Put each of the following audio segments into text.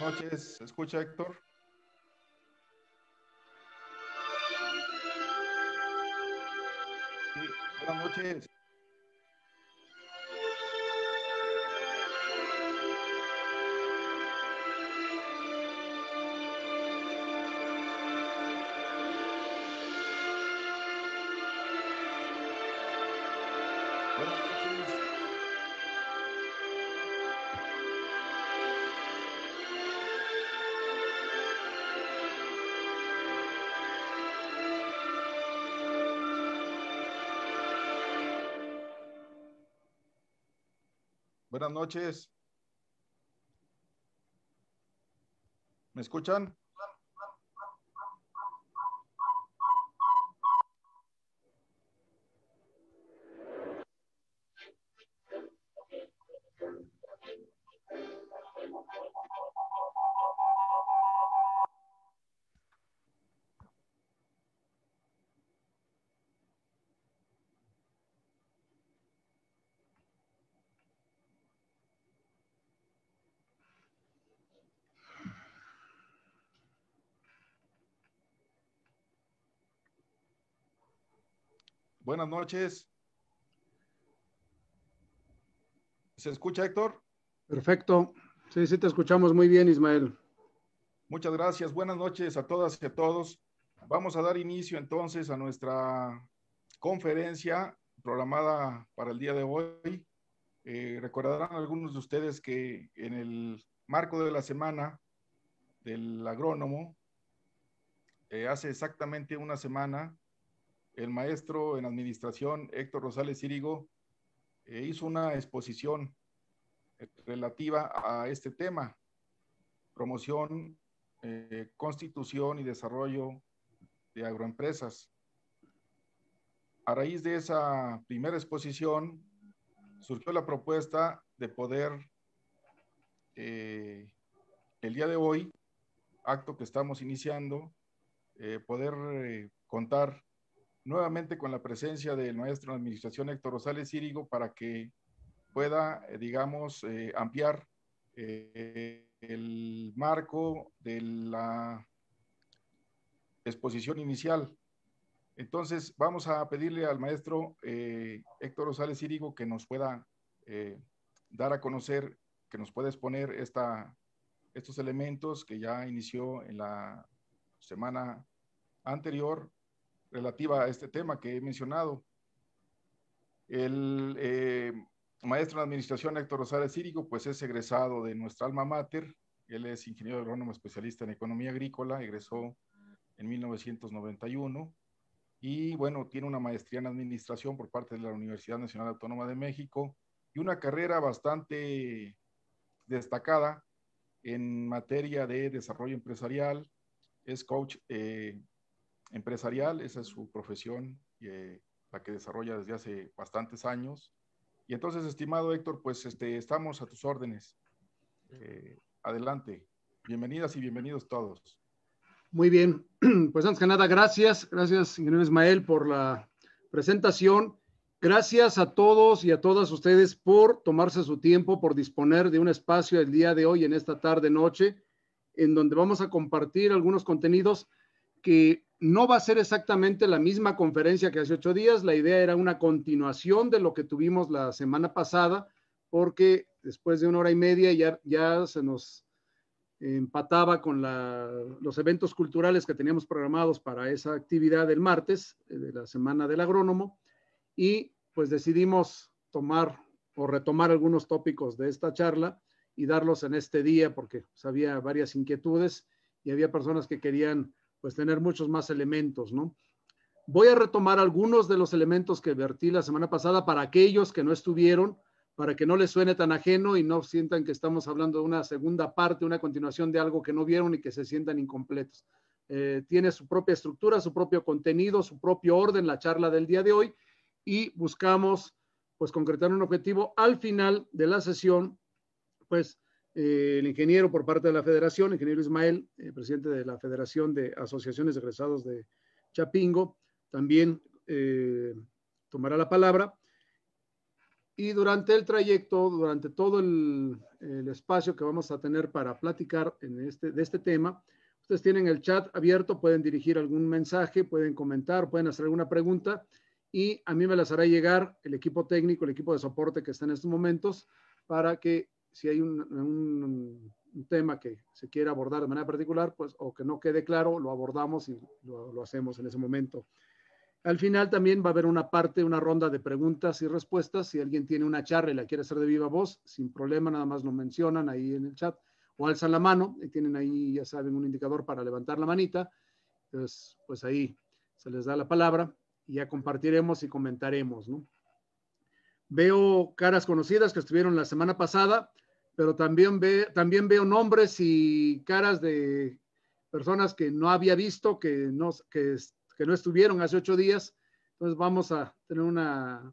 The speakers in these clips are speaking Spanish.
noches. ¿Se Escucha, Héctor. buenas noches. noches. ¿Me escuchan? Buenas noches. ¿Se escucha, Héctor? Perfecto. Sí, sí, te escuchamos muy bien, Ismael. Muchas gracias. Buenas noches a todas y a todos. Vamos a dar inicio entonces a nuestra conferencia programada para el día de hoy. Eh, recordarán algunos de ustedes que en el marco de la semana del agrónomo, eh, hace exactamente una semana, el maestro en administración Héctor Rosales Cirigo eh, hizo una exposición relativa a este tema, promoción, eh, constitución y desarrollo de agroempresas. A raíz de esa primera exposición surgió la propuesta de poder eh, el día de hoy, acto que estamos iniciando, poder contar nuevamente con la presencia de nuestra administración Héctor Rosales Írigo para que pueda, eh, digamos, eh, ampliar eh, el marco de la exposición inicial. Entonces, vamos a pedirle al maestro Héctor Rosales Írigo que nos pueda dar a conocer, que nos pueda exponer estos elementos que ya inició en la semana anterior relativa a este tema que he mencionado. El eh, maestro en administración Héctor Rosales Círico, pues es egresado de nuestra alma mater. Él es ingeniero agrónomo especialista en economía agrícola, egresó en 1991 y bueno, tiene una maestría en administración por parte de la Universidad Nacional Autónoma de México y una carrera bastante destacada en materia de desarrollo empresarial. Es coach eh, empresarial, esa es su profesión, eh, la que desarrolla desde hace bastantes años. Y entonces, estimado Héctor, pues este, estamos a tus órdenes. Eh, adelante. Bienvenidas y bienvenidos todos. Muy bien. Pues antes que nada, gracias. Gracias, ingeniero Ismael, por la presentación. Gracias a todos y a todas ustedes por tomarse su tiempo, por disponer de un espacio el día de hoy, en esta tarde-noche, en donde vamos a compartir algunos contenidos que no va a ser exactamente la misma conferencia que hace ocho días. La idea era una continuación de lo que tuvimos la semana pasada, porque después de una hora y media ya, ya se nos empataba con los eventos culturales que teníamos programados para esa actividad del martes, eh, de la Semana del Agrónomo, y pues decidimos tomar o retomar algunos tópicos de esta charla y darlos en este día, porque pues, había varias inquietudes y había personas que querían pues tener muchos más elementos, ¿no? Voy a retomar algunos de los elementos que vertí la semana pasada para aquellos que no estuvieron, para que no les suene tan ajeno y no sientan que estamos hablando de una segunda parte, una continuación de algo que no vieron y que se sientan incompletos. Eh, tiene su propia estructura, su propio contenido, su propio orden, la charla del día de hoy, y buscamos, pues, concretar un objetivo al final de la sesión, pues, eh, el ingeniero por parte de la federación, ingeniero Ismael, eh, presidente de la Federación de Asociaciones de Egresados de Chapingo, también eh, tomará la palabra. Y durante el trayecto, durante todo el, espacio que vamos a tener para platicar en este, de este tema, ustedes tienen el chat abierto, pueden dirigir algún mensaje, pueden comentar, pueden hacer alguna pregunta y a mí me las hará llegar el equipo técnico, el equipo de soporte que está en estos momentos para que si hay un, tema que se quiere abordar de manera particular, pues, o que no quede claro, lo abordamos y lo, lo hacemos en ese momento. Al final también va a haber una parte, una ronda de preguntas y respuestas. Si alguien tiene una charla y la quiere hacer de viva voz, sin problema, nada más lo mencionan ahí en el chat o alzan la mano y tienen ahí, ya saben, un indicador para levantar la manita. Entonces, pues ahí se les da la palabra y ya compartiremos y comentaremos, ¿no? veo caras conocidas que estuvieron la semana pasada, pero también, ve, también veo nombres y caras de personas que no había visto, que no, que, no estuvieron hace ocho días. Entonces vamos a tener un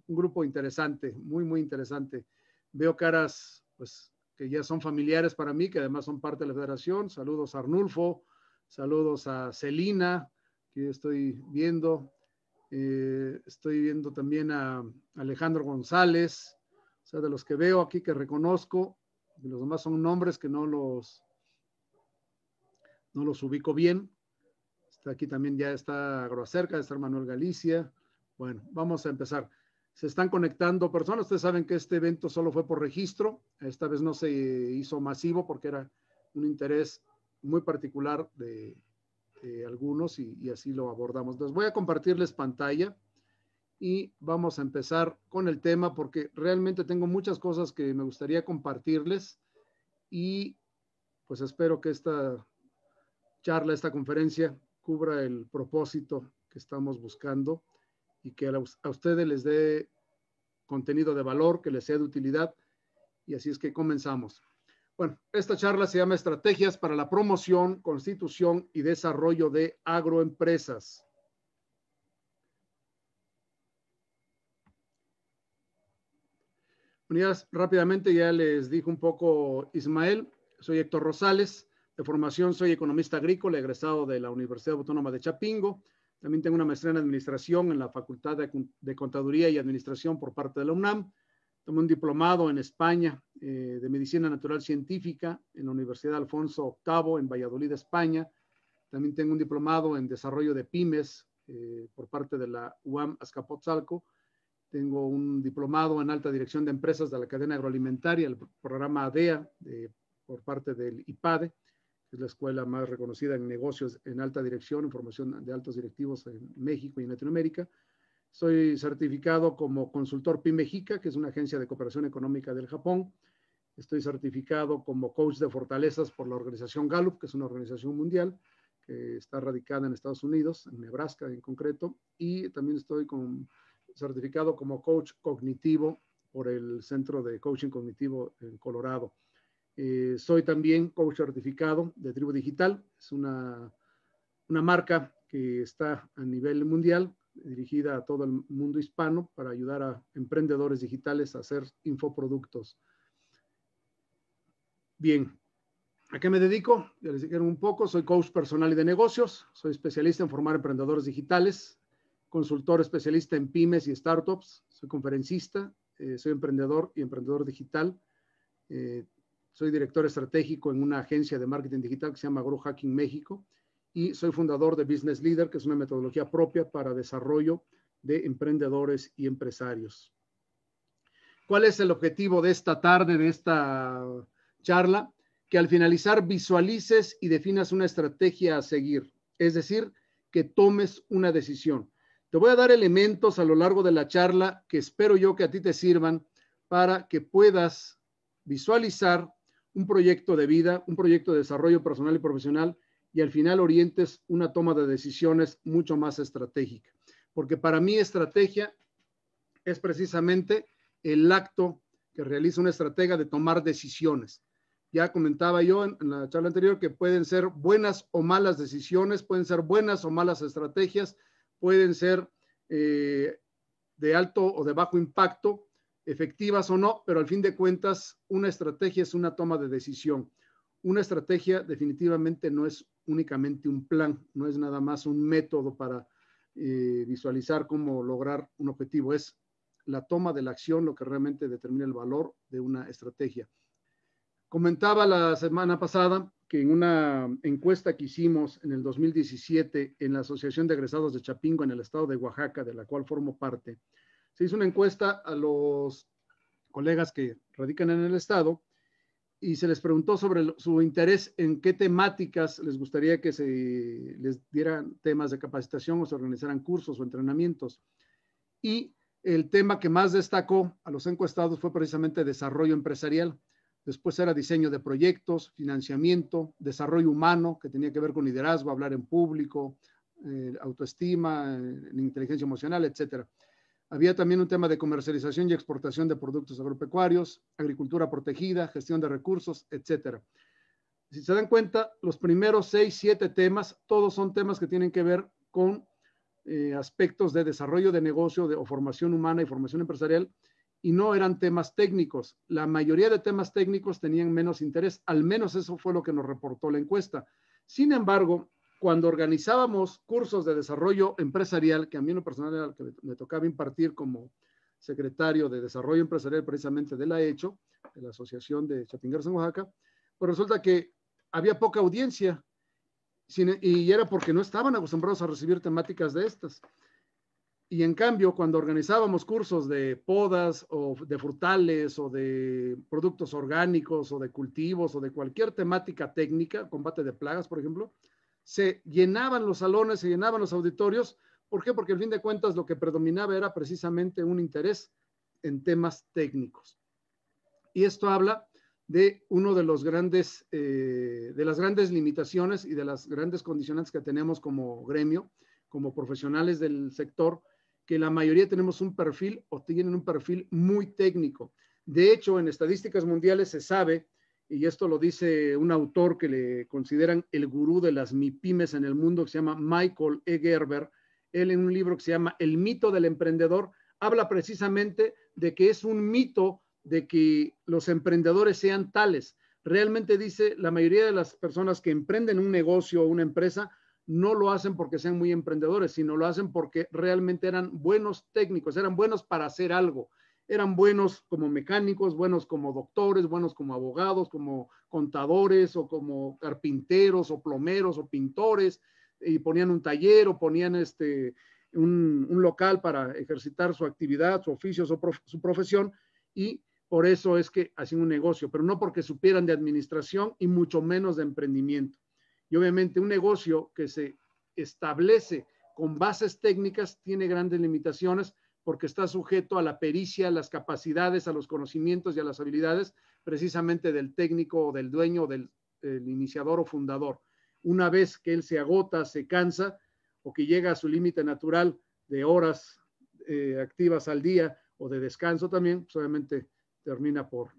grupo interesante, muy, muy interesante. Veo caras pues, que ya son familiares para mí, que además son parte de la federación. Saludos a Arnulfo, saludos a Celina, que estoy viendo, eh, estoy viendo también a Alejandro González, o sea, de los que veo aquí que reconozco, los demás son nombres que no los, no los ubico bien. Está aquí también ya está Agroacerca, está Manuel Galicia. Bueno, vamos a empezar. Se están conectando personas. Ustedes saben que este evento solo fue por registro. Esta vez no se hizo masivo porque era un interés muy particular de, eh, algunos y, así lo abordamos. Les voy a compartirles pantalla y vamos a empezar con el tema porque realmente tengo muchas cosas que me gustaría compartirles y pues espero que esta charla, esta conferencia cubra el propósito que estamos buscando y que a ustedes les dé contenido de valor, que les sea de utilidad. Y así es que comenzamos. Bueno, esta charla se llama Estrategias para la promoción, constitución y desarrollo de agroempresas. Unidas, rápidamente ya les dijo un poco Ismael, soy Héctor Rosales, de formación soy economista agrícola, egresado de la Universidad Autónoma de Chapingo. También tengo una maestría en administración en la Facultad de Contaduría y Administración por parte de la UNAM. Tomé un diplomado en España eh, de Medicina Natural Científica en la Universidad Alfonso VIII en Valladolid, España. También tengo un diplomado en Desarrollo de Pymes eh, por parte de la UAM Azcapotzalco. Tengo un diplomado en Alta Dirección de Empresas de la Cadena Agroalimentaria, el programa ADEA por parte del IPADE, que es la escuela más reconocida en negocios en alta dirección, en formación de altos directivos en México y en Latinoamérica. Soy certificado como consultor PIMEJICA, que es una agencia de cooperación económica del Japón. Estoy certificado como coach de fortalezas por la organización Gallup, que es una organización mundial que está radicada en Estados Unidos, en Nebraska en concreto. Y también estoy con, certificado como coach cognitivo por el Centro de Coaching Cognitivo en Colorado. Eh, soy también coach certificado de Tribu Digital. Es una marca que está a nivel mundial dirigida a todo el mundo hispano para ayudar a emprendedores digitales a hacer infoproductos. Bien, ¿a qué me dedico? Ya les dijeron un poco, soy coach personal y de negocios, soy especialista en formar emprendedores digitales, consultor especialista en pymes y startups, soy conferencista, eh, soy emprendedor y emprendedor digital, eh, soy director estratégico en una agencia de marketing digital que se llama Grow Hacking México y soy fundador de Business Leader, que es una metodología propia para desarrollo de emprendedores y empresarios. ¿Cuál es el objetivo de esta tarde, de esta charla? Que al finalizar visualices y definas una estrategia a seguir, es decir, que tomes una decisión. Te voy a dar elementos a lo largo de la charla que espero yo que a ti te sirvan para que puedas visualizar un proyecto de vida, un proyecto de desarrollo personal y profesional y al final orientes una toma de decisiones mucho más estratégica. Porque para mí estrategia es precisamente el acto que realiza una estratega de tomar decisiones. Ya comentaba yo en, la charla anterior que pueden ser buenas o malas decisiones, pueden ser buenas o malas estrategias, pueden ser eh, de alto o de bajo impacto, efectivas o no, pero al fin de cuentas una estrategia es una toma de decisión. Una estrategia definitivamente no es únicamente un plan, no es nada más un método para eh, visualizar cómo lograr un objetivo, es la toma de la acción lo que realmente determina el valor de una estrategia. Comentaba la semana pasada que en una encuesta que hicimos en el 2017 en la Asociación de Egresados de Chapingo en el estado de Oaxaca, de la cual formo parte, se hizo una encuesta a los colegas que radican en el estado y se les preguntó sobre su interés en qué temáticas les gustaría que se les dieran temas de capacitación o se organizaran cursos o entrenamientos. Y el tema que más destacó a los encuestados fue precisamente desarrollo empresarial. Después era diseño de proyectos, financiamiento, desarrollo humano, que tenía que ver con liderazgo, hablar en público, eh, autoestima, eh, inteligencia emocional, etcétera. Había también un tema de comercialización y exportación de productos agropecuarios, agricultura protegida, gestión de recursos, etcétera. Si se dan cuenta, los primeros seis, siete temas, todos son temas que tienen que ver con eh, aspectos de desarrollo de negocio de, o formación humana y formación empresarial, y no eran temas técnicos. La mayoría de temas técnicos tenían menos interés, al menos eso fue lo que nos reportó la encuesta. Sin embargo, cuando organizábamos cursos de desarrollo empresarial, que a mí en lo personal que me tocaba impartir como secretario de Desarrollo Empresarial precisamente de la ECHO, de la Asociación de Chapingueros en Oaxaca, pues resulta que había poca audiencia y era porque no estaban acostumbrados a recibir temáticas de estas. Y en cambio, cuando organizábamos cursos de podas o de frutales o de productos orgánicos o de cultivos o de cualquier temática técnica, combate de plagas, por ejemplo, se llenaban los salones, se llenaban los auditorios. ¿Por qué? Porque al fin de cuentas lo que predominaba era precisamente un interés en temas técnicos. Y esto habla de uno de los grandes, eh, de las grandes limitaciones y de las grandes condicionantes que tenemos como gremio, como profesionales del sector, que la mayoría tenemos un perfil o tienen un perfil muy técnico. De hecho, en estadísticas mundiales se sabe y esto lo dice un autor que le consideran el gurú de las MIPIMES en el mundo, que se llama Michael E. Gerber. Él en un libro que se llama El mito del emprendedor, habla precisamente de que es un mito de que los emprendedores sean tales. Realmente dice, la mayoría de las personas que emprenden un negocio o una empresa no lo hacen porque sean muy emprendedores, sino lo hacen porque realmente eran buenos técnicos, eran buenos para hacer algo eran buenos como mecánicos, buenos como doctores, buenos como abogados, como contadores o como carpinteros o plomeros o pintores, y ponían un taller o ponían este, un, local para ejercitar su actividad, su oficio, su, su profesión, y por eso es que hacían un negocio, pero no porque supieran de administración y mucho menos de emprendimiento. Y obviamente un negocio que se establece con bases técnicas tiene grandes limitaciones porque está sujeto a la pericia, a las capacidades, a los conocimientos y a las habilidades precisamente del técnico o del dueño del iniciador o fundador. Una vez que él se agota, se cansa o que llega a su límite natural de horas eh, activas al día o de descanso también, pues obviamente termina por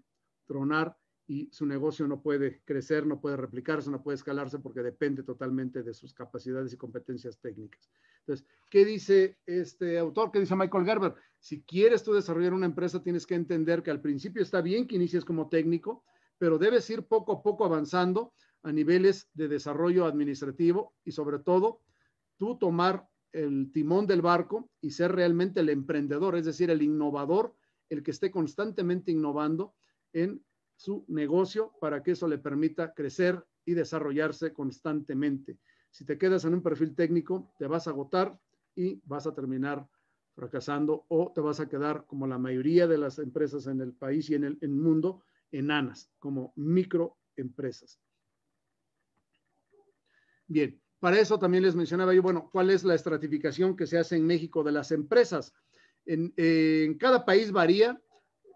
tronar y su negocio no puede crecer, no puede replicarse, no puede escalarse porque depende totalmente de sus capacidades y competencias técnicas. Entonces, ¿qué dice este autor? ¿Qué dice Michael Gerber? Si quieres tú desarrollar una empresa, tienes que entender que al principio está bien que inicies como técnico, pero debes ir poco a poco avanzando a niveles de desarrollo administrativo y sobre todo tú tomar el timón del barco y ser realmente el emprendedor, es decir, el innovador, el que esté constantemente innovando en su negocio para que eso le permita crecer y desarrollarse constantemente. Si te quedas en un perfil técnico, te vas a agotar y vas a terminar fracasando o te vas a quedar como la mayoría de las empresas en el país y en el, mundo, enanas, como microempresas. Bien, para eso también les mencionaba yo, bueno, ¿cuál es la estratificación que se hace en México de las empresas? En, eh, cada país varía,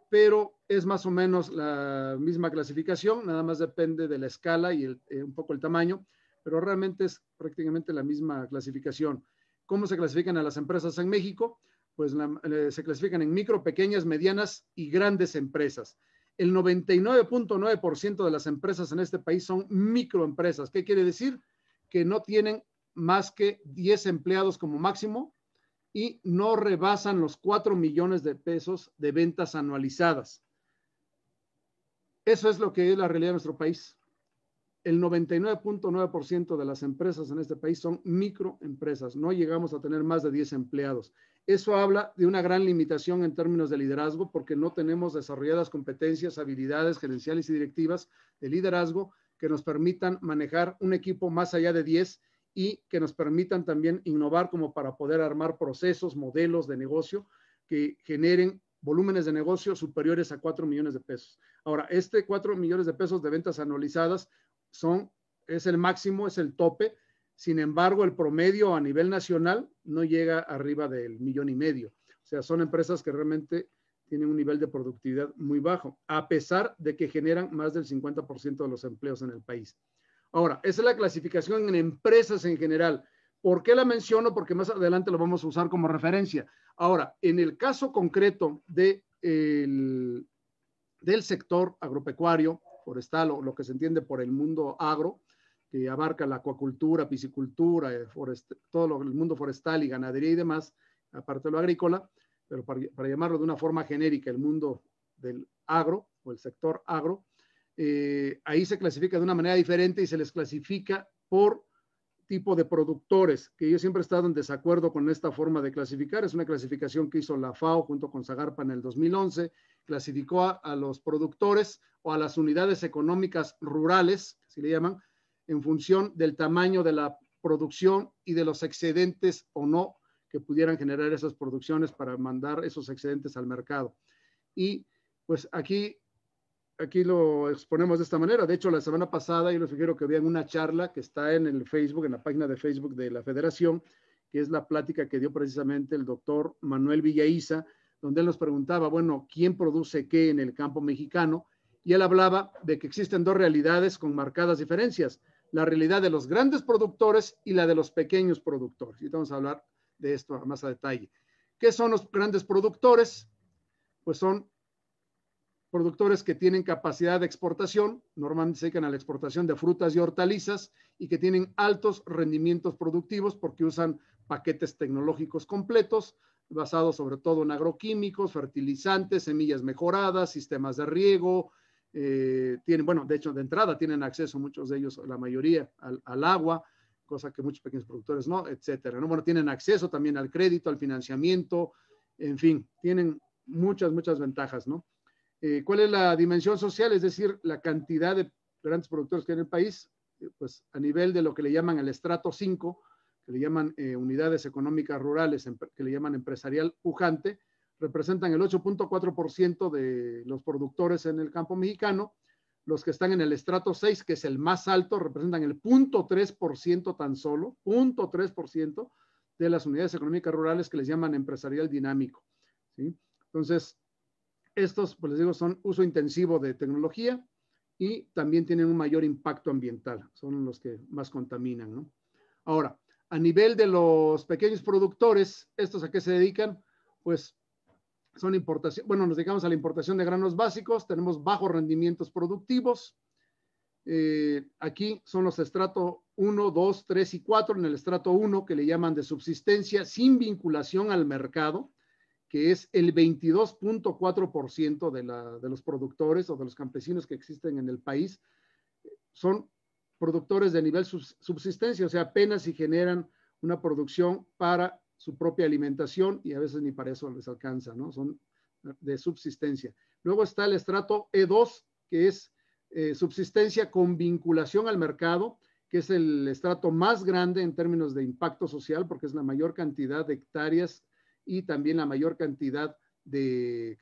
pero es más o menos la misma clasificación, nada más depende de la escala y eh, un poco el tamaño pero realmente es prácticamente la misma clasificación. ¿Cómo se clasifican a las empresas en México? Pues eh, se clasifican en micro, pequeñas, medianas y grandes empresas. El 99.9% de las empresas en este país son microempresas. ¿Qué quiere decir? Que no tienen más que 10 empleados como máximo y no rebasan los 4 millones de pesos de ventas anualizadas. Eso es lo que es la realidad de nuestro país el 99.9% de las empresas en este país son microempresas. No llegamos a tener más de 10 empleados. Eso habla de una gran limitación en términos de liderazgo porque no tenemos desarrolladas competencias, habilidades gerenciales y directivas de liderazgo que nos permitan manejar un equipo más allá de 10 y que nos permitan también innovar como para poder armar procesos, modelos de negocio que generen volúmenes de negocio superiores a 4 millones de pesos. Ahora, este 4 millones de pesos de ventas anualizadas son, es el máximo, es el tope. Sin embargo, el promedio a nivel nacional no llega arriba del millón y medio. O sea, son empresas que realmente tienen un nivel de productividad muy bajo, a pesar de que generan más del 50% de los empleos en el país. Ahora, esa es la clasificación en empresas en general. ¿Por qué la menciono? Porque más adelante lo vamos a usar como referencia. Ahora, en el caso concreto del sector agropecuario, forestal o lo que se entiende por el mundo agro, que abarca la acuacultura, piscicultura, eh, forest, todo el mundo forestal y ganadería y demás, aparte de lo agrícola, pero para, llamarlo de una forma genérica, el mundo del agro o el sector agro, eh, ahí se clasifica de una manera diferente y se les clasifica por tipo de productores, que yo siempre he estado en desacuerdo con esta forma de clasificar. Es una clasificación que hizo la FAO junto con Zagarpa en el 2011. Clasificó a, los productores o a las unidades económicas rurales, así le llaman, en función del tamaño de la producción y de los excedentes o no que pudieran generar esas producciones para mandar esos excedentes al mercado. Y pues aquí aquí lo exponemos de esta manera. De hecho, la semana pasada yo les sugiero que vean una charla que está en el Facebook, en la página de Facebook de la Federación, que es la plática que dio precisamente el doctor Manuel Villaiza, donde él nos preguntaba, bueno, ¿quién produce qué en el campo mexicano? Y él hablaba de que existen dos realidades con marcadas diferencias, la realidad de los grandes productores y la de los pequeños productores. Y vamos a hablar de esto más a detalle. ¿Qué son los grandes productores? Pues son productores que tienen capacidad de exportación, normalmente se dedican a la exportación de frutas y hortalizas y que tienen altos rendimientos productivos porque usan paquetes tecnológicos completos basados sobre todo en agroquímicos, fertilizantes, semillas mejoradas, sistemas de riego. Eh, tienen, bueno, de hecho, de entrada tienen acceso muchos de ellos, la mayoría, al, al agua, cosa que muchos pequeños productores no, etcétera. ¿no? Bueno, tienen acceso también al crédito, al financiamiento, en fin, tienen muchas, muchas ventajas, ¿no? Eh, ¿Cuál es la dimensión social? Es decir, la cantidad de grandes productores que hay en el país, eh, pues a nivel de lo que le llaman el estrato 5, que le llaman eh, unidades económicas rurales, que le llaman empresarial pujante, representan el 8.4% de los productores en el campo mexicano. Los que están en el estrato 6, que es el más alto, representan el 0.3% tan solo, 0.3% de las unidades económicas rurales que les llaman empresarial dinámico. Entonces, estos, pues les digo, son uso intensivo de tecnología y también tienen un mayor impacto ambiental. Son los que más contaminan, ¿no? Ahora, a nivel de los pequeños productores, ¿estos a qué se dedican? Pues son importación, bueno, nos dedicamos a la importación de granos básicos, tenemos bajos rendimientos productivos. Eh, aquí son los estrato 1, 2, 3 y 4, en el estrato 1 que le llaman de subsistencia sin vinculación al mercado que es el 22.4% de, los productores o de los campesinos que existen en el país, son productores de nivel subsistencia, o sea, apenas si generan una producción para su propia alimentación y a veces ni para eso les alcanza, ¿no? Son de subsistencia. Luego está el estrato E2, que es eh, subsistencia con vinculación al mercado, que es el estrato más grande en términos de impacto social, porque es la mayor cantidad de hectáreas y también la mayor cantidad de,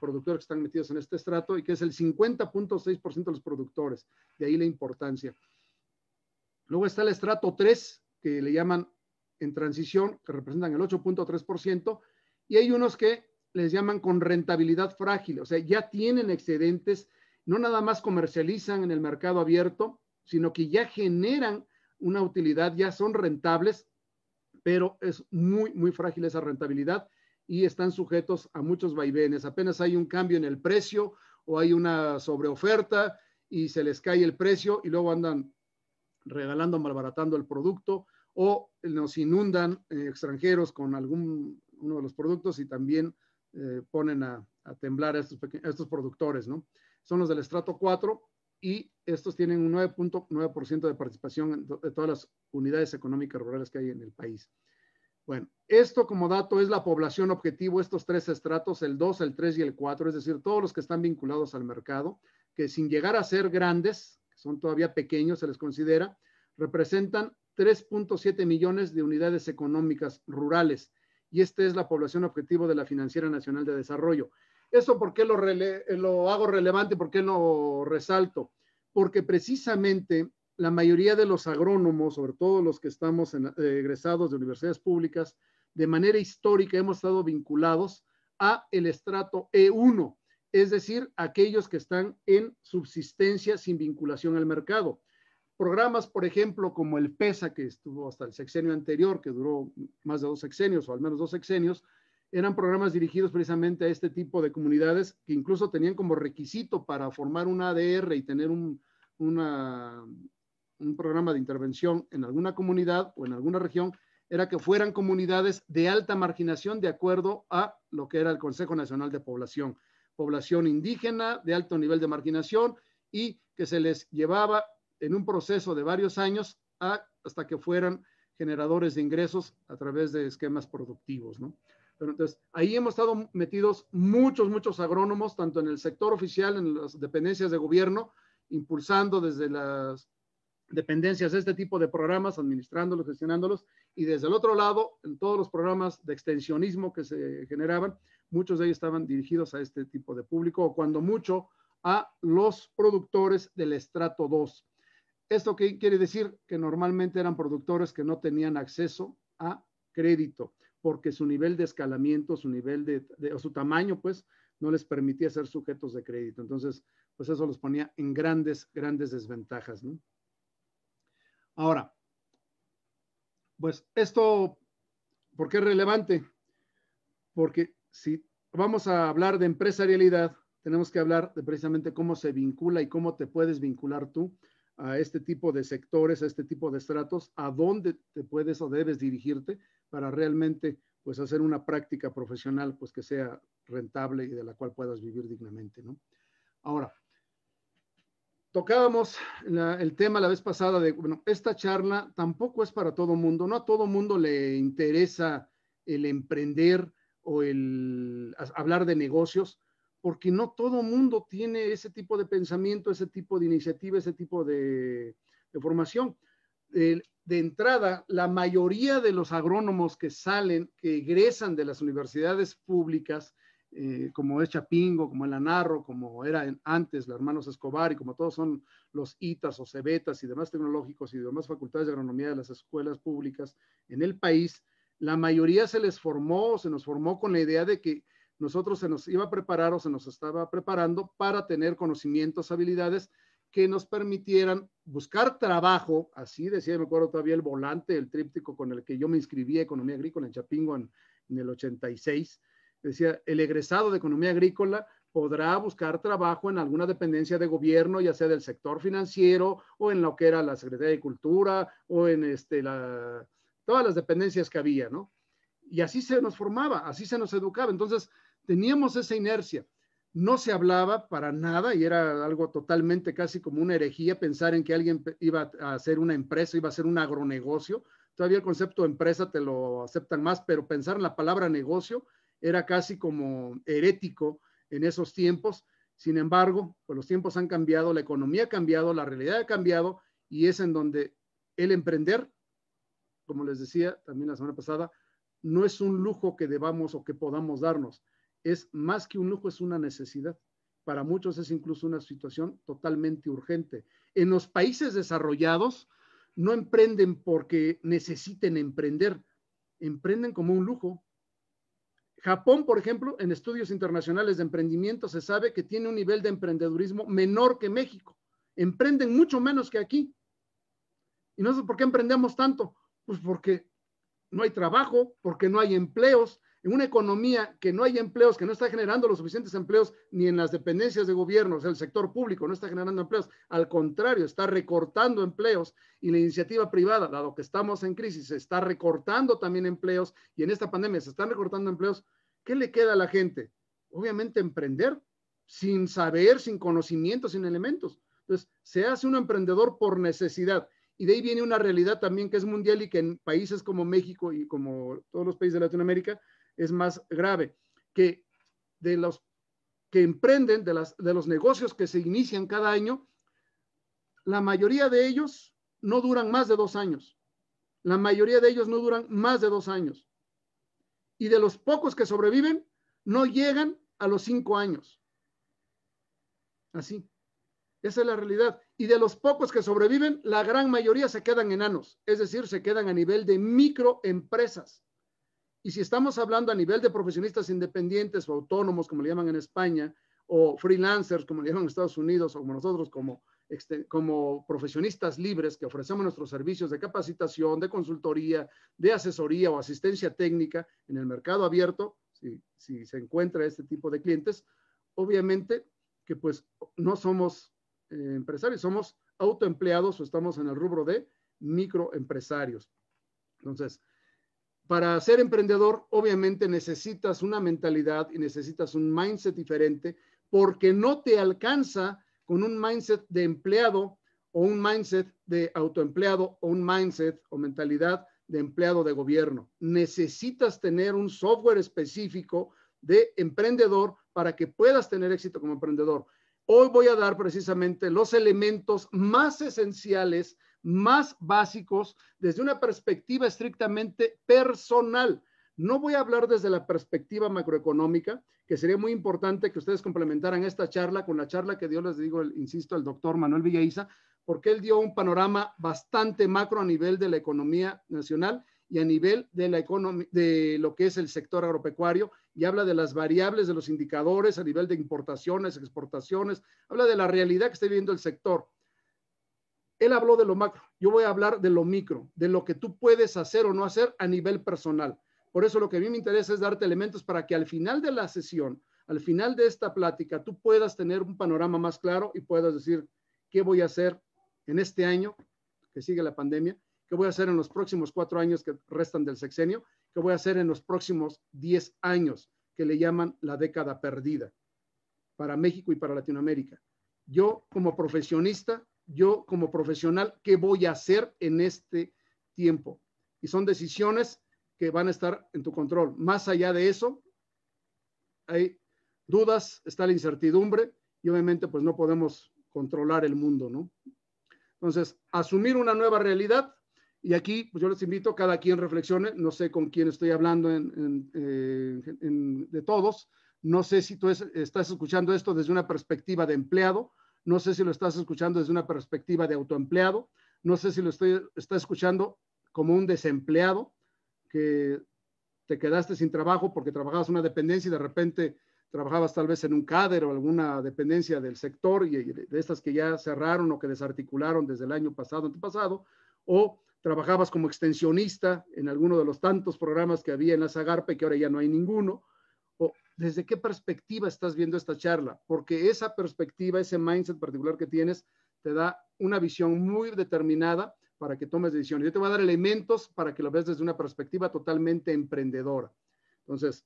productores que están metidos en este estrato y que es el 50.6% de los productores. De ahí la importancia. Luego está el estrato 3, que le llaman en transición, que representan el 8.3%, y hay unos que les llaman con rentabilidad frágil, o sea, ya tienen excedentes, no nada más comercializan en el mercado abierto, sino que ya generan una utilidad, ya son rentables pero es muy, muy frágil esa rentabilidad y están sujetos a muchos vaivenes. Apenas hay un cambio en el precio o hay una sobreoferta y se les cae el precio y luego andan regalando, malbaratando el producto o nos inundan eh, extranjeros con algún uno de los productos y también eh, ponen a, temblar a estos, estos productores, ¿no? Son los del estrato 4 y estos tienen un 9.9% de participación de todas las unidades económicas rurales que hay en el país. Bueno, esto como dato es la población objetivo, estos tres estratos, el 2, el 3 y el 4, es decir, todos los que están vinculados al mercado, que sin llegar a ser grandes, que son todavía pequeños, se les considera, representan 3.7 millones de unidades económicas rurales. Y esta es la población objetivo de la Financiera Nacional de Desarrollo. ¿Eso por qué eh, lo, hago relevante? ¿Por qué lo resalto? Porque precisamente la mayoría de los agrónomos, sobre todo los que estamos eh, egresados de universidades públicas, de manera histórica hemos estado vinculados a el estrato E1, es decir, aquellos que están en subsistencia sin vinculación al mercado. Programas, por ejemplo, como el PESA, que estuvo hasta el sexenio anterior, que duró más de dos sexenios o al menos dos sexenios, eran programas dirigidos precisamente a este tipo de comunidades que incluso tenían como requisito para formar un ADR y tener un, programa de intervención en alguna comunidad o en alguna región, era que fueran comunidades de alta marginación de acuerdo a lo que era el Consejo Nacional de Población, población indígena de alto nivel de marginación y que se les llevaba en un proceso de varios años hasta que fueran generadores de ingresos a través de esquemas productivos, ¿no? Pero entonces, ahí hemos estado metidos muchos, muchos agrónomos, tanto en el sector oficial, en las dependencias de gobierno, impulsando desde las dependencias de este tipo de programas, administrándolos, gestionándolos, y desde el otro lado, en todos los programas de extensionismo que se generaban, muchos de ellos estaban dirigidos a este tipo de público, o cuando mucho a los productores del estrato 2. ¿Esto qué quiere decir? Que normalmente eran productores que no tenían acceso a crédito porque su nivel de escalamiento, su nivel de, o su tamaño, pues, no les permitía ser sujetos de crédito. Entonces, pues eso los ponía en grandes, grandes desventajas, ¿no? Ahora, pues esto, ¿por qué es relevante? Porque si vamos a hablar de empresarialidad, tenemos que hablar de precisamente cómo se vincula y cómo te puedes vincular tú a este tipo de sectores, a este tipo de estratos, a dónde te puedes o debes dirigirte para realmente pues hacer una práctica profesional pues que sea rentable y de la cual puedas vivir dignamente, ¿no? Ahora, tocábamos el tema la vez pasada de, bueno, esta charla tampoco es para todo mundo, no a todo mundo le interesa el emprender o el hablar de negocios, porque no todo mundo tiene ese tipo de pensamiento, ese tipo de iniciativa, ese tipo de, formación. De, entrada, la mayoría de los agrónomos que salen, que egresan de las universidades públicas, eh, como es Chapingo, como el Anarro, como era antes los hermanos Escobar y como todos son los ITAS o CEBETAS y demás tecnológicos y demás facultades de agronomía de las escuelas públicas en el país, la mayoría se les formó, se nos formó con la idea de que nosotros se nos iba a preparar o se nos estaba preparando para tener conocimientos, habilidades que nos permitieran buscar trabajo, así decía, me acuerdo todavía el volante, el tríptico con el que yo me inscribí a Economía Agrícola en Chapingo en, en el 86, decía, el egresado de Economía Agrícola podrá buscar trabajo en alguna dependencia de gobierno, ya sea del sector financiero o en lo que era la Secretaría de Cultura o en este, la, todas las dependencias que había, ¿no? Y así se nos formaba, así se nos educaba. Entonces, Teníamos esa inercia. No se hablaba para nada y era algo totalmente casi como una herejía pensar en que alguien iba a hacer una empresa, iba a hacer un agronegocio. Todavía el concepto de empresa te lo aceptan más, pero pensar en la palabra negocio era casi como herético en esos tiempos. Sin embargo, pues los tiempos han cambiado, la economía ha cambiado, la realidad ha cambiado y es en donde el emprender, como les decía también la semana pasada, no es un lujo que debamos o que podamos darnos, es más que un lujo, es una necesidad. Para muchos es incluso una situación totalmente urgente. En los países desarrollados no emprenden porque necesiten emprender, emprenden como un lujo. Japón, por ejemplo, en estudios internacionales de emprendimiento se sabe que tiene un nivel de emprendedurismo menor que México. Emprenden mucho menos que aquí. Y no por qué emprendemos tanto. Pues porque no hay trabajo, porque no hay empleos, en una economía que no hay empleos, que no está generando los suficientes empleos ni en las dependencias de gobiernos, el sector público no está generando empleos, al contrario, está recortando empleos y la iniciativa privada, dado que estamos en crisis, está recortando también empleos y en esta pandemia se están recortando empleos, ¿qué le queda a la gente? Obviamente emprender sin saber, sin conocimiento, sin elementos. Entonces, se hace un emprendedor por necesidad. Y de ahí viene una realidad también que es mundial y que en países como México y como todos los países de Latinoamérica, es más grave, que de los que emprenden, de, de los negocios que se inician cada año, la mayoría de ellos no duran más de dos años. La mayoría de ellos no duran más de dos años. Y de los pocos que sobreviven, no llegan a los cinco años. Así. Esa es la realidad. Y de los pocos que sobreviven, la gran mayoría se quedan enanos, es decir, se quedan a nivel de microempresas. Y si estamos hablando a nivel de profesionistas independientes o autónomos, como le llaman en España, o freelancers, como le llaman en Estados Unidos, o como nosotros, como, este, como profesionistas libres que ofrecemos nuestros servicios de capacitación, de consultoría, de asesoría o asistencia técnica en el mercado abierto, si, si se encuentra este tipo de clientes, obviamente que pues no somos eh, empresarios, somos autoempleados o estamos en el rubro de microempresarios. Entonces, para ser emprendedor, obviamente necesitas una mentalidad y necesitas un mindset diferente porque no te alcanza con un mindset de empleado o un mindset de autoempleado o un mindset o mentalidad de empleado de gobierno. Necesitas tener un software específico de emprendedor para que puedas tener éxito como emprendedor. Hoy voy a dar precisamente los elementos más esenciales más básicos desde una perspectiva estrictamente personal. No voy a hablar desde la perspectiva macroeconómica, que sería muy importante que ustedes complementaran esta charla con la charla que dio, les digo, insisto, el doctor Manuel Villaiza, porque él dio un panorama bastante macro a nivel de la economía nacional y a nivel de, la de lo que es el sector agropecuario y habla de las variables de los indicadores a nivel de importaciones, exportaciones, habla de la realidad que está viviendo el sector él habló de lo macro, yo voy a hablar de lo micro, de lo que tú puedes hacer o no hacer a nivel personal. Por eso lo que a mí me interesa es darte elementos para que al final de la sesión, al final de esta plática, tú puedas tener un panorama más claro y puedas decir, ¿qué voy a hacer en este año que sigue la pandemia? ¿Qué voy a hacer en los próximos cuatro años que restan del sexenio? ¿Qué voy a hacer en los próximos diez años que le llaman la década perdida para México y para Latinoamérica? Yo como profesionista yo como profesional, qué voy a hacer en este tiempo. Y son decisiones que van a estar en tu control. Más allá de eso, hay dudas, está la incertidumbre y obviamente pues no podemos controlar el mundo, ¿no? Entonces, asumir una nueva realidad y aquí pues yo les invito, a cada quien reflexione, no sé con quién estoy hablando eh, de todos, no sé si tú estás escuchando esto desde una perspectiva de empleado no sé si lo estás escuchando desde una perspectiva de autoempleado, no sé si lo estoy, está escuchando como un desempleado que te quedaste sin trabajo porque trabajabas una dependencia y de repente trabajabas tal vez en un CADER o alguna dependencia del sector y, de estas que ya cerraron o que desarticularon desde el año pasado, antepasado, o trabajabas como extensionista en alguno de los tantos programas que había en la Zagarpe que ahora ya no hay ninguno, desde qué perspectiva estás viendo esta charla, porque esa perspectiva, ese mindset particular que tienes, te da una visión muy determinada para que tomes decisiones. Yo te voy a dar elementos para que lo veas desde una perspectiva totalmente emprendedora. Entonces,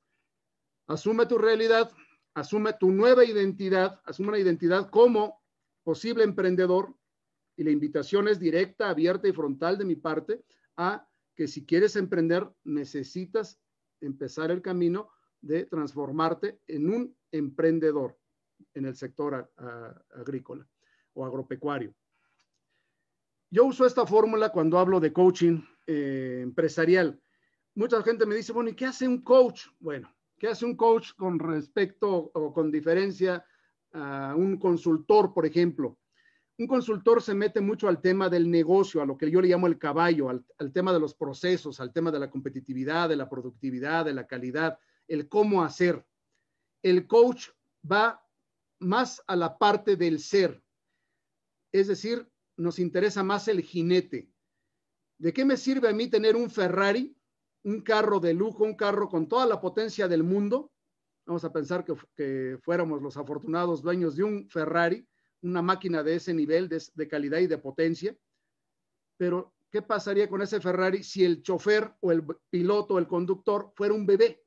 asume tu realidad, asume tu nueva identidad, asume una identidad como posible emprendedor y la invitación es directa, abierta y frontal de mi parte a que si quieres emprender necesitas empezar el camino de transformarte en un emprendedor en el sector agrícola o agropecuario. Yo uso esta fórmula cuando hablo de coaching eh, empresarial. Mucha gente me dice, bueno, ¿y qué hace un coach? Bueno, ¿qué hace un coach con respecto o con diferencia a un consultor, por ejemplo? Un consultor se mete mucho al tema del negocio, a lo que yo le llamo el caballo, al tema de los procesos, al tema de la competitividad, de la productividad, de la calidad, el cómo hacer. El coach va más a la parte del ser. Es decir, nos interesa más el jinete. ¿De qué me sirve a mí tener un Ferrari, un carro de lujo, un carro con toda la potencia del mundo? Vamos a pensar que, fuéramos los afortunados dueños de un Ferrari, una máquina de ese nivel de, de calidad y de potencia. Pero, ¿qué pasaría con ese Ferrari si el chofer o el piloto o el conductor fuera un bebé?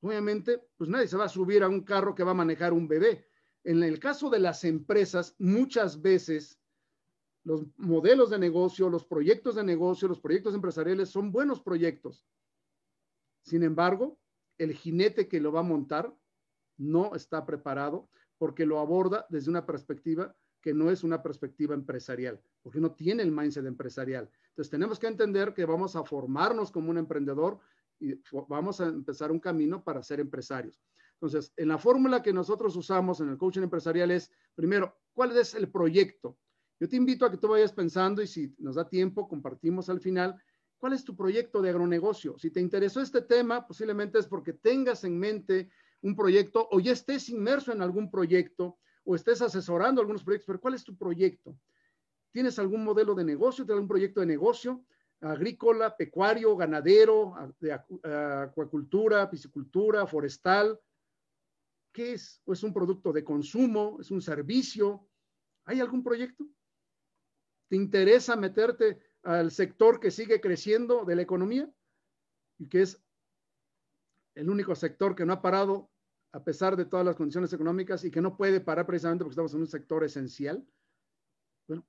Obviamente, pues nadie se va a subir a un carro que va a manejar un bebé. En el caso de las empresas, muchas veces los modelos de negocio, los proyectos de negocio, los proyectos empresariales son buenos proyectos. Sin embargo, el jinete que lo va a montar no está preparado porque lo aborda desde una perspectiva que no es una perspectiva empresarial, porque no tiene el mindset empresarial. Entonces tenemos que entender que vamos a formarnos como un emprendedor, y vamos a empezar un camino para ser empresarios. Entonces, en la fórmula que nosotros usamos en el coaching empresarial es, primero, ¿cuál es el proyecto? Yo te invito a que tú vayas pensando y si nos da tiempo, compartimos al final, ¿cuál es tu proyecto de agronegocio? Si te interesó este tema, posiblemente es porque tengas en mente un proyecto o ya estés inmerso en algún proyecto o estés asesorando algunos proyectos, pero ¿cuál es tu proyecto? ¿Tienes algún modelo de negocio? ¿Tienes algún proyecto de negocio? agrícola, pecuario, ganadero, de acuacultura, piscicultura, forestal. ¿Qué es? ¿Es un producto de consumo? ¿Es un servicio? ¿Hay algún proyecto? ¿Te interesa meterte al sector que sigue creciendo de la economía y que es el único sector que no ha parado a pesar de todas las condiciones económicas y que no puede parar precisamente porque estamos en un sector esencial? Bueno,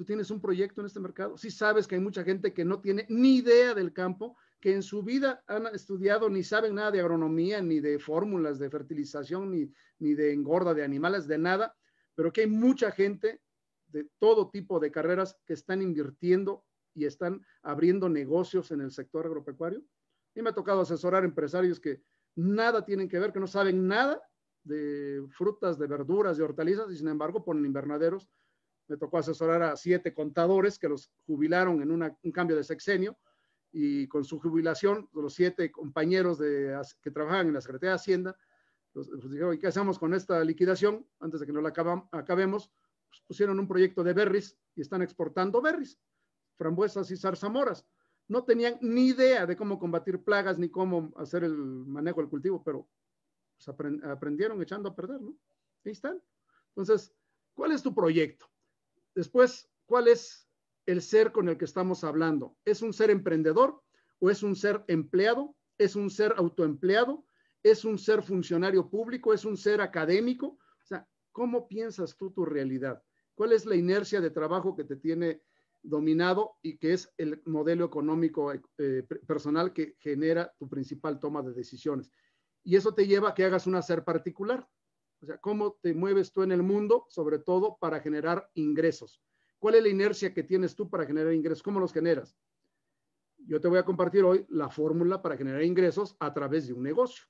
tú tienes un proyecto en este mercado, si sabes que hay mucha gente que no tiene ni idea del campo, que en su vida han estudiado ni saben nada de agronomía, ni de fórmulas de fertilización, ni, ni de engorda de animales, de nada, pero que hay mucha gente de todo tipo de carreras que están invirtiendo y están abriendo negocios en el sector agropecuario. Y me ha tocado asesorar empresarios que nada tienen que ver, que no saben nada de frutas, de verduras, de hortalizas, y sin embargo ponen invernaderos me tocó asesorar a siete contadores que los jubilaron en un cambio de sexenio y con su jubilación, los siete compañeros de, que trabajaban en la Secretaría de Hacienda, los, pues dijeron, ¿y qué hacemos con esta liquidación? Antes de que no la acabemos, pues pusieron un proyecto de berries y están exportando berries, frambuesas y zarzamoras. No tenían ni idea de cómo combatir plagas ni cómo hacer el manejo del cultivo, pero pues, aprendieron echando a perder, ¿no? Ahí están. Entonces, ¿cuál es tu proyecto? Después, ¿cuál es el ser con el que estamos hablando? ¿Es un ser emprendedor o es un ser empleado? ¿Es un ser autoempleado? ¿Es un ser funcionario público? ¿Es un ser académico? O sea, ¿cómo piensas tú tu realidad? ¿Cuál es la inercia de trabajo que te tiene dominado y que es el modelo económico eh, eh, personal que genera tu principal toma de decisiones? Y eso te lleva a que hagas un ser particular. O sea, cómo te mueves tú en el mundo, sobre todo para generar ingresos. ¿Cuál es la inercia que tienes tú para generar ingresos? ¿Cómo los generas? Yo te voy a compartir hoy la fórmula para generar ingresos a través de un negocio.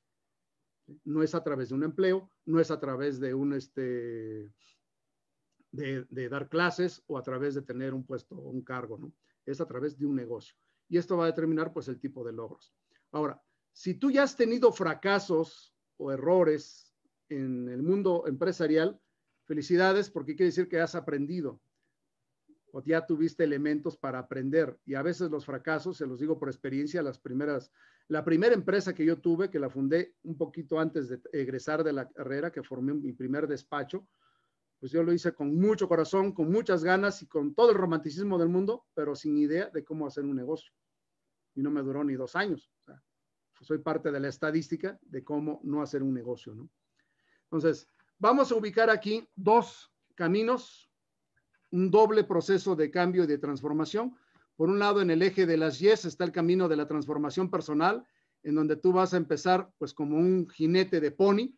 No es a través de un empleo, no es a través de un, este, de, dar clases o a través de tener un puesto o un cargo, ¿no? Es a través de un negocio. Y esto va a determinar, pues, el tipo de logros. Ahora, si tú ya has tenido fracasos o errores en el mundo empresarial, felicidades porque quiere decir que has aprendido o ya tuviste elementos para aprender. Y a veces los fracasos, se los digo por experiencia, las primeras, la primera empresa que yo tuve, que la fundé un poquito antes de egresar de la carrera, que formé mi primer despacho, pues yo lo hice con mucho corazón, con muchas ganas y con todo el romanticismo del mundo, pero sin idea de cómo hacer un negocio. Y no me duró ni dos años. O sea, soy parte de la estadística de cómo no hacer un negocio, ¿no? Entonces, vamos a ubicar aquí dos caminos, un doble proceso de cambio y de transformación. Por un lado, en el eje de las yes está el camino de la transformación personal, en donde tú vas a empezar pues como un jinete de pony,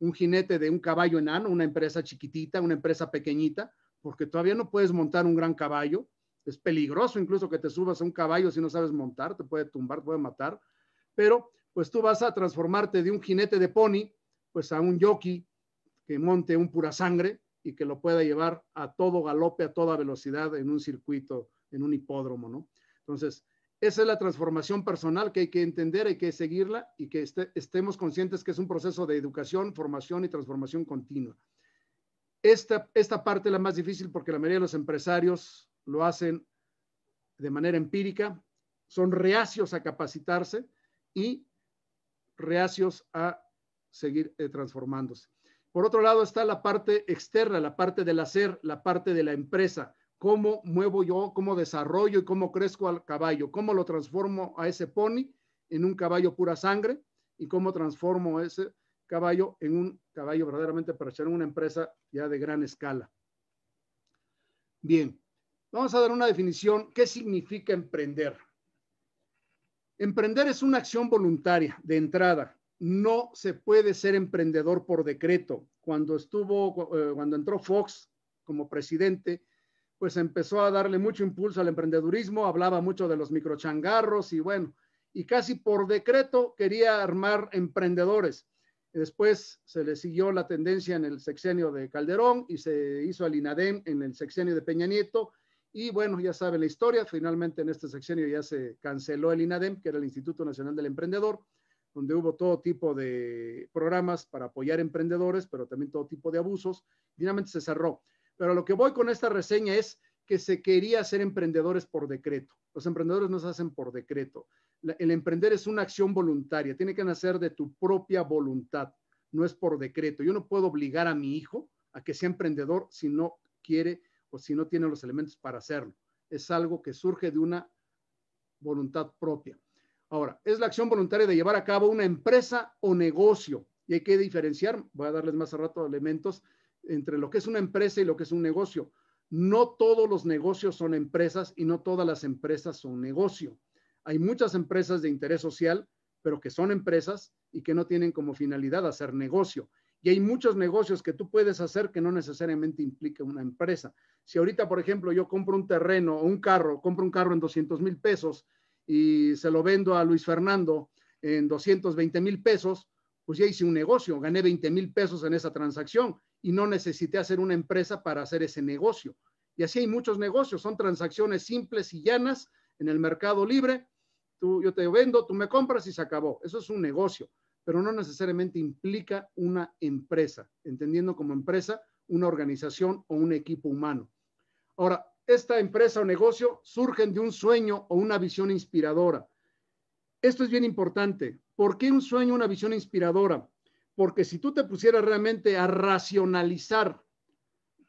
un jinete de un caballo enano, una empresa chiquitita, una empresa pequeñita, porque todavía no puedes montar un gran caballo. Es peligroso incluso que te subas a un caballo si no sabes montar, te puede tumbar, te puede matar. Pero pues tú vas a transformarte de un jinete de pony pues a un yoki que monte un pura sangre y que lo pueda llevar a todo galope, a toda velocidad en un circuito, en un hipódromo, ¿no? Entonces, esa es la transformación personal que hay que entender, hay que seguirla y que este, estemos conscientes que es un proceso de educación, formación y transformación continua. Esta, esta parte es la más difícil porque la mayoría de los empresarios lo hacen de manera empírica, son reacios a capacitarse y reacios a seguir eh, transformándose. Por otro lado está la parte externa, la parte del hacer, la parte de la empresa. ¿Cómo muevo yo, cómo desarrollo y cómo crezco al caballo? ¿Cómo lo transformo a ese pony en un caballo pura sangre? ¿Y cómo transformo ese caballo en un caballo verdaderamente para ser una empresa ya de gran escala? Bien, vamos a dar una definición. ¿Qué significa emprender? Emprender es una acción voluntaria de entrada no se puede ser emprendedor por decreto. Cuando estuvo, eh, cuando entró Fox como presidente, pues empezó a darle mucho impulso al emprendedurismo, hablaba mucho de los microchangarros y bueno, y casi por decreto quería armar emprendedores. Después se le siguió la tendencia en el sexenio de Calderón y se hizo al INADEM en el sexenio de Peña Nieto. Y bueno, ya saben la historia, finalmente en este sexenio ya se canceló el INADEM, que era el Instituto Nacional del Emprendedor donde hubo todo tipo de programas para apoyar emprendedores, pero también todo tipo de abusos. Finalmente se cerró. Pero lo que voy con esta reseña es que se quería hacer emprendedores por decreto. Los emprendedores no se hacen por decreto. el emprender es una acción voluntaria, tiene que nacer de tu propia voluntad, no es por decreto. Yo no puedo obligar a mi hijo a que sea emprendedor si no quiere o si no tiene los elementos para hacerlo. Es algo que surge de una voluntad propia. Ahora, es la acción voluntaria de llevar a cabo una empresa o negocio. Y hay que diferenciar, voy a darles más a rato elementos, entre lo que es una empresa y lo que es un negocio. No todos los negocios son empresas y no todas las empresas son negocio. Hay muchas empresas de interés social, pero que son empresas y que no tienen como finalidad hacer negocio. Y hay muchos negocios que tú puedes hacer que no necesariamente implica una empresa. Si ahorita, por ejemplo, yo compro un terreno o un carro, compro un carro en 200 mil pesos y se lo vendo a Luis Fernando en 220 mil pesos, pues ya hice un negocio, gané 20 mil pesos en esa transacción y no necesité hacer una empresa para hacer ese negocio. Y así hay muchos negocios, son transacciones simples y llanas en el mercado libre. Tú, yo te vendo, tú me compras y se acabó. Eso es un negocio, pero no necesariamente implica una empresa, entendiendo como empresa una organización o un equipo humano. Ahora, esta empresa o negocio surgen de un sueño o una visión inspiradora. Esto es bien importante. ¿Por qué un sueño, o una visión inspiradora? Porque si tú te pusieras realmente a racionalizar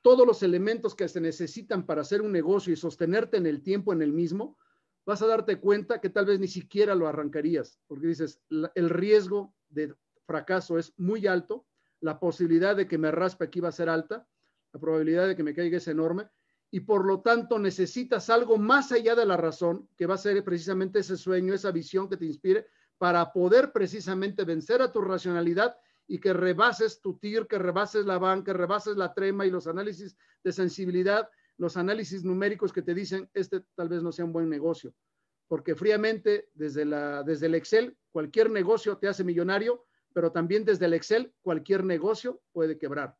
todos los elementos que se necesitan para hacer un negocio y sostenerte en el tiempo en el mismo, vas a darte cuenta que tal vez ni siquiera lo arrancarías, porque dices, el riesgo de fracaso es muy alto, la posibilidad de que me raspe aquí va a ser alta, la probabilidad de que me caiga es enorme, y por lo tanto necesitas algo más allá de la razón, que va a ser precisamente ese sueño, esa visión que te inspire para poder precisamente vencer a tu racionalidad y que rebases tu TIR, que rebases la banca, que rebases la TREMA y los análisis de sensibilidad, los análisis numéricos que te dicen, este tal vez no sea un buen negocio, porque fríamente desde, la, desde el Excel cualquier negocio te hace millonario, pero también desde el Excel cualquier negocio puede quebrar,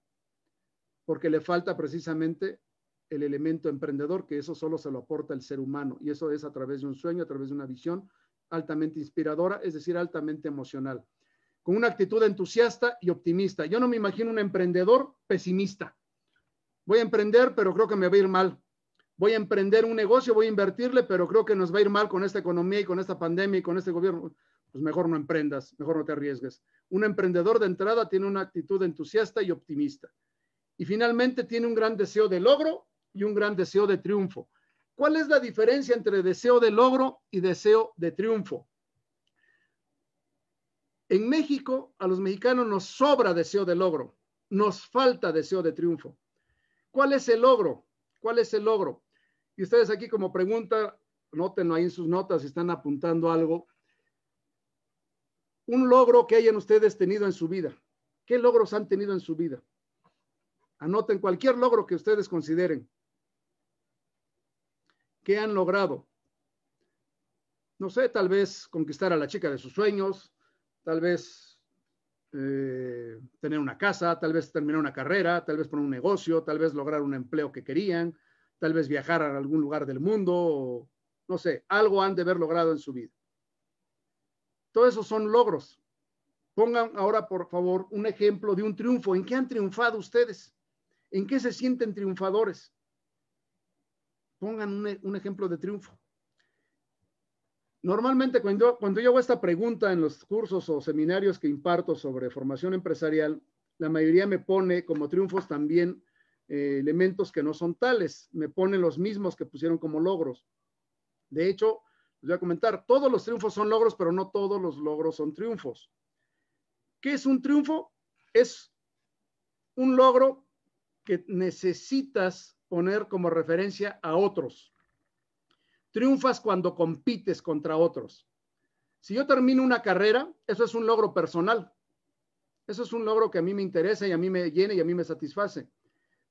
porque le falta precisamente el elemento emprendedor, que eso solo se lo aporta el ser humano, y eso es a través de un sueño, a través de una visión altamente inspiradora, es decir, altamente emocional, con una actitud entusiasta y optimista. Yo no me imagino un emprendedor pesimista. Voy a emprender, pero creo que me va a ir mal. Voy a emprender un negocio, voy a invertirle, pero creo que nos va a ir mal con esta economía y con esta pandemia y con este gobierno. Pues mejor no emprendas, mejor no te arriesgues. Un emprendedor de entrada tiene una actitud entusiasta y optimista. Y finalmente tiene un gran deseo de logro y un gran deseo de triunfo. ¿Cuál es la diferencia entre deseo de logro y deseo de triunfo? En México, a los mexicanos nos sobra deseo de logro, nos falta deseo de triunfo. ¿Cuál es el logro? ¿Cuál es el logro? Y ustedes aquí como pregunta, noten ahí en sus notas si están apuntando algo. Un logro que hayan ustedes tenido en su vida. ¿Qué logros han tenido en su vida? Anoten cualquier logro que ustedes consideren. ¿Qué han logrado? No sé, tal vez conquistar a la chica de sus sueños, tal vez eh, tener una casa, tal vez terminar una carrera, tal vez poner un negocio, tal vez lograr un empleo que querían, tal vez viajar a algún lugar del mundo, no sé, algo han de haber logrado en su vida. Todos esos son logros. Pongan ahora, por favor, un ejemplo de un triunfo. ¿En qué han triunfado ustedes? ¿En qué se sienten triunfadores? pongan un, ejemplo de triunfo. Normalmente cuando, cuando yo hago esta pregunta en los cursos o seminarios que imparto sobre formación empresarial, la mayoría me pone como triunfos también eh, elementos que no son tales, me ponen los mismos que pusieron como logros. De hecho, les voy a comentar, todos los triunfos son logros, pero no todos los logros son triunfos. ¿Qué es un triunfo? Es un logro que necesitas poner como referencia a otros. Triunfas cuando compites contra otros. Si yo termino una carrera, eso es un logro personal. Eso es un logro que a mí me interesa y a mí me llena y a mí me satisface.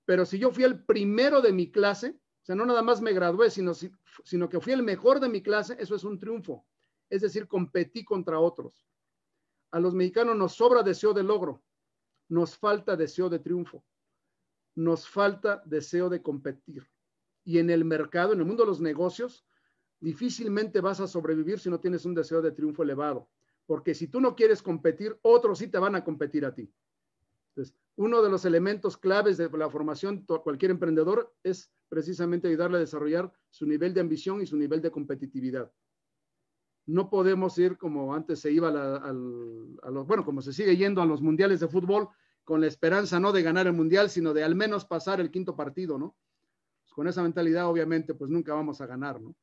Pero si yo fui el primero de mi clase, o sea, no nada más me gradué, sino, sino que fui el mejor de mi clase, eso es un triunfo. Es decir, competí contra otros. A los mexicanos nos sobra deseo de logro, nos falta deseo de triunfo nos falta deseo de competir. Y en el mercado, en el mundo de los negocios, difícilmente vas a sobrevivir si no tienes un deseo de triunfo elevado. Porque si tú no quieres competir, otros sí te van a competir a ti. Entonces, uno de los elementos claves de la formación de cualquier emprendedor es precisamente ayudarle a desarrollar su nivel de ambición y su nivel de competitividad. No podemos ir como antes se iba a, los, bueno, como se sigue yendo a los mundiales de fútbol, con la esperanza no de ganar el mundial, sino de al menos pasar el quinto partido, ¿no? Pues con esa mentalidad, obviamente, pues nunca vamos a ganar, ¿no?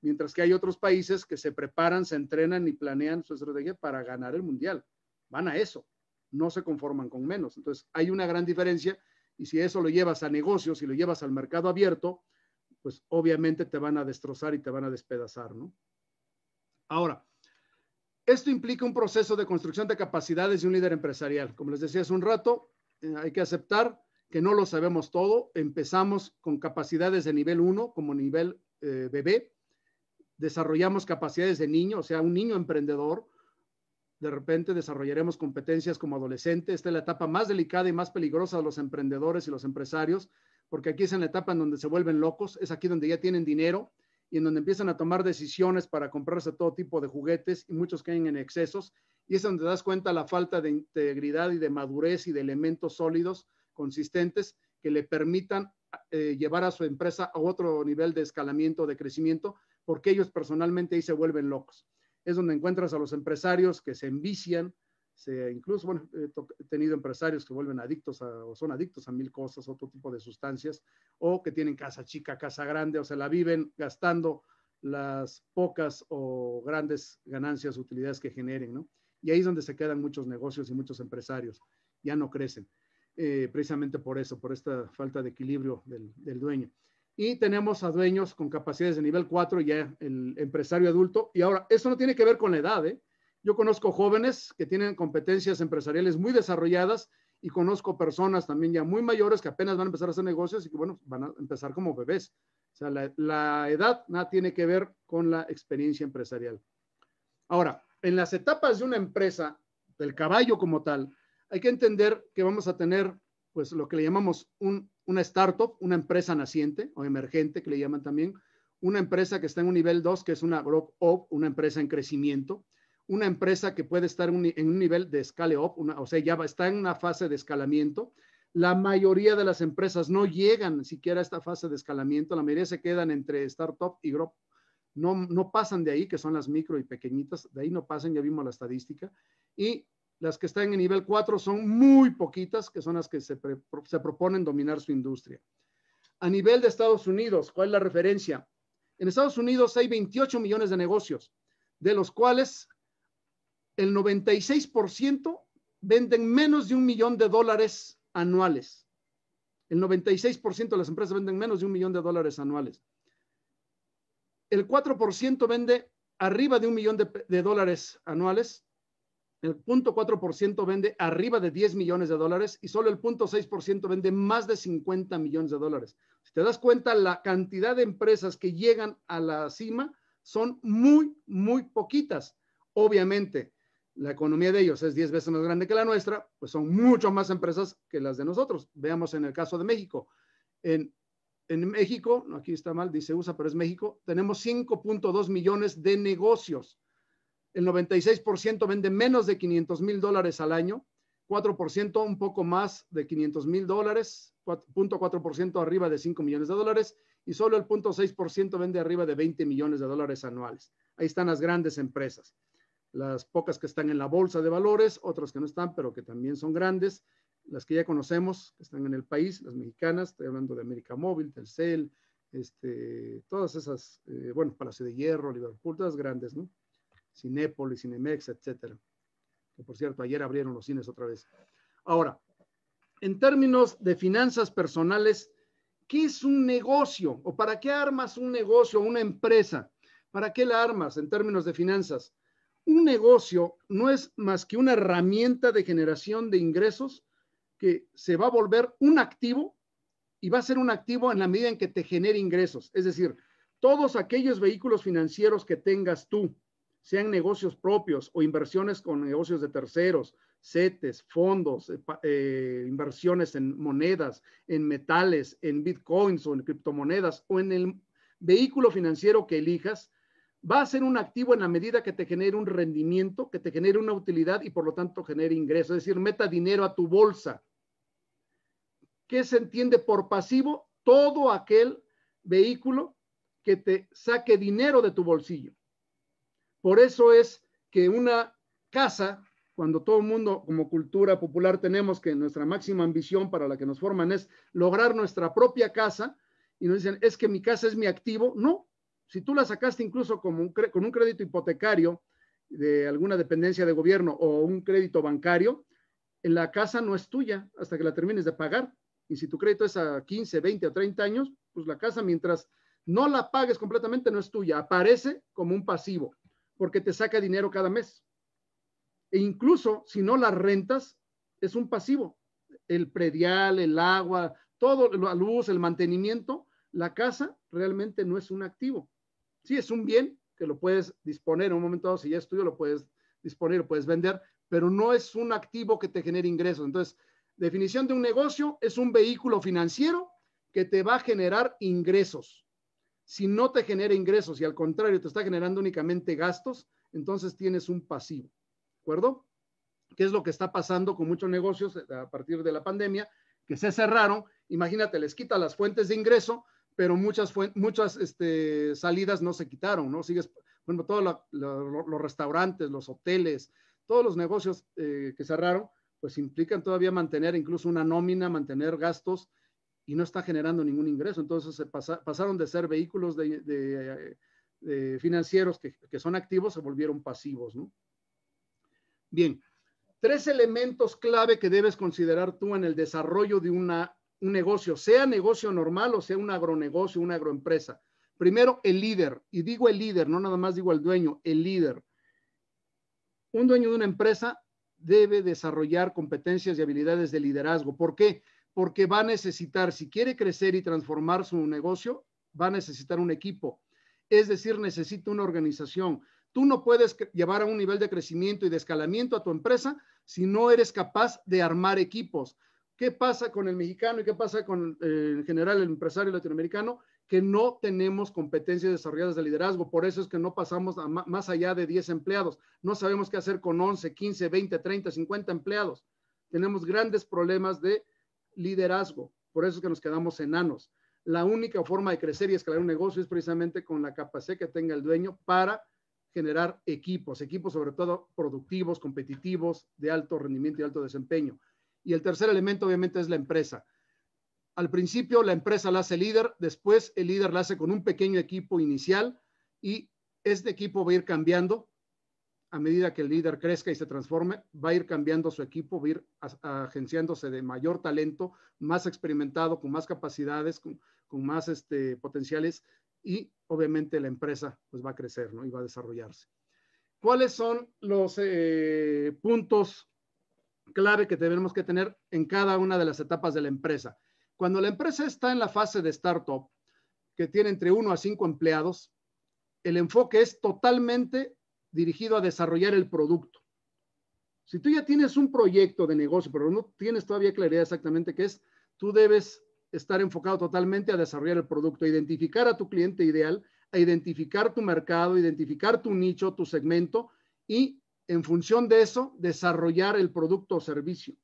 Mientras que hay otros países que se preparan, se entrenan y planean su estrategia para ganar el mundial. Van a eso, no se conforman con menos. Entonces, hay una gran diferencia y si eso lo llevas a negocios, y lo llevas al mercado abierto, pues obviamente te van a destrozar y te van a despedazar, ¿no? Ahora, esto implica un proceso de construcción de capacidades de un líder empresarial. Como les decía hace un rato, eh, hay que aceptar que no lo sabemos todo. Empezamos con capacidades de nivel 1 como nivel eh, bebé. Desarrollamos capacidades de niño, o sea, un niño emprendedor. De repente desarrollaremos competencias como adolescente. Esta es la etapa más delicada y más peligrosa de los emprendedores y los empresarios, porque aquí es en la etapa en donde se vuelven locos, es aquí donde ya tienen dinero, y en donde empiezan a tomar decisiones para comprarse todo tipo de juguetes y muchos caen en excesos. Y es donde das cuenta la falta de integridad y de madurez y de elementos sólidos, consistentes, que le permitan eh, llevar a su empresa a otro nivel de escalamiento, de crecimiento, porque ellos personalmente ahí se vuelven locos. Es donde encuentras a los empresarios que se envician, se, incluso, bueno, he, tenido empresarios que vuelven adictos o son adictos a mil cosas, otro tipo de sustancias, o que tienen casa chica, casa grande, o sea, la viven gastando las pocas o grandes ganancias, utilidades que generen, ¿no? Y ahí es donde se quedan muchos negocios y muchos empresarios, ya no crecen, eh, precisamente por eso, por esta falta de equilibrio del, del dueño. Y tenemos a dueños con capacidades de nivel 4, ya el empresario adulto, y ahora, eso no tiene que ver con la edad, ¿eh? Yo conozco jóvenes que tienen competencias empresariales muy desarrolladas y conozco personas también ya muy mayores que apenas van a empezar a hacer negocios y que, bueno, van a empezar como bebés. O sea, la, edad nada tiene que ver con la experiencia empresarial. Ahora, en las etapas de una empresa, del caballo como tal, hay que entender que vamos a tener, pues, lo que le llamamos un, una startup, una empresa naciente o emergente, que le llaman también, una empresa que está en un nivel 2, que es una growth up, una empresa en crecimiento, una empresa que puede estar en un nivel de scale up, o sea, ya está en una fase de escalamiento. La mayoría de las empresas no llegan siquiera a esta fase de escalamiento, la mayoría se quedan entre startup y grow. No, no pasan de ahí, que son las micro y pequeñitas, de ahí no pasan, ya vimos la estadística. Y las que están en nivel 4 son muy poquitas, que son las que se, se proponen dominar su industria. A nivel de Estados Unidos, ¿cuál es la referencia? En Estados Unidos hay 28 millones de negocios, de los cuales el 96% venden menos de un millón de dólares anuales. El 96% de las empresas venden menos de un millón de dólares anuales. El 4% vende arriba de un millón de, dólares anuales. El 0.4% vende arriba de 10 millones de dólares y solo el 0.6% vende más de 50 millones de dólares. Si te das cuenta, la cantidad de empresas que llegan a la cima son muy, muy poquitas. Obviamente, la economía de ellos es 10 veces más grande que la nuestra, pues son mucho más empresas que las de nosotros. Veamos en el caso de México. En, México, aquí está mal, dice USA, pero es México, tenemos 5.2 millones de negocios. El 96% vende menos de 500 mil dólares al año, 4% un poco más de 500 mil dólares, 0.4% arriba de 5 millones de dólares y solo el 0.6% vende arriba de 20 millones de dólares anuales. Ahí están las grandes empresas las pocas que están en la bolsa de valores, otras que no están, pero que también son grandes, las que ya conocemos, que están en el país, las mexicanas, estoy hablando de América Móvil, Telcel, este, todas esas, eh, bueno, Palacio de Hierro, Liverpool, todas grandes, ¿no? Cinépolis, Cinemex, etcétera. Que por cierto, ayer abrieron los cines otra vez. Ahora, en términos de finanzas personales, ¿qué es un negocio? ¿O para qué armas un negocio, una empresa? ¿Para qué la armas en términos de finanzas? un negocio no es más que una herramienta de generación de ingresos que se va a volver un activo y va a ser un activo en la medida en que te genere ingresos. Es decir, todos aquellos vehículos financieros que tengas tú, sean negocios propios o inversiones con negocios de terceros, CETES, fondos, eh, eh, inversiones en monedas, en metales, en bitcoins o en criptomonedas o en el vehículo financiero que elijas, va a ser un activo en la medida que te genere un rendimiento, que te genere una utilidad y por lo tanto genere ingreso. es decir, meta dinero a tu bolsa. ¿Qué se entiende por pasivo? Todo aquel vehículo que te saque dinero de tu bolsillo. Por eso es que una casa, cuando todo el mundo como cultura popular tenemos que nuestra máxima ambición para la que nos forman es lograr nuestra propia casa, y nos dicen, es que mi casa es mi activo, no, si tú la sacaste incluso como un con un crédito hipotecario de alguna dependencia de gobierno o un crédito bancario, en la casa no es tuya hasta que la termines de pagar. Y si tu crédito es a 15, 20 o 30 años, pues la casa mientras no la pagues completamente no es tuya, aparece como un pasivo porque te saca dinero cada mes. E incluso si no la rentas, es un pasivo. El predial, el agua, todo, la luz, el mantenimiento, la casa realmente no es un activo. Sí, es un bien que lo puedes disponer en un momento dado, si ya es tuyo, lo puedes disponer, lo puedes vender, pero no es un activo que te genere ingresos. Entonces, definición de un negocio es un vehículo financiero que te va a generar ingresos. Si no te genera ingresos y al contrario te está generando únicamente gastos, entonces tienes un pasivo. ¿De acuerdo? ¿Qué es lo que está pasando con muchos negocios a partir de la pandemia? Que se cerraron. Imagínate, les quita las fuentes de ingreso, pero muchas, muchas este, salidas no se quitaron, ¿no? Sigues, bueno, todos los restaurantes, los hoteles, todos los negocios eh, que cerraron, pues implican todavía mantener incluso una nómina, mantener gastos y no está generando ningún ingreso. Entonces pasaron de ser vehículos financieros que, que, son activos, se volvieron pasivos, ¿no? Bien, tres elementos clave que debes considerar tú en el desarrollo de una un negocio, sea negocio normal o sea un agronegocio, una agroempresa. Primero, el líder, y digo el líder, no nada más digo el dueño, el líder. Un dueño de una empresa debe desarrollar competencias y habilidades de liderazgo. ¿Por qué? Porque va a necesitar, si quiere crecer y transformar su negocio, va a necesitar un equipo. Es decir, necesita una organización. Tú no puedes llevar a un nivel de crecimiento y de escalamiento a tu empresa si no eres capaz de armar equipos, qué pasa con el mexicano y qué pasa con eh, en general el empresario latinoamericano, que no tenemos competencias desarrolladas de liderazgo. Por eso es que no pasamos más allá de 10 empleados. No sabemos qué hacer con 11, 15, 20, 30, 50 empleados. Tenemos grandes problemas de liderazgo. Por eso es que nos quedamos enanos. La única forma de crecer y escalar un negocio es precisamente con la capacidad que tenga el dueño para generar equipos, equipos sobre todo productivos, competitivos, de alto rendimiento y alto desempeño. Y el tercer elemento, obviamente, es la empresa. Al principio, la empresa la hace líder, después el líder la hace con un pequeño equipo inicial y este equipo va a ir cambiando a medida que el líder crezca y se transforme, va a ir cambiando su equipo, va a ir agenciándose de mayor talento, más experimentado, con más capacidades, con, más este, potenciales y obviamente la empresa pues va a crecer ¿no? y va a desarrollarse. ¿Cuáles son los eh, puntos clave que tenemos que tener en cada una de las etapas de la empresa. Cuando la empresa está en la fase de startup, que tiene entre uno a cinco empleados, el enfoque es totalmente dirigido a desarrollar el producto. Si tú ya tienes un proyecto de negocio, pero no tienes todavía claridad exactamente qué es, tú debes estar enfocado totalmente a desarrollar el producto, identificar a tu cliente ideal, a identificar tu mercado, identificar tu nicho, tu segmento y en función de eso, desarrollar el producto o servicio.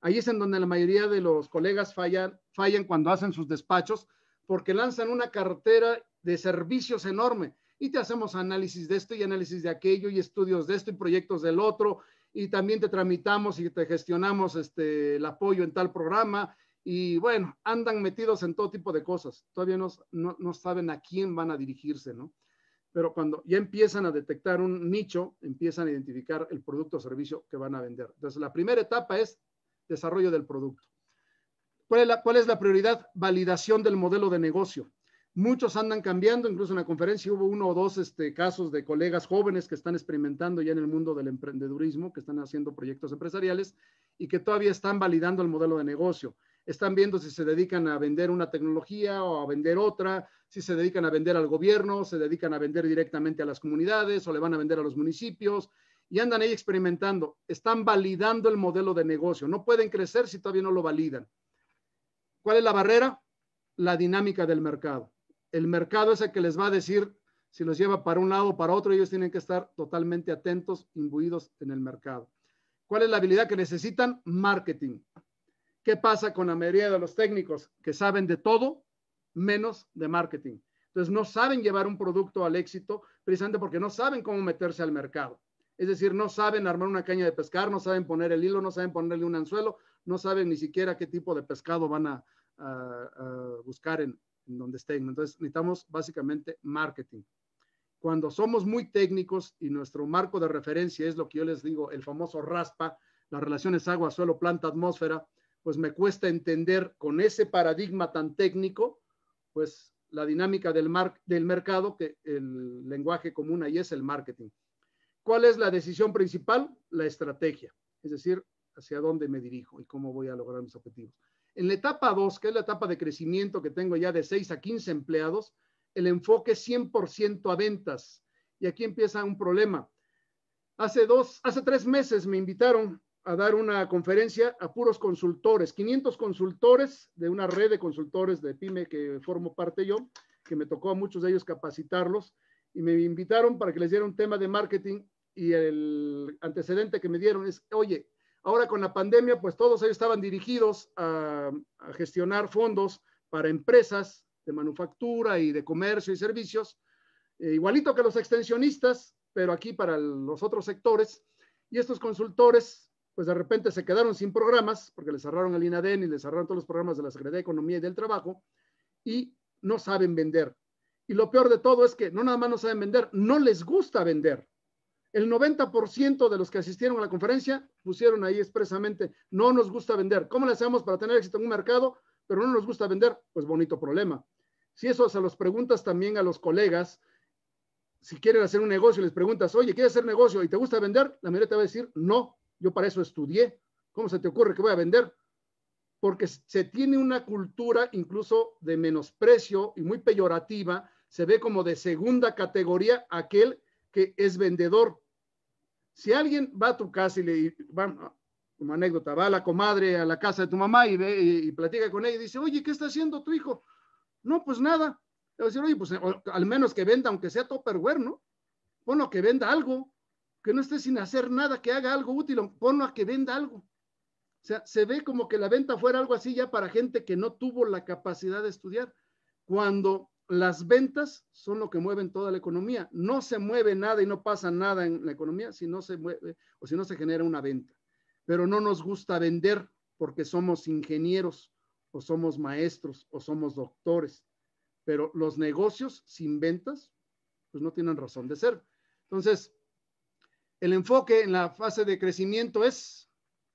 Ahí es en donde la mayoría de los colegas fallan, cuando hacen sus despachos, porque lanzan una cartera de servicios enorme y te hacemos análisis de esto y análisis de aquello y estudios de esto y proyectos del otro y también te tramitamos y te gestionamos este, el apoyo en tal programa y bueno, andan metidos en todo tipo de cosas. Todavía no, no saben a quién van a dirigirse, ¿no? pero cuando ya empiezan a detectar un nicho, empiezan a identificar el producto o servicio que van a vender. Entonces, la primera etapa es desarrollo del producto. ¿Cuál es la, prioridad? Validación del modelo de negocio. Muchos andan cambiando, incluso en la conferencia hubo uno o dos este, casos de colegas jóvenes que están experimentando ya en el mundo del emprendedurismo, que están haciendo proyectos empresariales y que todavía están validando el modelo de negocio están viendo si se dedican a vender una tecnología o a vender otra, si se dedican a vender al gobierno, se dedican a vender directamente a las comunidades o le van a vender a los municipios y andan ahí experimentando. Están validando el modelo de negocio. No pueden crecer si todavía no lo validan. ¿Cuál es la barrera? La dinámica del mercado. El mercado es el que les va a decir si los lleva para un lado o para otro. Ellos tienen que estar totalmente atentos, imbuidos en el mercado. ¿Cuál es la habilidad que necesitan? Marketing. ¿Qué pasa con la mayoría de los técnicos que saben de todo menos de marketing? Entonces no saben llevar un producto al éxito precisamente porque no saben cómo meterse al mercado. Es decir, no saben armar una caña de pescar, no saben poner el hilo, no saben ponerle un anzuelo, no saben ni siquiera qué tipo de pescado van a, buscar en, en donde estén. Entonces necesitamos básicamente marketing. Cuando somos muy técnicos y nuestro marco de referencia es lo que yo les digo, el famoso RASPA, las relaciones agua, suelo, planta, atmósfera, pues me cuesta entender con ese paradigma tan técnico, pues la dinámica del, del mercado, que el lenguaje común ahí es el marketing. ¿Cuál es la decisión principal? La estrategia, es decir, hacia dónde me dirijo y cómo voy a lograr mis objetivos. En la etapa 2, que es la etapa de crecimiento que tengo ya de 6 a 15 empleados, el enfoque es 100% a ventas. Y aquí empieza un problema. Hace dos, hace tres meses me invitaron a dar una conferencia a puros consultores, 500 consultores de una red de consultores de PyME que formo parte yo, que me tocó a muchos de ellos capacitarlos y me invitaron para que les diera un tema de marketing y el antecedente que me dieron es, oye, ahora con la pandemia, pues todos ellos estaban dirigidos a, gestionar fondos para empresas de manufactura y de comercio y servicios, eh, igualito que los extensionistas, pero aquí para los otros sectores. Y estos consultores pues de repente se quedaron sin programas, porque les cerraron el INADEN y les cerraron todos los programas de la Secretaría de Economía y del Trabajo, y no saben vender. Y lo peor de todo es que no nada más no saben vender, no les gusta vender. El 90% de los que asistieron a la conferencia pusieron ahí expresamente, no nos gusta vender. ¿Cómo le hacemos para tener éxito en un mercado, pero no nos gusta vender? Pues bonito problema. Si eso se los preguntas también a los colegas, si quieren hacer un negocio, les preguntas, oye, ¿quieres hacer negocio y te gusta vender? La mayoría te va a decir, no, yo para eso estudié. ¿Cómo se te ocurre que voy a vender? Porque se tiene una cultura incluso de menosprecio y muy peyorativa. Se ve como de segunda categoría aquel que es vendedor. Si alguien va a tu casa y le va, como anécdota, va a la comadre a la casa de tu mamá y ve y, platica con ella y dice, oye, ¿qué está haciendo tu hijo? No, pues nada. Le va a decir, oye, pues al menos que venda, aunque sea Topperware, ¿no? Bueno, que venda algo que no esté sin hacer nada, que haga algo útil, ponlo a que venda algo. O sea, se ve como que la venta fuera algo así ya para gente que no tuvo la capacidad de estudiar, cuando las ventas son lo que mueven toda la economía. No se mueve nada y no pasa nada en la economía si no se mueve o si no se genera una venta. Pero no nos gusta vender porque somos ingenieros o somos maestros o somos doctores. Pero los negocios sin ventas, pues no tienen razón de ser. Entonces, el enfoque en la fase de crecimiento es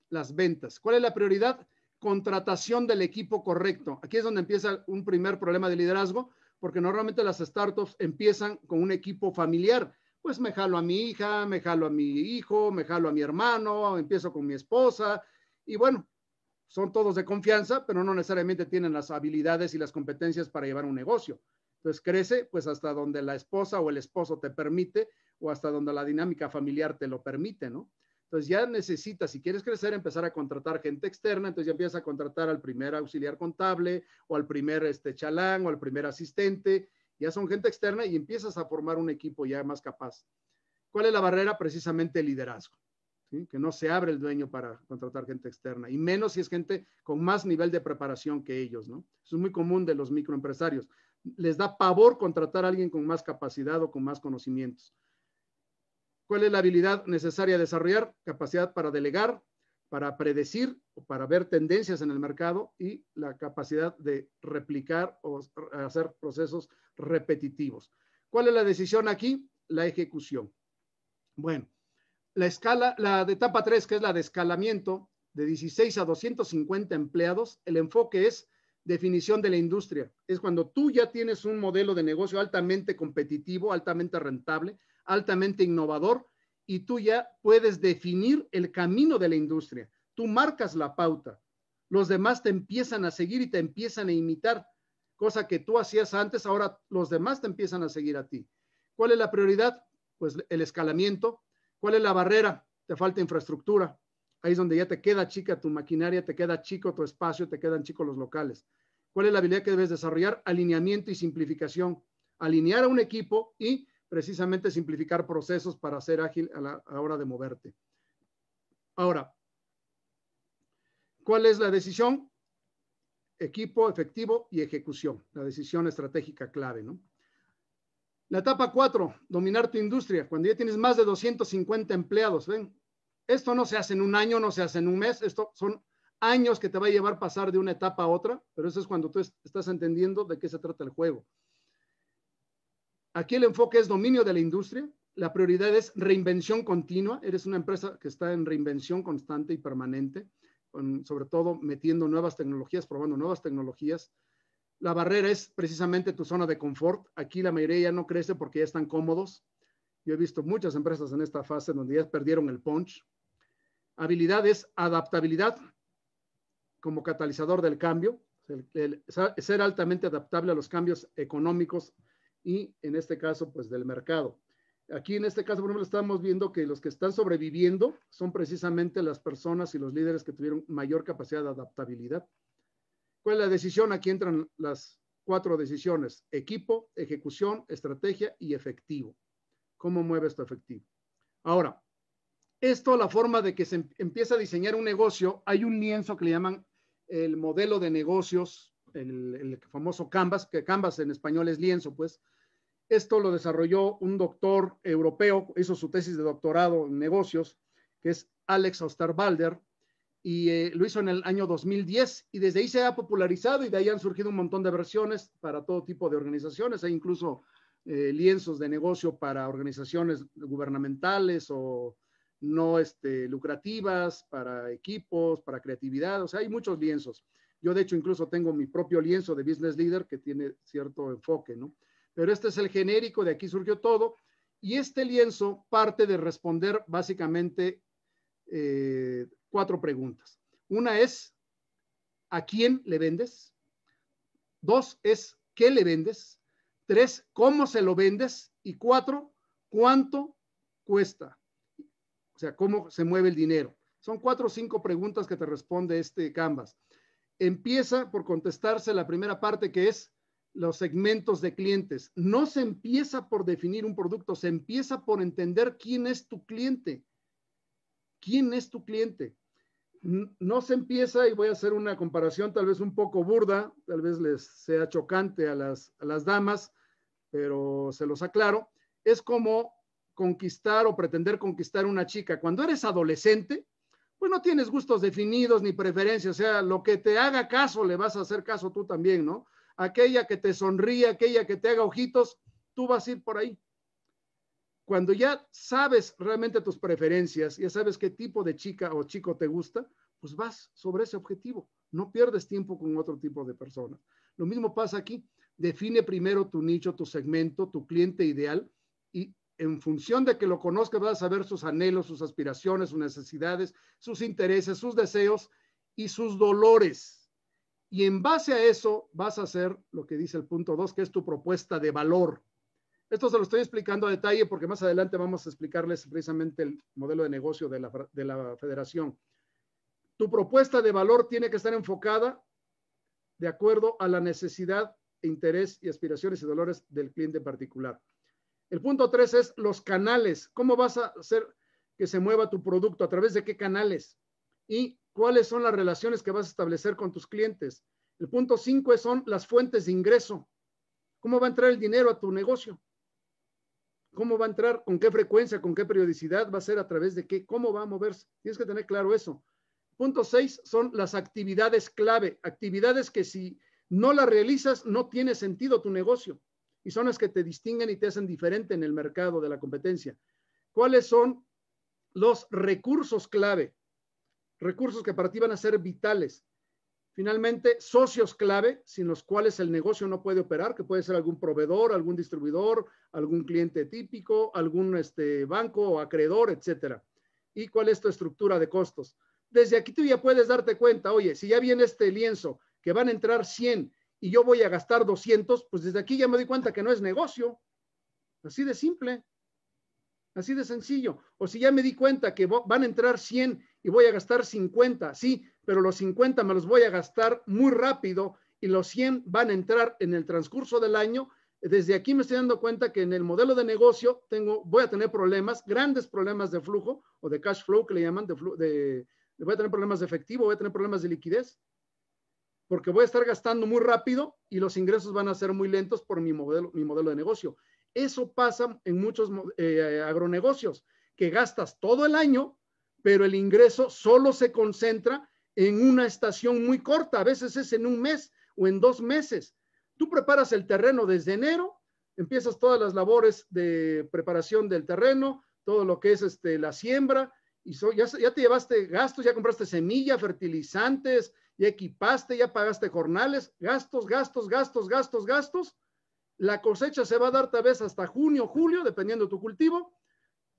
las ventas. ¿Cuál es la prioridad? Contratación del equipo correcto. Aquí es donde empieza un primer problema de liderazgo, porque normalmente las startups empiezan con un equipo familiar. Pues me jalo a mi hija, me jalo a mi hijo, me jalo a mi hermano, empiezo con mi esposa. Y bueno, son todos de confianza, pero no necesariamente tienen las habilidades y las competencias para llevar un negocio. Entonces crece pues hasta donde la esposa o el esposo te permite o hasta donde la dinámica familiar te lo permite, ¿no? Entonces ya necesitas, si quieres crecer, empezar a contratar gente externa, entonces ya empiezas a contratar al primer auxiliar contable o al primer este, chalán o al primer asistente, ya son gente externa y empiezas a formar un equipo ya más capaz. ¿Cuál es la barrera? Precisamente el liderazgo, que no se abre el dueño para contratar gente externa, y menos si es gente con más nivel de preparación que ellos, ¿no? Eso es muy común de los microempresarios. Les da pavor contratar a alguien con más capacidad o con más conocimientos. ¿Cuál es la habilidad necesaria a desarrollar? Capacidad para delegar, para predecir o para ver tendencias en el mercado y la capacidad de replicar o hacer procesos repetitivos. ¿Cuál es la decisión aquí? La ejecución. Bueno, la escala, la de etapa 3, que es la de escalamiento de 16 a 250 empleados, el enfoque es definición de la industria. Es cuando tú ya tienes un modelo de negocio altamente competitivo, altamente rentable, altamente innovador y tú ya puedes definir el camino de la industria. Tú marcas la pauta. Los demás te empiezan a seguir y te empiezan a imitar, cosa que tú hacías antes, ahora los demás te empiezan a seguir a ti. ¿Cuál es la prioridad? Pues el escalamiento. ¿Cuál es la barrera? Te falta infraestructura. Ahí es donde ya te queda chica tu maquinaria, te queda chico tu espacio, te quedan chicos los locales. ¿Cuál es la habilidad que debes desarrollar? Alineamiento y simplificación. Alinear a un equipo y precisamente simplificar procesos para ser ágil a la, hora de moverte. Ahora, ¿cuál es la decisión? Equipo, efectivo y ejecución, la decisión estratégica clave, ¿no? La etapa cuatro, dominar tu industria, cuando ya tienes más de 250 empleados, ¿ven? Esto no se hace en un año, no se hace en un mes, esto son años que te va a llevar pasar de una etapa a otra, pero eso es cuando tú estás entendiendo de qué se trata el juego. Aquí el enfoque es dominio de la industria, la prioridad es reinvención continua. Eres una empresa que está en reinvención constante y permanente, sobre todo metiendo nuevas tecnologías, probando nuevas tecnologías. La barrera es precisamente tu zona de confort. Aquí la mayoría ya no crece porque ya están cómodos. Yo he visto muchas empresas en esta fase donde ya perdieron el punch. Habilidad es adaptabilidad como catalizador del cambio, ser altamente adaptable a los cambios económicos, y en este caso, pues del mercado. Aquí en este caso, por ejemplo, estamos viendo que los que están sobreviviendo son precisamente las personas y los líderes que tuvieron mayor capacidad de adaptabilidad. ¿Cuál es la decisión? Aquí entran las cuatro decisiones. Equipo, ejecución, estrategia y efectivo. ¿Cómo mueve esto efectivo? Ahora, esto, la forma de que se em-, empieza a diseñar un negocio, hay un lienzo que le llaman el modelo de negocios, el, el famoso Canvas, que Canvas en español es lienzo, pues, esto lo desarrolló un doctor europeo, hizo su tesis de doctorado en negocios, que es Alex Osterwalder, y eh, lo hizo en el año 2010 y desde ahí se ha popularizado y de ahí han surgido un montón de versiones para todo tipo de organizaciones. Hay incluso eh, lienzos de negocio para organizaciones gubernamentales o no este, lucrativas, para equipos, para creatividad. O sea, hay muchos lienzos. Yo de hecho incluso tengo mi propio lienzo de Business Leader que tiene cierto enfoque, ¿no? pero este es el genérico, de aquí surgió todo. Y este lienzo parte de responder básicamente eh, cuatro preguntas. Una es, ¿a quién le vendes? Dos es, ¿qué le vendes? Tres, ¿cómo se lo vendes? Y cuatro, ¿cuánto cuesta? O sea, ¿cómo se mueve el dinero? Son cuatro o cinco preguntas que te responde este Canvas. Empieza por contestarse la primera parte que es, los segmentos de clientes. No se empieza por definir un producto, se empieza por entender quién es tu cliente. ¿Quién es tu cliente? No se empieza, y voy a hacer una comparación tal vez un poco burda, tal vez les sea chocante a las, las damas, pero se los aclaro. Es como conquistar o pretender conquistar una chica. Cuando eres adolescente, pues no tienes gustos definidos ni preferencias, o sea, lo que te haga caso le vas a hacer caso tú también, ¿no? aquella que te sonríe, aquella que te haga ojitos, tú vas a ir por ahí. Cuando ya sabes realmente tus preferencias, ya sabes qué tipo de chica o chico te gusta, pues vas sobre ese objetivo. No pierdes tiempo con otro tipo de persona. Lo mismo pasa aquí. Define primero tu nicho, tu segmento, tu cliente ideal y en función de que lo conozcas vas a ver sus anhelos, sus aspiraciones, sus necesidades, sus intereses, sus deseos y sus dolores y en base a eso vas a hacer lo que dice el punto 2, que es tu propuesta de valor. Esto se lo estoy explicando a detalle porque más adelante vamos a explicarles precisamente el modelo de negocio de la, federación. Tu propuesta de valor tiene que estar enfocada de acuerdo a la necesidad, interés y aspiraciones y dolores del cliente en particular. El punto 3 es los canales. ¿Cómo vas a hacer que se mueva tu producto? ¿A través de qué canales? Y cuáles son las relaciones que vas a establecer con tus clientes. El punto cinco son las fuentes de ingreso. ¿Cómo va a entrar el dinero a tu negocio? ¿Cómo va a entrar? ¿Con qué frecuencia? ¿Con qué periodicidad? ¿Va a ser a través de qué? ¿Cómo va a moverse? Tienes que tener claro eso. Punto seis son las actividades clave, actividades que si no las realizas no tiene sentido tu negocio y son las que te distinguen y te hacen diferente en el mercado de la competencia. ¿Cuáles son los recursos clave? recursos que para ti van a ser vitales. Finalmente, socios clave sin los cuales el negocio no puede operar, que puede ser algún proveedor, algún distribuidor, algún cliente típico, algún este, banco o acreedor, etcétera. ¿Y cuál es tu estructura de costos? Desde aquí tú ya puedes darte cuenta, oye, si ya viene este lienzo que van a entrar 100 y yo voy a gastar 200, pues desde aquí ya me di cuenta que no es negocio. Así de simple, así de sencillo. O si ya me di cuenta que van a entrar 100 y voy a gastar 50, sí, pero los 50 me los voy a gastar muy rápido y los 100 van a entrar en el transcurso del año. Desde aquí me estoy dando cuenta que en el modelo de negocio tengo, voy a tener problemas, grandes problemas de flujo o de cash flow que le llaman, de, de, voy a tener problemas de efectivo, voy a tener problemas de liquidez, porque voy a estar gastando muy rápido y los ingresos van a ser muy lentos por mi modelo, mi modelo de negocio. Eso pasa en muchos eh, agronegocios, que gastas todo el año pero el ingreso solo se concentra en una estación muy corta, a veces es en un mes o en dos meses. Tú preparas el terreno desde enero, empiezas todas las labores de preparación del terreno, todo lo que es este, la siembra, y ya, te llevaste gastos, ya compraste semillas, fertilizantes, ya equipaste, ya pagaste jornales, gastos, gastos, gastos, gastos, gastos. La cosecha se va a dar tal vez hasta junio, julio, dependiendo de tu cultivo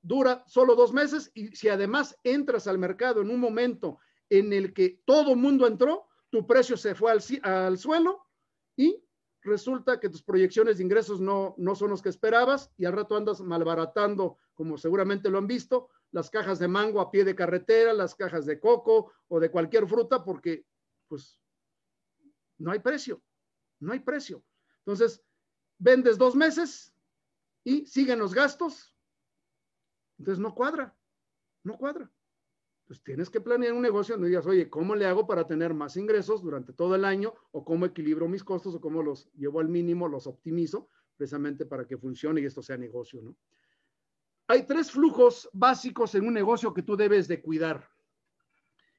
dura solo dos meses y si además entras al mercado en un momento en el que todo mundo entró, tu precio se fue al, al suelo y resulta que tus proyecciones de ingresos no, no son los que esperabas y al rato andas malbaratando, como seguramente lo han visto, las cajas de mango a pie de carretera, las cajas de coco o de cualquier fruta porque pues no hay precio, no hay precio. Entonces, vendes dos meses y siguen los gastos, entonces no cuadra, no cuadra. Pues tienes que planear un negocio donde digas, oye, ¿cómo le hago para tener más ingresos durante todo el año? ¿O cómo equilibro mis costos? ¿O cómo los llevo al mínimo? ¿Los optimizo? Precisamente para que funcione y esto sea negocio, ¿no? Hay tres flujos básicos en un negocio que tú debes de cuidar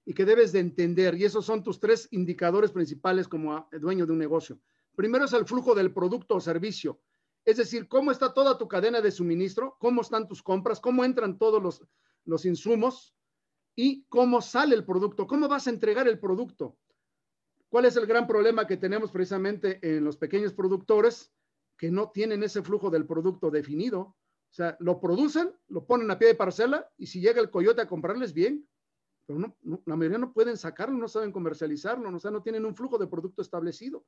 y que debes de entender. Y esos son tus tres indicadores principales como dueño de un negocio. Primero es el flujo del producto o servicio. Es decir, cómo está toda tu cadena de suministro, cómo están tus compras, cómo entran todos los, insumos y cómo sale el producto, cómo vas a entregar el producto. ¿Cuál es el gran problema que tenemos precisamente en los pequeños productores que no tienen ese flujo del producto definido? O sea, lo producen, lo ponen a pie de parcela y si llega el coyote a comprarles bien, pero la mayoría no pueden sacarlo, no saben comercializarlo, o sea, no tienen un flujo de producto establecido.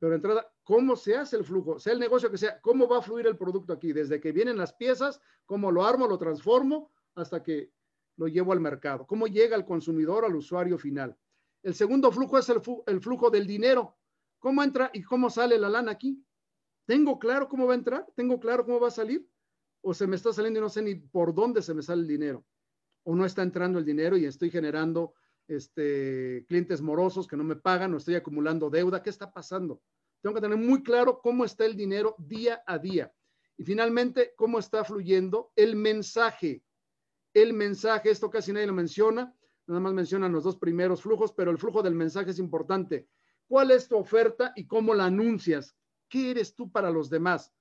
Pero entrada, ¿cómo se hace el flujo? Sea el negocio que sea, ¿cómo va a fluir el producto aquí? Desde que vienen las piezas, ¿cómo lo armo, lo transformo hasta que lo llevo al mercado? ¿Cómo llega al consumidor, al usuario final? El segundo flujo es el, el flujo del dinero. ¿Cómo entra y cómo sale la lana aquí? ¿Tengo claro cómo va a entrar? ¿Tengo claro cómo va a salir? ¿O se me está saliendo y no sé ni por dónde se me sale el dinero? ¿O no está entrando el dinero y estoy generando este, clientes morosos que no me pagan o estoy acumulando deuda. ¿Qué está pasando? Tengo que tener muy claro cómo está el dinero día a día. Y finalmente, cómo está fluyendo el mensaje. El mensaje, esto casi nadie lo menciona, nada más mencionan los dos primeros flujos, pero el flujo del mensaje es importante. ¿Cuál es tu oferta y cómo la anuncias? ¿Qué eres tú para los demás?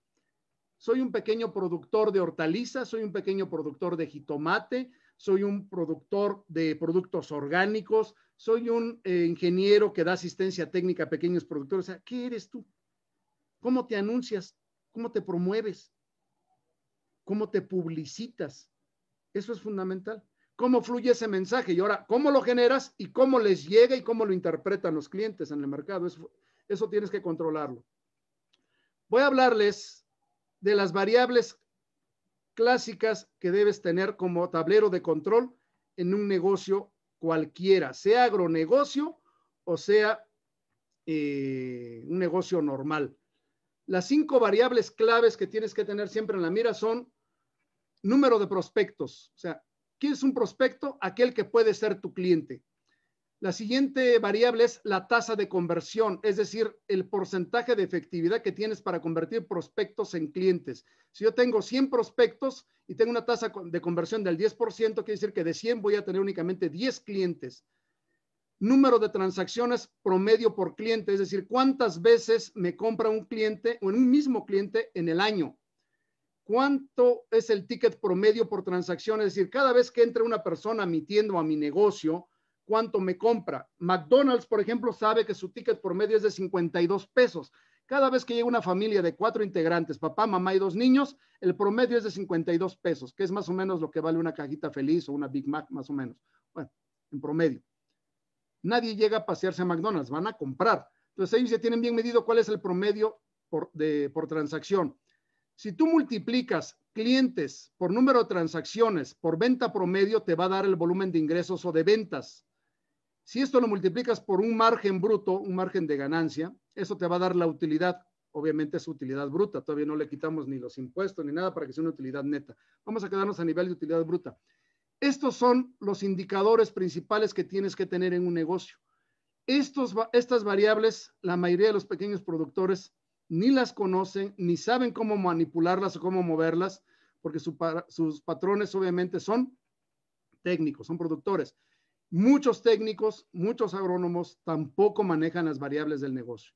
Soy un pequeño productor de hortalizas, soy un pequeño productor de jitomate, soy un productor de productos orgánicos, soy un eh, ingeniero que da asistencia técnica a pequeños productores. O sea, ¿qué eres tú? ¿Cómo te anuncias? ¿Cómo te promueves? ¿Cómo te publicitas? Eso es fundamental. ¿Cómo fluye ese mensaje? Y ahora, ¿cómo lo generas y cómo les llega y cómo lo interpretan los clientes en el mercado? eso tienes que controlarlo. Voy a hablarles de las variables clásicas que debes tener como tablero de control en un negocio cualquiera, sea agronegocio o sea eh, un negocio normal. Las cinco variables claves que tienes que tener siempre en la mira son número de prospectos, o sea, ¿quién es un prospecto? Aquel que puede ser tu cliente. La siguiente variable es la tasa de conversión, es decir, el porcentaje de efectividad que tienes para convertir prospectos en clientes. Si yo tengo 100 prospectos y tengo una tasa de conversión del 10%, quiere decir que de 100 voy a tener únicamente 10 clientes. Número de transacciones promedio por cliente, es decir, cuántas veces me compra un cliente o un mismo cliente en el año. ¿Cuánto es el ticket promedio por transacción? Es decir, cada vez que entre una persona a mi tienda o a mi negocio, cuánto me compra. McDonald's, por ejemplo, sabe que su ticket promedio es de 52 pesos. Cada vez que llega una familia de cuatro integrantes, papá, mamá y dos niños, el promedio es de 52 pesos, que es más o menos lo que vale una cajita feliz o una Big Mac, más o menos. Bueno, en promedio. Nadie llega a pasearse a McDonald's, van a comprar. Entonces ellos ya tienen bien medido cuál es el promedio por transacción. Si tú multiplicas clientes por número de transacciones por venta promedio, te va a dar el volumen de ingresos o de ventas si esto lo multiplicas por un margen bruto, un margen de ganancia, eso te va a dar la utilidad. Obviamente es utilidad bruta, todavía no le quitamos ni los impuestos ni nada para que sea una utilidad neta. Vamos a quedarnos a nivel de utilidad bruta. Estos son los indicadores principales que tienes que tener en un negocio. estas variables, la mayoría de los pequeños productores ni las conocen, ni saben cómo manipularlas o cómo moverlas, porque sus patrones obviamente son técnicos, son productores. Muchos técnicos, muchos agrónomos tampoco manejan las variables del negocio.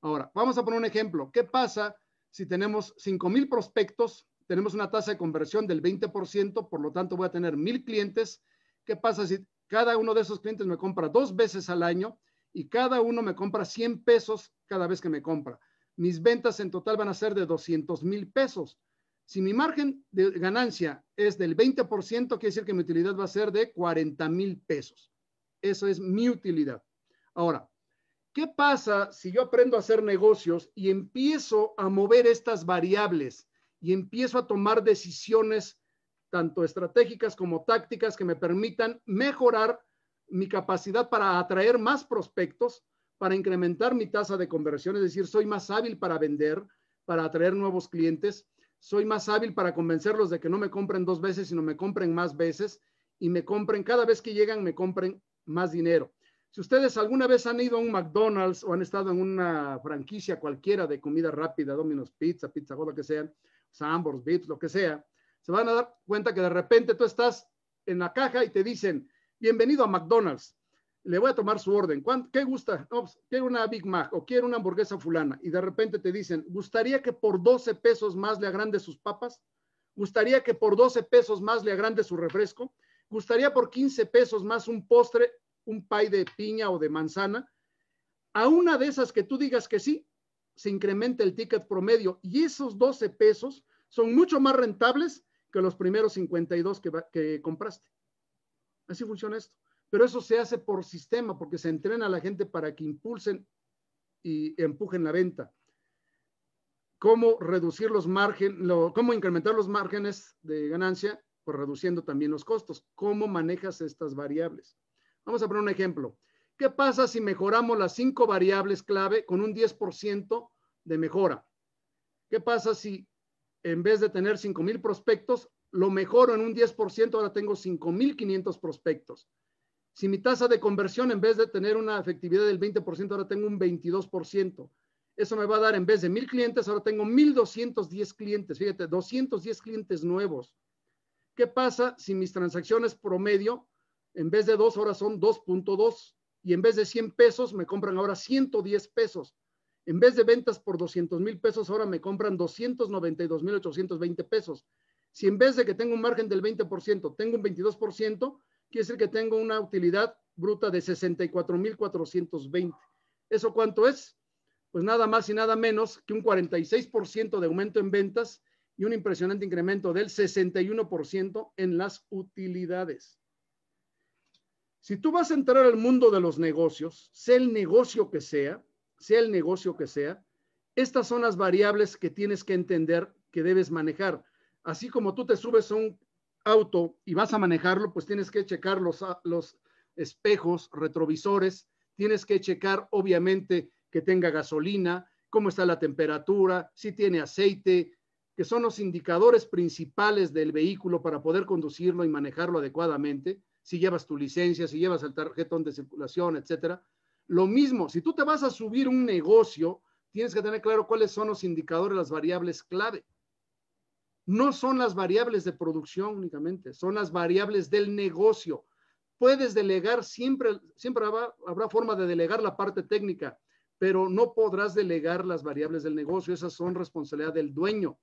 Ahora, vamos a poner un ejemplo. ¿Qué pasa si tenemos 5,000 prospectos, tenemos una tasa de conversión del 20%, por lo tanto voy a tener 1,000 clientes? ¿Qué pasa si cada uno de esos clientes me compra dos veces al año y cada uno me compra 100 pesos cada vez que me compra? Mis ventas en total van a ser de 200 mil pesos. Si mi margen de ganancia es del 20%, quiere decir que mi utilidad va a ser de 40 mil pesos. Eso es mi utilidad. Ahora, ¿qué pasa si yo aprendo a hacer negocios y empiezo a mover estas variables y empiezo a tomar decisiones tanto estratégicas como tácticas que me permitan mejorar mi capacidad para atraer más prospectos, para incrementar mi tasa de conversión, es decir, soy más hábil para vender, para atraer nuevos clientes? soy más hábil para convencerlos de que no me compren dos veces, sino me compren más veces y me compren, cada vez que llegan, me compren más dinero. Si ustedes alguna vez han ido a un McDonald's o han estado en una franquicia cualquiera de comida rápida, Domino's Pizza, Pizza Hut, lo que sea, Sambors, Bits, lo que sea, se van a dar cuenta que de repente tú estás en la caja y te dicen, bienvenido a McDonald's le voy a tomar su orden. ¿Qué gusta? Pues, quiero una Big Mac o quiero una hamburguesa fulana. Y de repente te dicen, ¿gustaría que por 12 pesos más le agrande sus papas? ¿Gustaría que por 12 pesos más le agrande su refresco? ¿Gustaría por 15 pesos más un postre, un pay de piña o de manzana? A una de esas que tú digas que sí, se incrementa el ticket promedio y esos 12 pesos son mucho más rentables que los primeros 52 que compraste. Así funciona esto pero eso se hace por sistema, porque se entrena a la gente para que impulsen y empujen la venta. ¿Cómo reducir los márgenes, cómo incrementar los márgenes de ganancia? Pues reduciendo también los costos. ¿Cómo manejas estas variables? Vamos a poner un ejemplo. ¿Qué pasa si mejoramos las cinco variables clave con un 10% de mejora? ¿Qué pasa si en vez de tener 5,000 prospectos, lo mejoro en un 10%, ahora tengo 5,500 prospectos? Si mi tasa de conversión en vez de tener una efectividad del 20%, ahora tengo un 22%. Eso me va a dar en vez de mil clientes, ahora tengo 1210 clientes. Fíjate, 210 clientes nuevos. ¿Qué pasa si mis transacciones promedio, en vez de dos, ahora son 2.2? Y en vez de 100 pesos, me compran ahora 110 pesos. En vez de ventas por 200 mil pesos, ahora me compran 292 mil 820 pesos. Si en vez de que tengo un margen del 20%, tengo un 22%, quiere decir que tengo una utilidad bruta de 64.420. ¿Eso cuánto es? Pues nada más y nada menos que un 46% de aumento en ventas y un impresionante incremento del 61% en las utilidades. Si tú vas a entrar al mundo de los negocios, sea el negocio que sea, sea el negocio que sea, estas son las variables que tienes que entender que debes manejar. Así como tú te subes a un auto y vas a manejarlo, pues tienes que checar los, los espejos, retrovisores, tienes que checar obviamente que tenga gasolina, cómo está la temperatura, si tiene aceite, que son los indicadores principales del vehículo para poder conducirlo y manejarlo adecuadamente, si llevas tu licencia, si llevas el tarjetón de circulación, etcétera. Lo mismo, si tú te vas a subir un negocio, tienes que tener claro cuáles son los indicadores, las variables clave no son las variables de producción únicamente, son las variables del negocio. Puedes delegar, siempre, siempre habrá, habrá, forma de delegar la parte técnica, pero no podrás delegar las variables del negocio, esas son responsabilidad del dueño.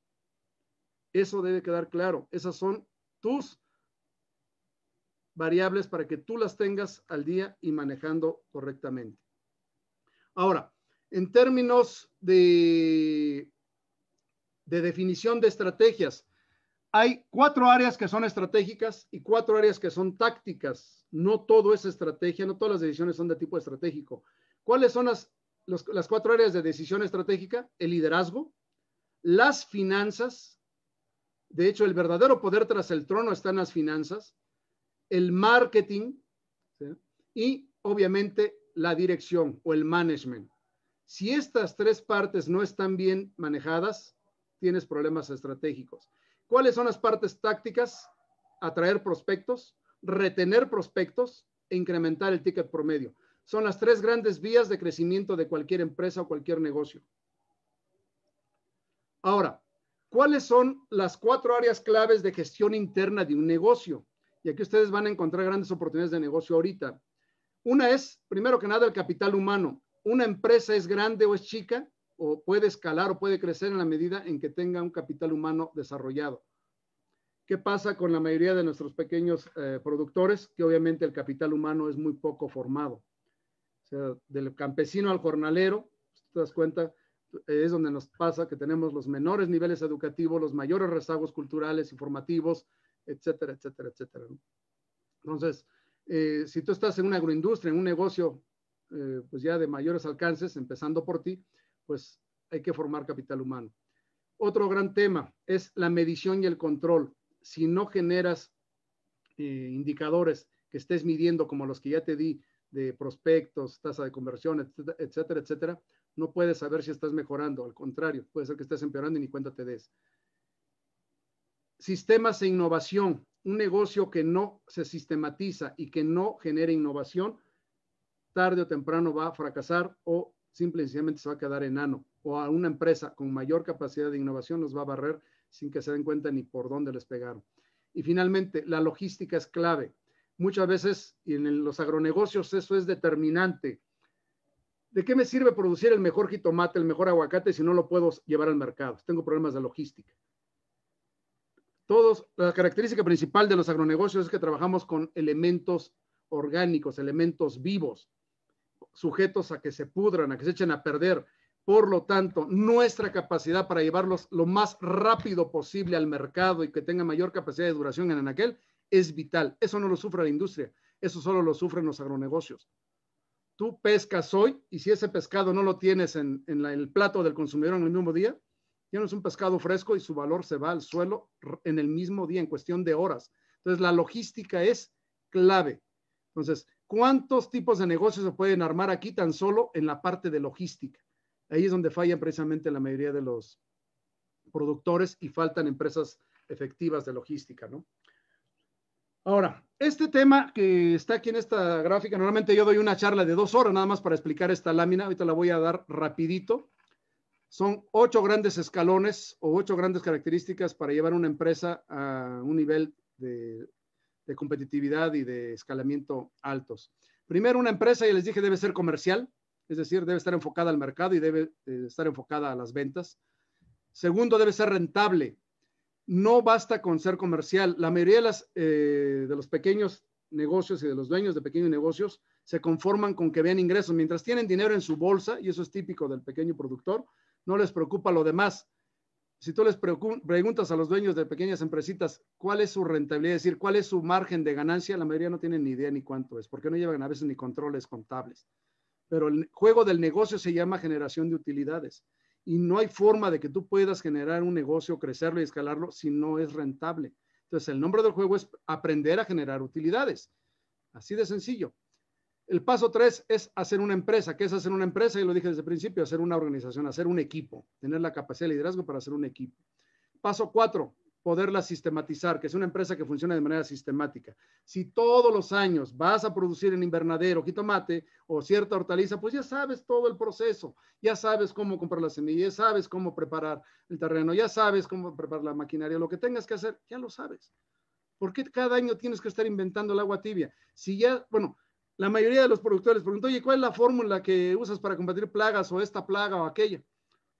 Eso debe quedar claro, esas son tus variables para que tú las tengas al día y manejando correctamente. Ahora, en términos de de definición de estrategias. Hay cuatro áreas que son estratégicas y cuatro áreas que son tácticas. No todo es estrategia, no todas las decisiones son de tipo estratégico. ¿Cuáles son las, las cuatro áreas de decisión estratégica? El liderazgo, las finanzas. De hecho, el verdadero poder tras el trono está en las finanzas, el marketing y obviamente la dirección o el management. Si estas tres partes no están bien manejadas, tienes problemas estratégicos. ¿Cuáles son las partes tácticas? Atraer prospectos, retener prospectos e incrementar el ticket promedio. Son las tres grandes vías de crecimiento de cualquier empresa o cualquier negocio. Ahora, ¿cuáles son las cuatro áreas claves de gestión interna de un negocio? Y aquí ustedes van a encontrar grandes oportunidades de negocio ahorita. Una es, primero que nada, el capital humano. Una empresa es grande o es chica, o puede escalar o puede crecer en la medida en que tenga un capital humano desarrollado. ¿Qué pasa con la mayoría de nuestros pequeños eh, productores? Que obviamente el capital humano es muy poco formado. O sea, del campesino al jornalero, te das cuenta, eh, es donde nos pasa que tenemos los menores niveles educativos, los mayores rezagos culturales informativos, etcétera, etcétera, etcétera. Entonces, eh, si tú estás en una agroindustria, en un negocio, pues ya de mayores alcances, empezando por ti, pues hay que formar capital humano. Otro gran tema es la medición y el control. Si no generas eh, indicadores que estés midiendo, como los que ya te di, de prospectos, tasa de conversión, etcétera, etcétera, no puedes saber si estás mejorando. Al contrario, puede ser que estés empeorando y ni cuenta te des. Sistemas e innovación. Un negocio que no se sistematiza y que no genere innovación, tarde o temprano va a fracasar o simple y sencillamente se va a quedar enano o a una empresa con mayor capacidad de innovación los va a barrer sin que se den cuenta ni por dónde les pegaron. Y finalmente, la logística es clave. Muchas veces en los agronegocios eso es determinante. ¿De qué me sirve producir el mejor jitomate, el mejor aguacate si no lo puedo llevar al mercado? Tengo problemas de logística. Todos, la característica principal de los agronegocios es que trabajamos con elementos orgánicos, elementos vivos sujetos a que se pudran, a que se echen a perder. Por lo tanto, nuestra capacidad para llevarlos lo más rápido posible al mercado y que tenga mayor capacidad de duración en aquel es vital. Eso no lo sufre la industria, eso solo lo sufren los agronegocios. Tú pescas hoy y si ese pescado no lo tienes en, el plato del consumidor en el mismo día, tienes un pescado fresco y su valor se va al suelo en el mismo día, en cuestión de horas. Entonces, la logística es clave. Entonces, ¿Cuántos tipos de negocios se pueden armar aquí tan solo en la parte de logística? Ahí es donde fallan precisamente la mayoría de los productores y faltan empresas efectivas de logística, ¿no? Ahora, este tema que está aquí en esta gráfica, normalmente yo doy una charla de dos horas nada más para explicar esta lámina, ahorita la voy a dar rapidito. Son ocho grandes escalones o ocho grandes características para llevar una empresa a un nivel de de competitividad y de escalamiento altos. Primero, una empresa, ya les dije, debe ser comercial, es decir, debe estar enfocada al mercado y debe eh, estar enfocada a las ventas. Segundo, debe ser rentable. No basta con ser comercial. La mayoría de, eh, de los pequeños negocios y de los dueños de pequeños negocios se conforman con que vean ingresos. Mientras tienen dinero en su bolsa, y eso es típico del pequeño productor, no les preocupa lo demás si tú les preguntas a los dueños de pequeñas empresitas cuál es su rentabilidad, es decir, cuál es su margen de ganancia, la mayoría no tienen ni idea ni cuánto es, porque no llevan a veces ni controles contables. Pero el juego del negocio se llama generación de utilidades y no hay forma de que tú puedas generar un negocio, crecerlo y escalarlo si no es rentable. Entonces, el nombre del juego es aprender a generar utilidades. Así de sencillo. El paso tres es hacer una empresa. que es hacer una empresa? Y lo dije desde el principio, hacer una organización, hacer un equipo, tener la capacidad de liderazgo para hacer un equipo. Paso cuatro, poderla sistematizar, que es una empresa que funciona de manera sistemática. Si todos los años vas a producir en invernadero jitomate o cierta hortaliza, pues ya sabes todo el proceso, ya sabes cómo comprar las semillas, ya sabes cómo preparar el terreno, ya sabes cómo preparar la maquinaria, lo que tengas que hacer, ya lo sabes. ¿Por qué cada año tienes que estar inventando el agua tibia? Si ya, bueno, la mayoría de los productores preguntó, oye, ¿cuál es la fórmula que usas para combatir plagas o esta plaga o aquella?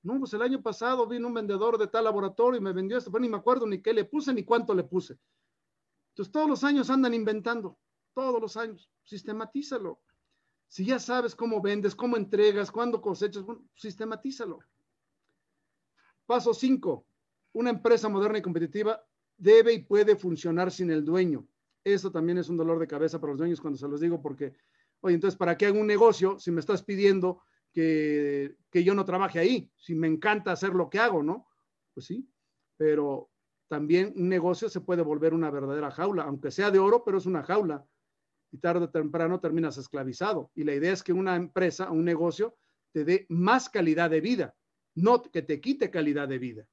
No, pues el año pasado vino un vendedor de tal laboratorio y me vendió esto, pero ni me acuerdo ni qué le puse ni cuánto le puse. Entonces todos los años andan inventando, todos los años, sistematízalo. Si ya sabes cómo vendes, cómo entregas, cuándo cosechas, bueno, sistematízalo. Paso 5. Una empresa moderna y competitiva debe y puede funcionar sin el dueño. Eso también es un dolor de cabeza para los dueños cuando se los digo porque, oye, entonces, ¿para qué hago un negocio si me estás pidiendo que, yo no trabaje ahí? Si me encanta hacer lo que hago, ¿no? Pues sí, pero también un negocio se puede volver una verdadera jaula, aunque sea de oro, pero es una jaula. Y tarde o temprano terminas esclavizado. Y la idea es que una empresa, un negocio, te dé más calidad de vida, no que te quite calidad de vida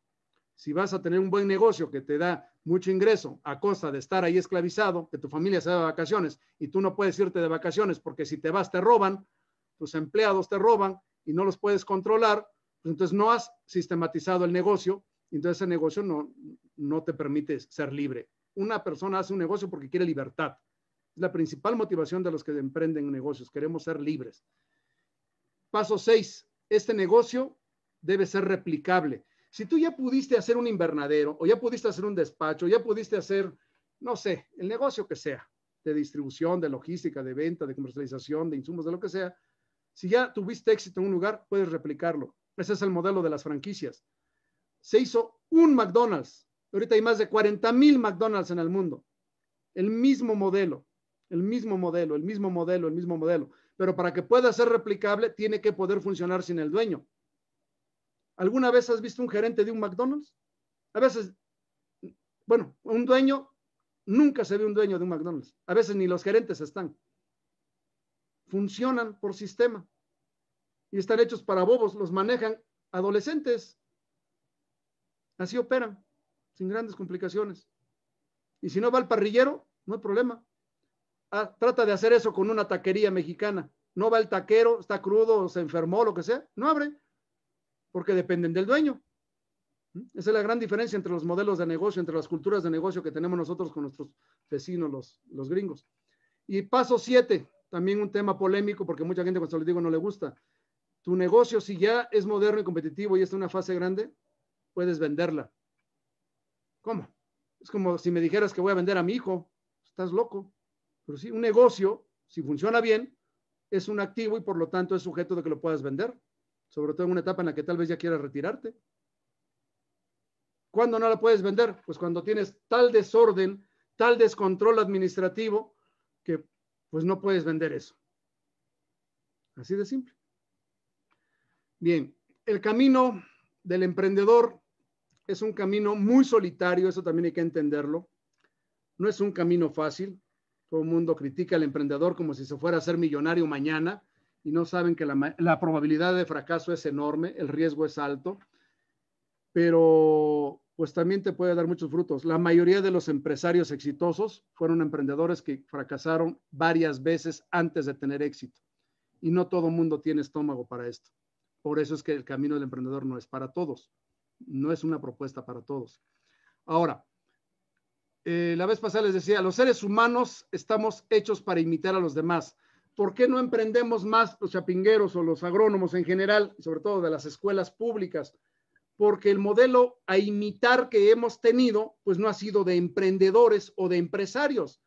si vas a tener un buen negocio que te da mucho ingreso a costa de estar ahí esclavizado, que tu familia se va de vacaciones y tú no puedes irte de vacaciones porque si te vas te roban, tus empleados te roban y no los puedes controlar, pues entonces no has sistematizado el negocio, entonces ese negocio no, no te permite ser libre. Una persona hace un negocio porque quiere libertad. Es la principal motivación de los que emprenden negocios, queremos ser libres. Paso 6, este negocio debe ser replicable. Si tú ya pudiste hacer un invernadero o ya pudiste hacer un despacho, ya pudiste hacer, no sé, el negocio que sea, de distribución, de logística, de venta, de comercialización, de insumos, de lo que sea, si ya tuviste éxito en un lugar, puedes replicarlo. Ese es el modelo de las franquicias. Se hizo un McDonald's. Ahorita hay más de 40 mil McDonald's en el mundo. El mismo modelo, el mismo modelo, el mismo modelo, el mismo modelo. Pero para que pueda ser replicable, tiene que poder funcionar sin el dueño. ¿Alguna vez has visto un gerente de un McDonald's? A veces, bueno, un dueño, nunca se ve un dueño de un McDonald's. A veces ni los gerentes están. Funcionan por sistema y están hechos para bobos, los manejan adolescentes. Así operan, sin grandes complicaciones. Y si no va el parrillero, no hay problema. Ah, trata de hacer eso con una taquería mexicana. No va el taquero, está crudo, se enfermó, lo que sea, no abre porque dependen del dueño. ¿Mm? Esa es la gran diferencia entre los modelos de negocio, entre las culturas de negocio que tenemos nosotros con nuestros vecinos, los, gringos. Y paso siete, también un tema polémico, porque mucha gente cuando se lo digo no le gusta. Tu negocio, si ya es moderno y competitivo y está en una fase grande, puedes venderla. ¿Cómo? Es como si me dijeras que voy a vender a mi hijo. Estás loco. Pero sí, un negocio, si funciona bien, es un activo y por lo tanto es sujeto de que lo puedas vender sobre todo en una etapa en la que tal vez ya quieras retirarte. ¿Cuándo no la puedes vender? Pues cuando tienes tal desorden, tal descontrol administrativo, que pues no puedes vender eso. Así de simple. Bien, el camino del emprendedor es un camino muy solitario, eso también hay que entenderlo. No es un camino fácil. Todo el mundo critica al emprendedor como si se fuera a ser millonario mañana y no saben que la, probabilidad de fracaso es enorme, el riesgo es alto, pero pues también te puede dar muchos frutos. La mayoría de los empresarios exitosos fueron emprendedores que fracasaron varias veces antes de tener éxito. Y no todo mundo tiene estómago para esto. Por eso es que el camino del emprendedor no es para todos. No es una propuesta para todos. Ahora, eh, la vez pasada les decía, los seres humanos estamos hechos para imitar a los demás. ¿por qué no emprendemos más los chapingueros o los agrónomos en general, sobre todo de las escuelas públicas? Porque el modelo a imitar que hemos tenido, pues no ha sido de emprendedores o de empresarios.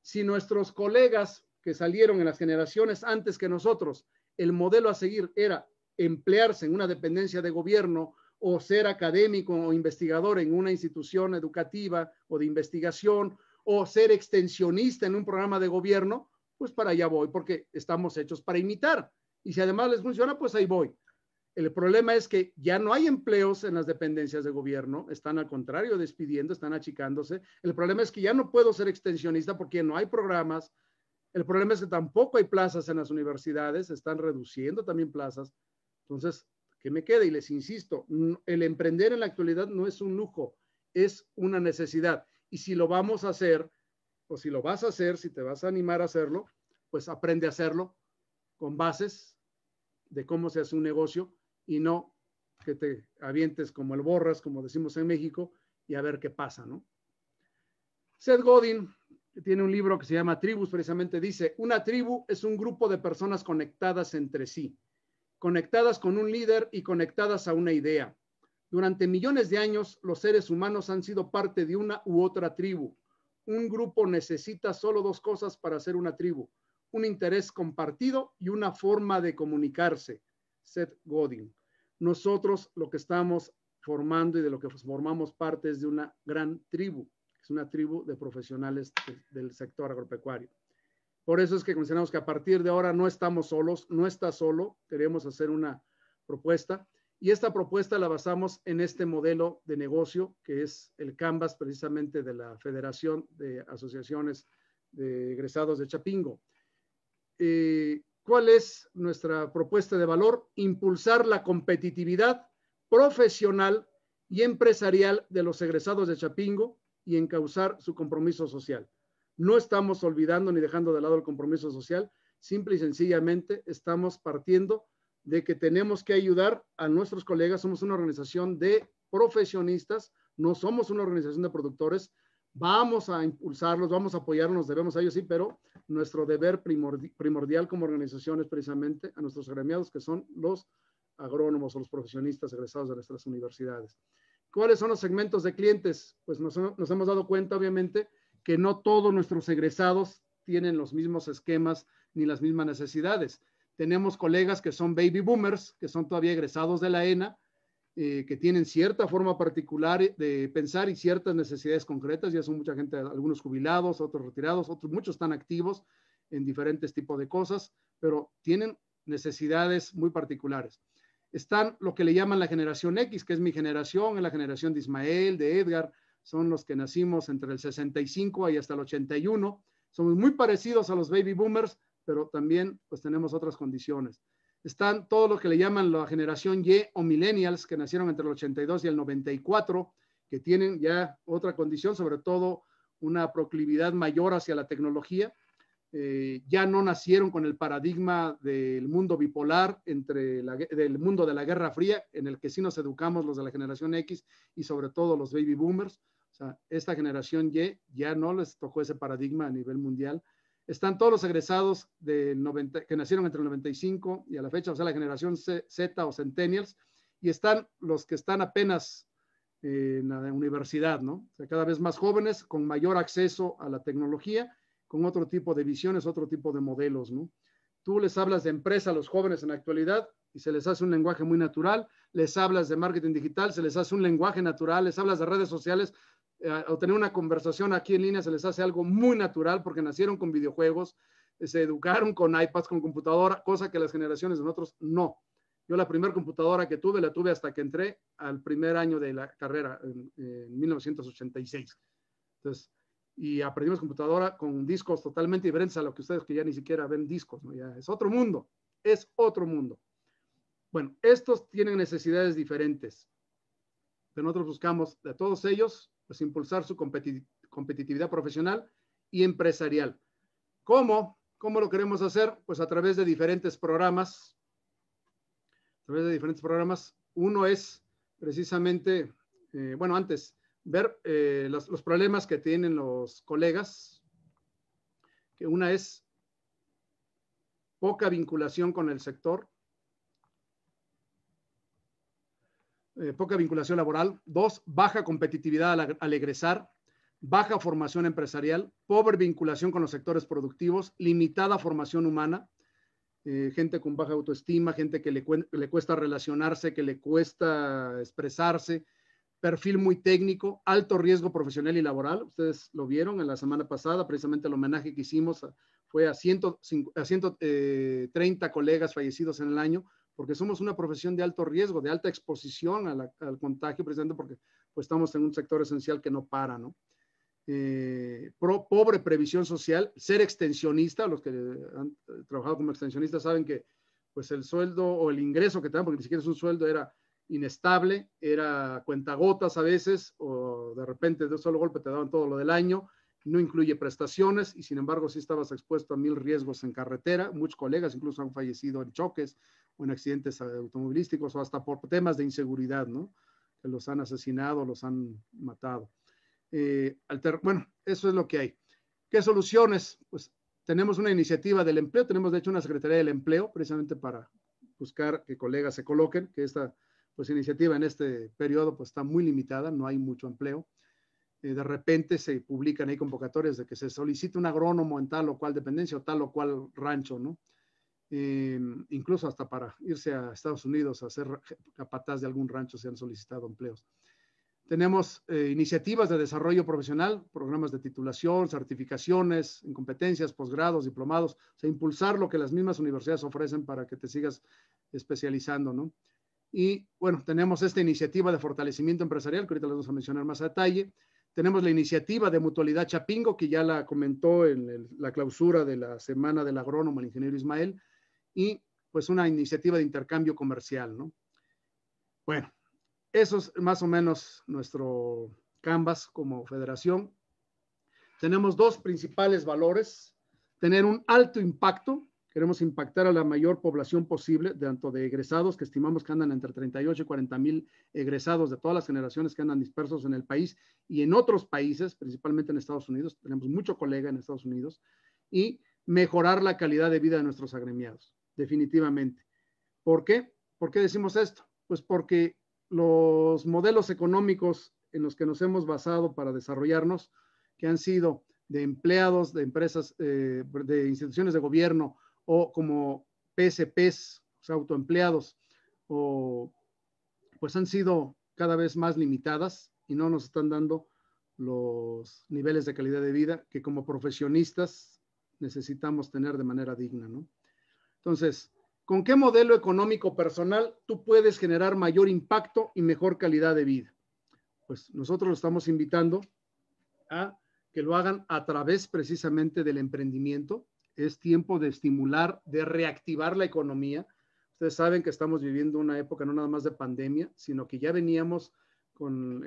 Si nuestros colegas que salieron en las generaciones antes que nosotros, el modelo a seguir era emplearse en una dependencia de gobierno o ser académico o investigador en una institución educativa o de investigación o ser extensionista en un programa de gobierno, pues para allá voy, porque estamos hechos para imitar. Y si además les funciona, pues ahí voy. El problema es que ya no hay empleos en las dependencias de gobierno, están al contrario despidiendo, están achicándose. El problema es que ya no puedo ser extensionista porque no hay programas. El problema es que tampoco hay plazas en las universidades, están reduciendo también plazas. Entonces, ¿qué me queda? y les insisto, el emprender en la actualidad no es un lujo, es una necesidad. Y si lo vamos a hacer, o si lo vas a hacer, si te vas a animar a hacerlo, pues aprende a hacerlo con bases de cómo se hace un negocio y no que te avientes como el borras, como decimos en México, y a ver qué pasa, ¿no? Seth Godin tiene un libro que se llama Tribus, precisamente dice, una tribu es un grupo de personas conectadas entre sí, conectadas con un líder y conectadas a una idea. Durante millones de años, los seres humanos han sido parte de una u otra tribu un grupo necesita solo dos cosas para ser una tribu, un interés compartido y una forma de comunicarse. Seth Godin. Nosotros lo que estamos formando y de lo que formamos parte es de una gran tribu, es una tribu de profesionales del sector agropecuario. Por eso es que consideramos que a partir de ahora no estamos solos, no está solo, queremos hacer una propuesta. Y esta propuesta la basamos en este modelo de negocio, que es el Canvas precisamente de la Federación de Asociaciones de Egresados de Chapingo. Eh, ¿Cuál es nuestra propuesta de valor? Impulsar la competitividad profesional y empresarial de los egresados de Chapingo y encauzar su compromiso social. No estamos olvidando ni dejando de lado el compromiso social, simple y sencillamente estamos partiendo de que tenemos que ayudar a nuestros colegas. Somos una organización de profesionistas, no somos una organización de productores. Vamos a impulsarlos, vamos a apoyarnos, debemos a ellos, sí, pero nuestro deber primordial como organización es precisamente a nuestros agremiados, que son los agrónomos o los profesionistas egresados de nuestras universidades. ¿Cuáles son los segmentos de clientes? Pues nos hemos dado cuenta, obviamente, que no todos nuestros egresados tienen los mismos esquemas ni las mismas necesidades. Tenemos colegas que son baby boomers, que son todavía egresados de la ENA, eh, que tienen cierta forma particular de pensar y ciertas necesidades concretas. Ya son mucha gente, algunos jubilados, otros retirados, otros muchos están activos en diferentes tipos de cosas, pero tienen necesidades muy particulares. Están lo que le llaman la generación X, que es mi generación, es la generación de Ismael, de Edgar, son los que nacimos entre el 65 y hasta el 81. Somos muy parecidos a los baby boomers, pero también pues tenemos otras condiciones. Están todos los que le llaman la generación Y o millennials, que nacieron entre el 82 y el 94, que tienen ya otra condición, sobre todo una proclividad mayor hacia la tecnología. Eh, ya no nacieron con el paradigma del mundo bipolar, entre del mundo de la Guerra Fría, en el que sí nos educamos los de la generación X y sobre todo los baby boomers. O sea, esta generación Y ya no les tocó ese paradigma a nivel mundial están todos los egresados de que nacieron entre el 95 y a la fecha, o sea, la generación Z o Centennials, y están los que están apenas eh, en la universidad, ¿no? sea, cada vez más jóvenes, con mayor acceso a la tecnología, con otro tipo de visiones, otro tipo de modelos, ¿no? Tú les hablas de empresa a los jóvenes en la actualidad y se les hace un lenguaje muy natural, les hablas de marketing digital, se les hace un lenguaje natural, les hablas de redes sociales, eh, o tener una conversación aquí en línea se les hace algo muy natural porque nacieron con videojuegos, eh, se educaron con iPads, con computadora, cosa que las generaciones de nosotros no. Yo la primera computadora que tuve la tuve hasta que entré al primer año de la carrera, en, 1986. Entonces, y aprendimos computadora con discos totalmente diferentes a lo que ustedes que ya ni siquiera ven discos, ¿no? ya es otro mundo, es otro mundo. Bueno, estos tienen necesidades diferentes. Pero nosotros buscamos de todos ellos pues impulsar su competitividad profesional y empresarial. ¿Cómo? ¿Cómo lo queremos hacer? Pues a través de diferentes programas. A través de diferentes programas. Uno es precisamente, eh, bueno, antes, ver eh, los, los problemas que tienen los colegas, que una es poca vinculación con el sector, Eh, poca vinculación laboral. Dos, baja competitividad al, egresar. Baja formación empresarial, pobre vinculación con los sectores productivos, limitada formación humana, eh, gente con baja autoestima, gente que le, cuesta relacionarse, que le cuesta expresarse, perfil muy técnico, alto riesgo profesional y laboral. Ustedes lo vieron en la semana pasada, precisamente el homenaje que hicimos fue a, a 130 eh, colegas fallecidos en el año porque somos una profesión de alto riesgo, de alta exposición al contagio, precisamente porque pues, estamos en un sector esencial que no para, ¿no? Eh, pobre previsión social, ser extensionista, los que han eh, trabajado como extensionistas saben que pues el sueldo o el ingreso que te dan, porque ni siquiera es un sueldo, era inestable, era cuentagotas a veces, o de repente de un solo golpe te daban todo lo del año, no incluye prestaciones y sin embargo sí estabas expuesto a mil riesgos en carretera. Muchos colegas incluso han fallecido en choques o en accidentes eh, automovilísticos o hasta por temas de inseguridad, ¿no? Que los han asesinado, los han matado. Eh, bueno, eso es lo que hay. ¿Qué soluciones? Pues tenemos una iniciativa del empleo, tenemos de hecho una Secretaría del Empleo precisamente para buscar que colegas se coloquen, que esta pues, iniciativa en este periodo pues está muy limitada, no hay mucho empleo. Eh, de repente se publican ahí convocatorias de que se solicite un agrónomo en tal o cual dependencia o tal o cual rancho, ¿no? Em, incluso hasta para irse a Estados Unidos a ser capataz de algún rancho se han solicitado empleos. Tenemos eh, iniciativas de desarrollo profesional, programas de titulación, certificaciones, en competencias, posgrados, diplomados, o impulsar lo que las mismas universidades ofrecen para que te sigas especializando, ¿no? Y bueno, tenemos esta iniciativa de fortalecimiento empresarial, que ahorita les vamos a mencionar más a detalle, tenemos la iniciativa de Mutualidad Chapingo, que ya la comentó en la clausura de la Semana del Agrónomo, el ingeniero Ismael, y pues una iniciativa de intercambio comercial, ¿no? Bueno, eso es más o menos nuestro canvas como federación. Tenemos dos principales valores, tener un alto impacto Queremos impactar a la mayor población posible, tanto de egresados, que estimamos que andan entre 38 y 40 mil egresados de todas las generaciones que andan dispersos en el país y en otros países, principalmente en Estados Unidos. Tenemos mucho colega en Estados Unidos. Y mejorar la calidad de vida de nuestros agremiados, definitivamente. ¿Por qué? ¿Por qué decimos esto? Pues porque los modelos económicos en los que nos hemos basado para desarrollarnos, que han sido de empleados, de empresas, eh, de instituciones de gobierno o como PSPs, o sea, autoempleados, o, pues han sido cada vez más limitadas y no nos están dando los niveles de calidad de vida que como profesionistas necesitamos tener de manera digna, ¿no? Entonces, ¿con qué modelo económico personal tú puedes generar mayor impacto y mejor calidad de vida? Pues nosotros lo estamos invitando a que lo hagan a través precisamente del emprendimiento, es tiempo de estimular, de reactivar la economía. Ustedes saben que estamos viviendo una época no nada más de pandemia, sino que ya veníamos con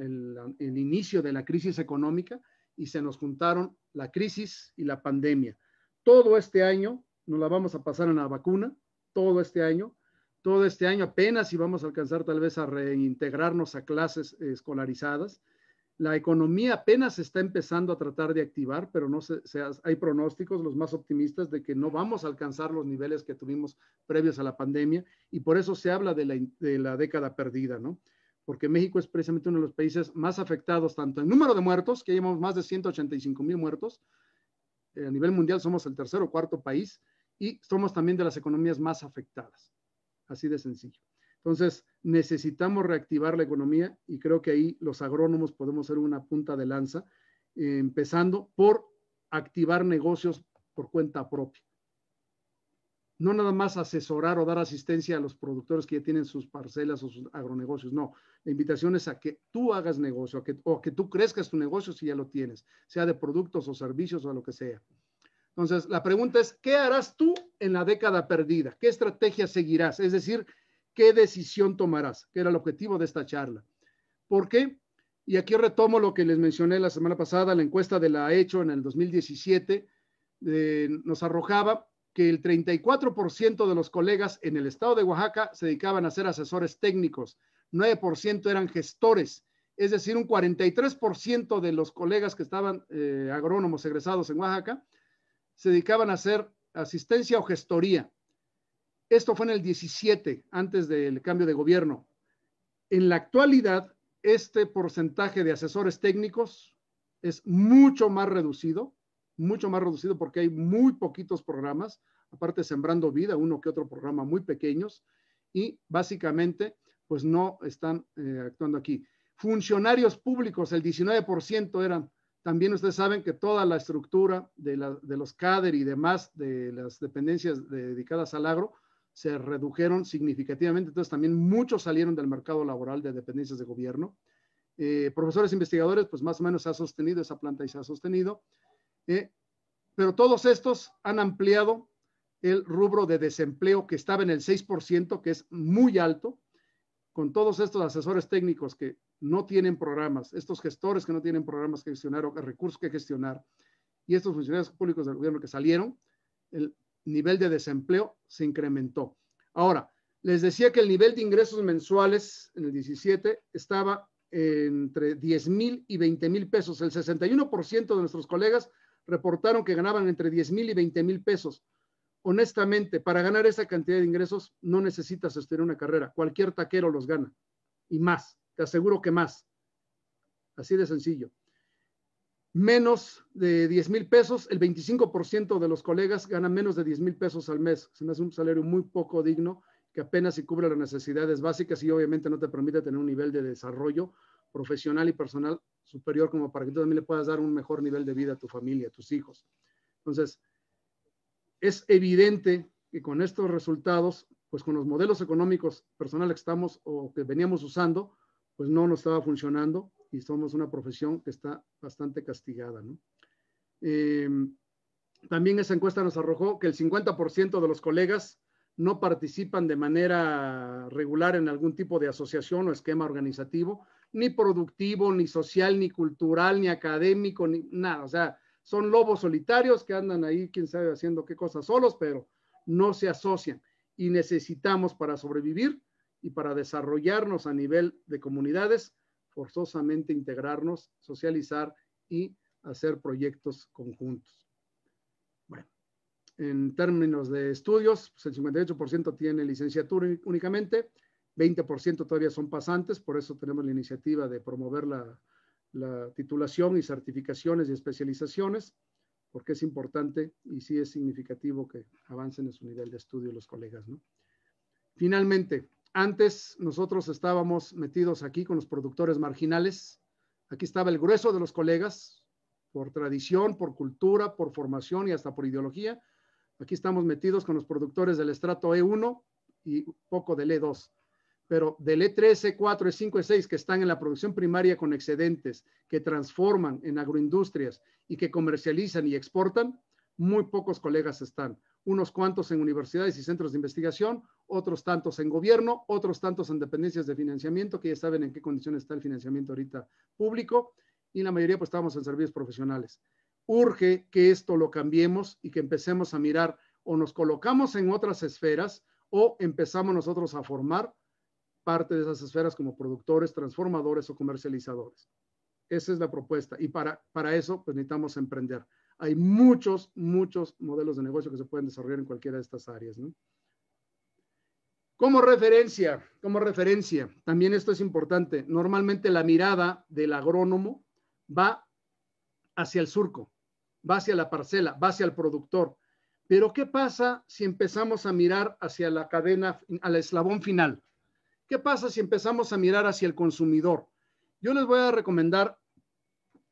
el, inicio de la crisis económica y se nos juntaron la crisis y la pandemia. Todo este año nos la vamos a pasar en la vacuna, todo este año, todo este año apenas si vamos a alcanzar tal vez a reintegrarnos a clases eh, escolarizadas. La economía apenas está empezando a tratar de activar, pero no se, hay pronósticos, los más optimistas, de que no vamos a alcanzar los niveles que tuvimos previos a la pandemia y por eso se habla de la, década perdida, ¿no? Porque México es precisamente uno de los países más afectados tanto en número de muertos, que llevamos más de 185 mil muertos, eh, a nivel mundial somos el tercer o cuarto país y somos también de las economías más afectadas. Así de sencillo. Entonces, necesitamos reactivar la economía y creo que ahí los agrónomos podemos ser una punta de lanza, eh, empezando por activar negocios por cuenta propia. No nada más asesorar o dar asistencia a los productores que ya tienen sus parcelas o sus agronegocios, no. La invitación es a que tú hagas negocio, a que, o a que tú crezcas tu negocio si ya lo tienes, sea de productos o servicios o lo que sea. Entonces, la pregunta es, ¿qué harás tú en la década perdida? ¿Qué estrategia seguirás? Es decir, qué decisión tomarás, que era el objetivo de esta charla. ¿Por qué? Y aquí retomo lo que les mencioné la semana pasada, la encuesta de la hecho en el 2017 eh, nos arrojaba que el 34% de los colegas en el estado de Oaxaca se dedicaban a ser asesores técnicos, 9% eran gestores, es decir, un 43% de los colegas que estaban eh, agrónomos egresados en Oaxaca se dedicaban a hacer asistencia o gestoría. Esto fue en el 17, antes del cambio de gobierno. En la actualidad, este porcentaje de asesores técnicos es mucho más reducido, mucho más reducido porque hay muy poquitos programas, aparte Sembrando Vida, uno que otro programa muy pequeños, y básicamente, pues no están eh, actuando aquí. Funcionarios públicos, el 19% eran. También ustedes saben que toda la estructura de, los CADER y demás de las dependencias dedicadas al agro se redujeron significativamente, entonces también muchos salieron del mercado laboral de dependencias de gobierno. Eh, profesores investigadores, pues más o menos se ha sostenido esa planta y se ha sostenido. Eh, pero todos estos han ampliado el rubro de desempleo que estaba en el 6%, que es muy alto, con todos estos asesores técnicos que no tienen programas, estos gestores que no tienen programas que gestionar o recursos que gestionar, y estos funcionarios públicos del gobierno que salieron, el nivel de desempleo se incrementó. Ahora, les decía que el nivel de ingresos mensuales en el 17 estaba entre 10 mil y 20 mil pesos. El 61% de nuestros colegas reportaron que ganaban entre 10 mil y 20 mil pesos. Honestamente, para ganar esa cantidad de ingresos no necesitas sostener una carrera. Cualquier taquero los gana. Y más, te aseguro que más. Así de sencillo menos de 10 mil pesos, el 25% de los colegas ganan menos de 10 mil pesos al mes. Se me hace un salario muy poco digno que apenas si cubre las necesidades básicas y obviamente no te permite tener un nivel de desarrollo profesional y personal superior como para que tú también le puedas dar un mejor nivel de vida a tu familia, a tus hijos. Entonces, es evidente que con estos resultados, pues con los modelos económicos personales que estamos o que veníamos usando, pues no nos estaba funcionando y somos una profesión que está bastante castigada. ¿no? Eh, también esa encuesta nos arrojó que el 50% de los colegas no participan de manera regular en algún tipo de asociación o esquema organizativo, ni productivo, ni social, ni cultural, ni académico, ni nada. O sea, son lobos solitarios que andan ahí, quién sabe, haciendo qué cosas solos, pero no se asocian. Y necesitamos para sobrevivir y para desarrollarnos a nivel de comunidades forzosamente integrarnos, socializar y hacer proyectos conjuntos. Bueno, en términos de estudios, pues, el 58% tiene licenciatura únicamente, 20% todavía son pasantes, por eso tenemos la iniciativa de promover la, titulación y certificaciones y especializaciones, porque es importante y sí es significativo que avancen en su nivel de estudio los colegas. ¿no? Finalmente, antes nosotros estábamos metidos aquí con los productores marginales. Aquí estaba el grueso de los colegas, por tradición, por cultura, por formación y hasta por ideología. Aquí estamos metidos con los productores del estrato E1 y poco del E2. Pero del E3, E4, E5, E6 que están en la producción primaria con excedentes, que transforman en agroindustrias y que comercializan y exportan, muy pocos colegas están unos cuantos en universidades y centros de investigación, otros tantos en gobierno, otros tantos en dependencias de financiamiento, que ya saben en qué condiciones está el financiamiento ahorita público, y la mayoría pues estamos en servicios profesionales. Urge que esto lo cambiemos y que empecemos a mirar o nos colocamos en otras esferas o empezamos nosotros a formar parte de esas esferas como productores, transformadores o comercializadores. Esa es la propuesta y para, para eso pues necesitamos emprender hay muchos, muchos modelos de negocio que se pueden desarrollar en cualquiera de estas áreas. Como referencia, como referencia, también esto es importante. Normalmente la mirada del agrónomo va hacia el surco, va hacia la parcela, va hacia el productor. Pero ¿qué pasa si empezamos a mirar hacia la cadena, al eslabón final? ¿Qué pasa si empezamos a mirar hacia el consumidor? Yo les voy a recomendar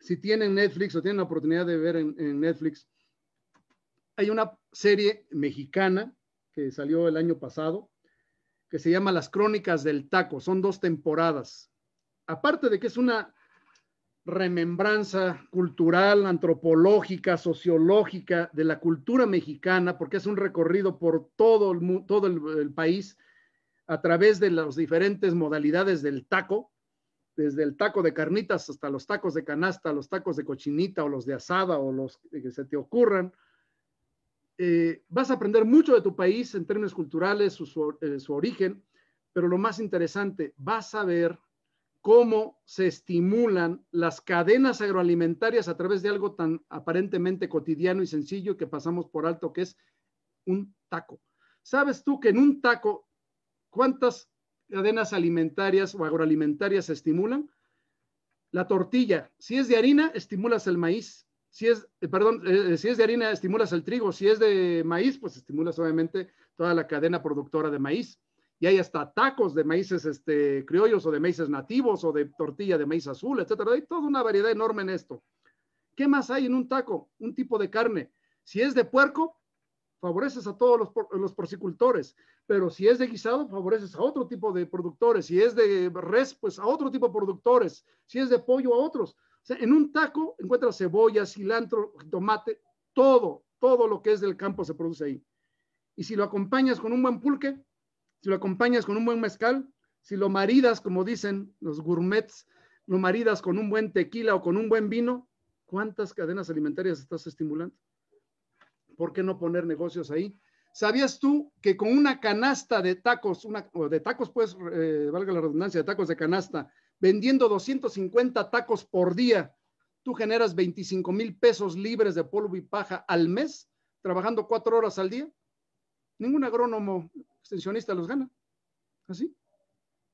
si tienen Netflix o tienen la oportunidad de ver en, Netflix, hay una serie mexicana que salió el año pasado, que se llama Las Crónicas del Taco. Son dos temporadas. Aparte de que es una remembranza cultural, antropológica, sociológica de la cultura mexicana, porque es un recorrido por todo el, todo el país a través de las diferentes modalidades del taco desde el taco de carnitas hasta los tacos de canasta, los tacos de cochinita o los de asada o los que se te ocurran. Eh, vas a aprender mucho de tu país en términos culturales, eh, su, origen, pero lo más interesante, vas a ver cómo se estimulan las cadenas agroalimentarias a través de algo tan aparentemente cotidiano y sencillo que pasamos por alto, que es un taco. ¿Sabes tú que en un taco, cuántas cadenas alimentarias o agroalimentarias estimulan? La tortilla, si es de harina, estimulas el maíz. Si es, eh, perdón, eh, eh, si es de harina, estimulas el trigo. Si es de maíz, pues estimulas obviamente toda la cadena productora de maíz. Y hay hasta tacos de maíces este, criollos o de maíces nativos o de tortilla de maíz azul, etcétera. Hay toda una variedad enorme en esto. ¿Qué más hay en un taco? Un tipo de carne. Si es de puerco, favoreces a todos los, porcicultores, pero si es de guisado, favoreces a otro tipo de productores, si es de res, pues a otro tipo de productores, si es de pollo, a otros. O sea, en un taco encuentras cebolla, cilantro, tomate, todo, todo lo que es del campo se produce ahí. Y si lo acompañas con un buen pulque, si lo acompañas con un buen mezcal, si lo maridas, como dicen los gourmets, lo maridas con un buen tequila o con un buen vino, ¿cuántas cadenas alimentarias estás estimulando? ¿Por qué no poner negocios ahí? ¿Sabías tú que con una canasta de tacos, una, de tacos pues, eh, valga la redundancia, de tacos de canasta, vendiendo 250 tacos por día, tú generas 25 mil pesos libres de polvo y paja al mes, trabajando cuatro horas al día? Ningún agrónomo extensionista los gana. ¿Así?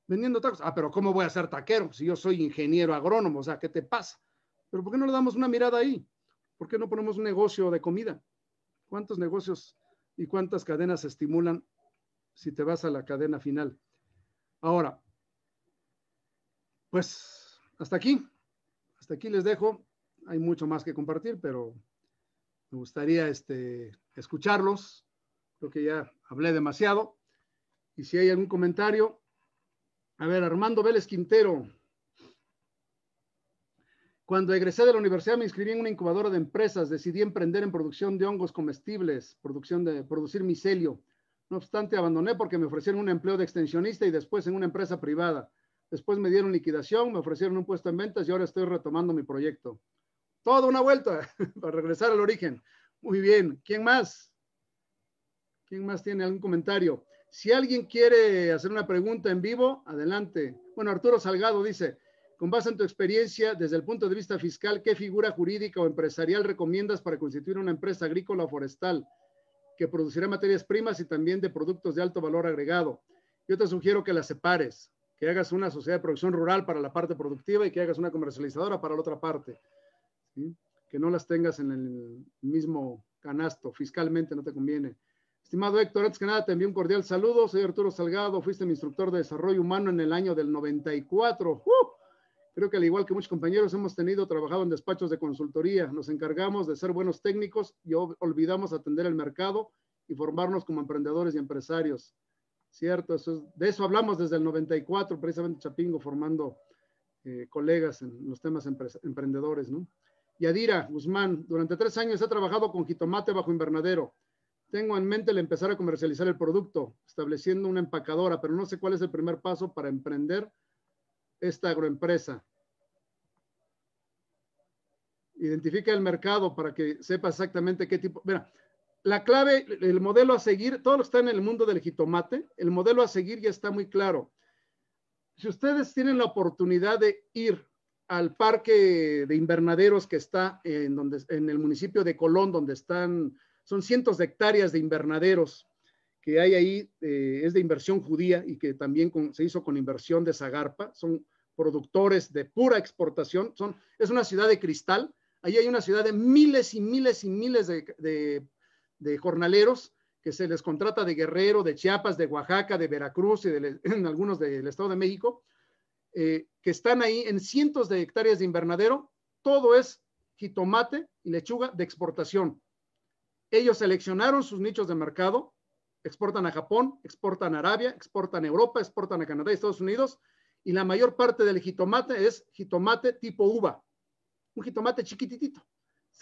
Vendiendo tacos. Ah, pero ¿cómo voy a ser taquero si yo soy ingeniero agrónomo? O sea, ¿qué te pasa? Pero ¿por qué no le damos una mirada ahí? ¿Por qué no ponemos un negocio de comida? ¿Cuántos negocios y cuántas cadenas estimulan si te vas a la cadena final? Ahora, pues hasta aquí, hasta aquí les dejo. Hay mucho más que compartir, pero me gustaría este, escucharlos. Creo que ya hablé demasiado. Y si hay algún comentario, a ver, Armando Vélez Quintero, cuando egresé de la universidad me inscribí en una incubadora de empresas, decidí emprender en producción de hongos comestibles, producción de producir micelio. No obstante, abandoné porque me ofrecieron un empleo de extensionista y después en una empresa privada. Después me dieron liquidación, me ofrecieron un puesto en ventas y ahora estoy retomando mi proyecto. Toda una vuelta para regresar al origen. Muy bien. ¿Quién más? ¿Quién más tiene algún comentario? Si alguien quiere hacer una pregunta en vivo, adelante. Bueno, Arturo Salgado dice, con base en tu experiencia, desde el punto de vista fiscal, ¿qué figura jurídica o empresarial recomiendas para constituir una empresa agrícola o forestal que producirá materias primas y también de productos de alto valor agregado? Yo te sugiero que las separes, que hagas una sociedad de producción rural para la parte productiva y que hagas una comercializadora para la otra parte. Que no las tengas en el mismo canasto, fiscalmente no te conviene. Estimado Héctor, antes que nada te envío un cordial saludo. Soy Arturo Salgado, fuiste mi instructor de desarrollo humano en el año del 94. Creo que al igual que muchos compañeros hemos tenido, trabajado en despachos de consultoría, nos encargamos de ser buenos técnicos y olvidamos atender el mercado y formarnos como emprendedores y empresarios. Cierto, de eso hablamos desde el 94, precisamente Chapingo, formando eh, colegas en los temas emprendedores. ¿no? Yadira Guzmán, durante tres años ha trabajado con jitomate bajo invernadero. Tengo en mente el empezar a comercializar el producto, estableciendo una empacadora, pero no sé cuál es el primer paso para emprender esta agroempresa identifica el mercado para que sepa exactamente qué tipo. Mira, la clave, el modelo a seguir, todo lo que está en el mundo del jitomate, el modelo a seguir ya está muy claro. Si ustedes tienen la oportunidad de ir al parque de invernaderos que está en, donde, en el municipio de Colón, donde están, son cientos de hectáreas de invernaderos que hay ahí, eh, es de inversión judía y que también se hizo con inversión de Zagarpa, son productores de pura exportación, son, es una ciudad de cristal, Ahí hay una ciudad de miles y miles y miles de, jornaleros que se les contrata de Guerrero, de Chiapas, de Oaxaca, de Veracruz y de, algunos del Estado de México, eh, que están ahí en cientos de hectáreas de invernadero. Todo es jitomate y lechuga de exportación. Ellos seleccionaron sus nichos de mercado, exportan a Japón, exportan a Arabia, exportan a Europa, exportan a Canadá y Estados Unidos, y la mayor parte del jitomate es jitomate tipo uva un jitomate chiquititito,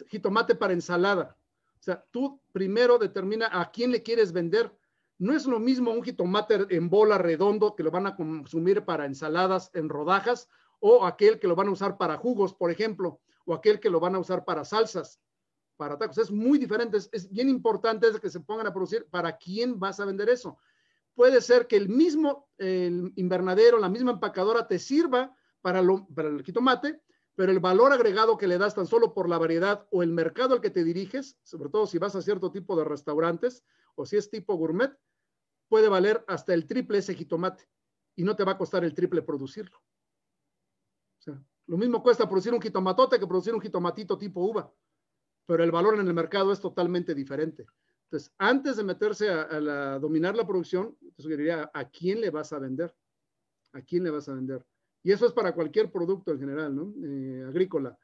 jitomate para ensalada. O sea, tú primero determina a quién le quieres vender. No es lo mismo un jitomate en bola redondo que lo van a consumir para ensaladas en rodajas o aquel que lo van a usar para jugos, por ejemplo, o aquel que lo van a usar para salsas, para tacos. Es muy diferente. Es, bien importante que se pongan a producir para quién vas a vender eso. Puede ser que el mismo invernadero, la misma empacadora te sirva para, lo, para el jitomate, pero el valor agregado que le das tan solo por la variedad o el mercado al que te diriges, sobre todo si vas a cierto tipo de restaurantes o si es tipo gourmet, puede valer hasta el triple ese jitomate y no te va a costar el triple producirlo. O sea, lo mismo cuesta producir un jitomatote que producir un jitomatito tipo uva, pero el valor en el mercado es totalmente diferente. Entonces, antes de meterse a, dominar la producción, te sugeriría a quién le vas a vender. ¿A quién le vas a vender? Y eso es para cualquier producto en general, ¿no? Eh, agrícola.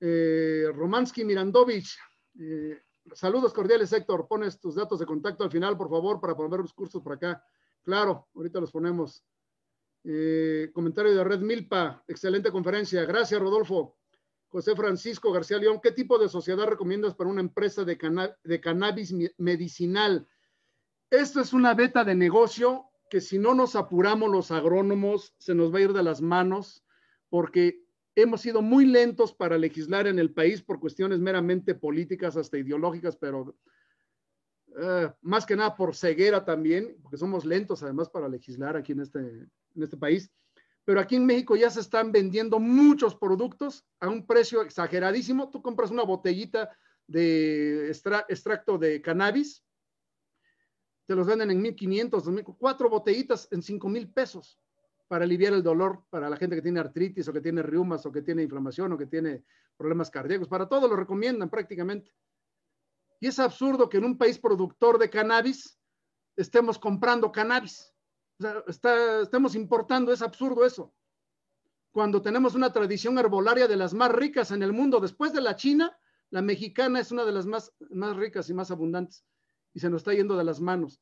Eh, Romansky Mirandovich, eh, saludos cordiales, Héctor. Pones tus datos de contacto al final, por favor, para poner los cursos por acá. Claro, ahorita los ponemos. comentario de Red Milpa, excelente conferencia. Gracias, Rodolfo. José Francisco García León, ¿qué tipo de sociedad recomiendas para una empresa de, de cannabis medicinal? Esto es una beta de negocio que si no nos apuramos los agrónomos, se nos va a ir de las manos, porque hemos sido muy lentos para legislar en el país por cuestiones meramente políticas, hasta ideológicas, pero eh, más que nada por ceguera también, porque somos lentos además para legislar aquí en este, en este país. Pero aquí en México ya se están vendiendo muchos productos a un precio exageradísimo. Tú compras una botellita de extracto de cannabis se los venden en 1500, 2000, cuatro botellitas en 5000 pesos para aliviar el dolor para la gente que tiene artritis o que tiene riumas o que tiene inflamación o que tiene problemas cardíacos. Para todo lo recomiendan prácticamente. Y es absurdo que en un país productor de cannabis estemos comprando cannabis. O sea, estemos importando, es absurdo eso. Cuando tenemos una tradición herbolaria de las más ricas en el mundo, después de la China, la mexicana es una de las más, más ricas y más abundantes y se nos está yendo de las manos.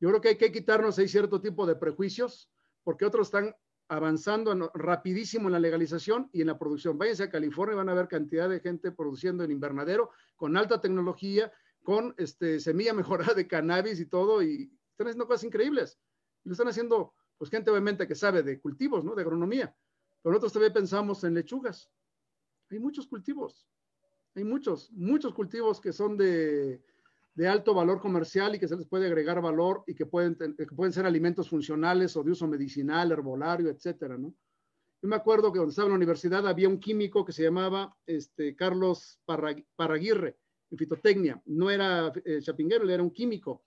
Yo creo que hay que quitarnos ahí cierto tipo de prejuicios, porque otros están avanzando rapidísimo en la legalización y en la producción. Váyanse a California y van a ver cantidad de gente produciendo en invernadero con alta tecnología, con este, semilla mejorada de cannabis y todo, y están haciendo cosas increíbles. Lo están haciendo, pues, gente obviamente que sabe de cultivos, ¿no? De agronomía. Pero nosotros todavía pensamos en lechugas. Hay muchos cultivos. Hay muchos, muchos cultivos que son de de alto valor comercial y que se les puede agregar valor y que pueden, pueden ser alimentos funcionales o de uso medicinal, herbolario, etcétera, ¿no? Yo me acuerdo que cuando estaba en la universidad había un químico que se llamaba este, Carlos Paraguirre, en fitotecnia. No era eh, chapinguero, era un químico.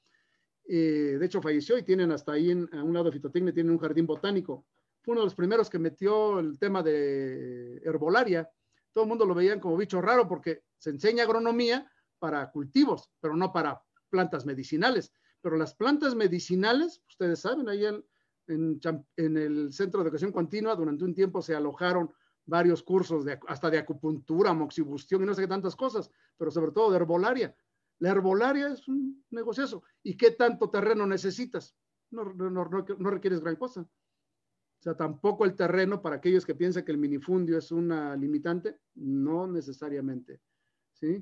Eh, de hecho, falleció y tienen hasta ahí, en, a un lado de fitotecnia, tienen un jardín botánico. Fue uno de los primeros que metió el tema de herbolaria. Todo el mundo lo veían como bicho raro porque se enseña agronomía, para cultivos, pero no para plantas medicinales. Pero las plantas medicinales, ustedes saben, ahí en, el Centro de Educación Continua durante un tiempo se alojaron varios cursos de, hasta de acupuntura, moxibustión y no sé qué tantas cosas, pero sobre todo de herbolaria. La herbolaria es un negocio, ¿Y qué tanto terreno necesitas? No, no, requieres gran cosa. O sea, tampoco el terreno para aquellos que piensan que el minifundio es una limitante, no necesariamente. ¿sí?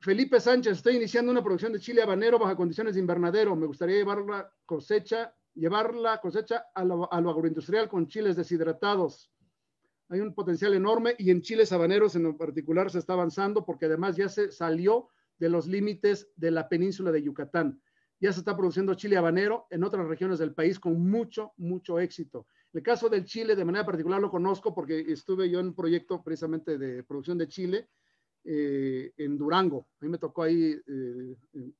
Felipe Sánchez, estoy iniciando una producción de chile habanero bajo condiciones de invernadero. Me gustaría llevar la cosecha, llevar la cosecha a lo agroindustrial con chiles deshidratados. Hay un potencial enorme y en chiles habaneros en particular se está avanzando porque además ya se salió de los límites de la península de Yucatán. Ya se está produciendo chile habanero en otras regiones del país con mucho, mucho éxito. El caso del chile de manera particular lo conozco porque estuve yo en un proyecto precisamente de producción de chile eh, en Durango. A mí me tocó ahí eh, eh,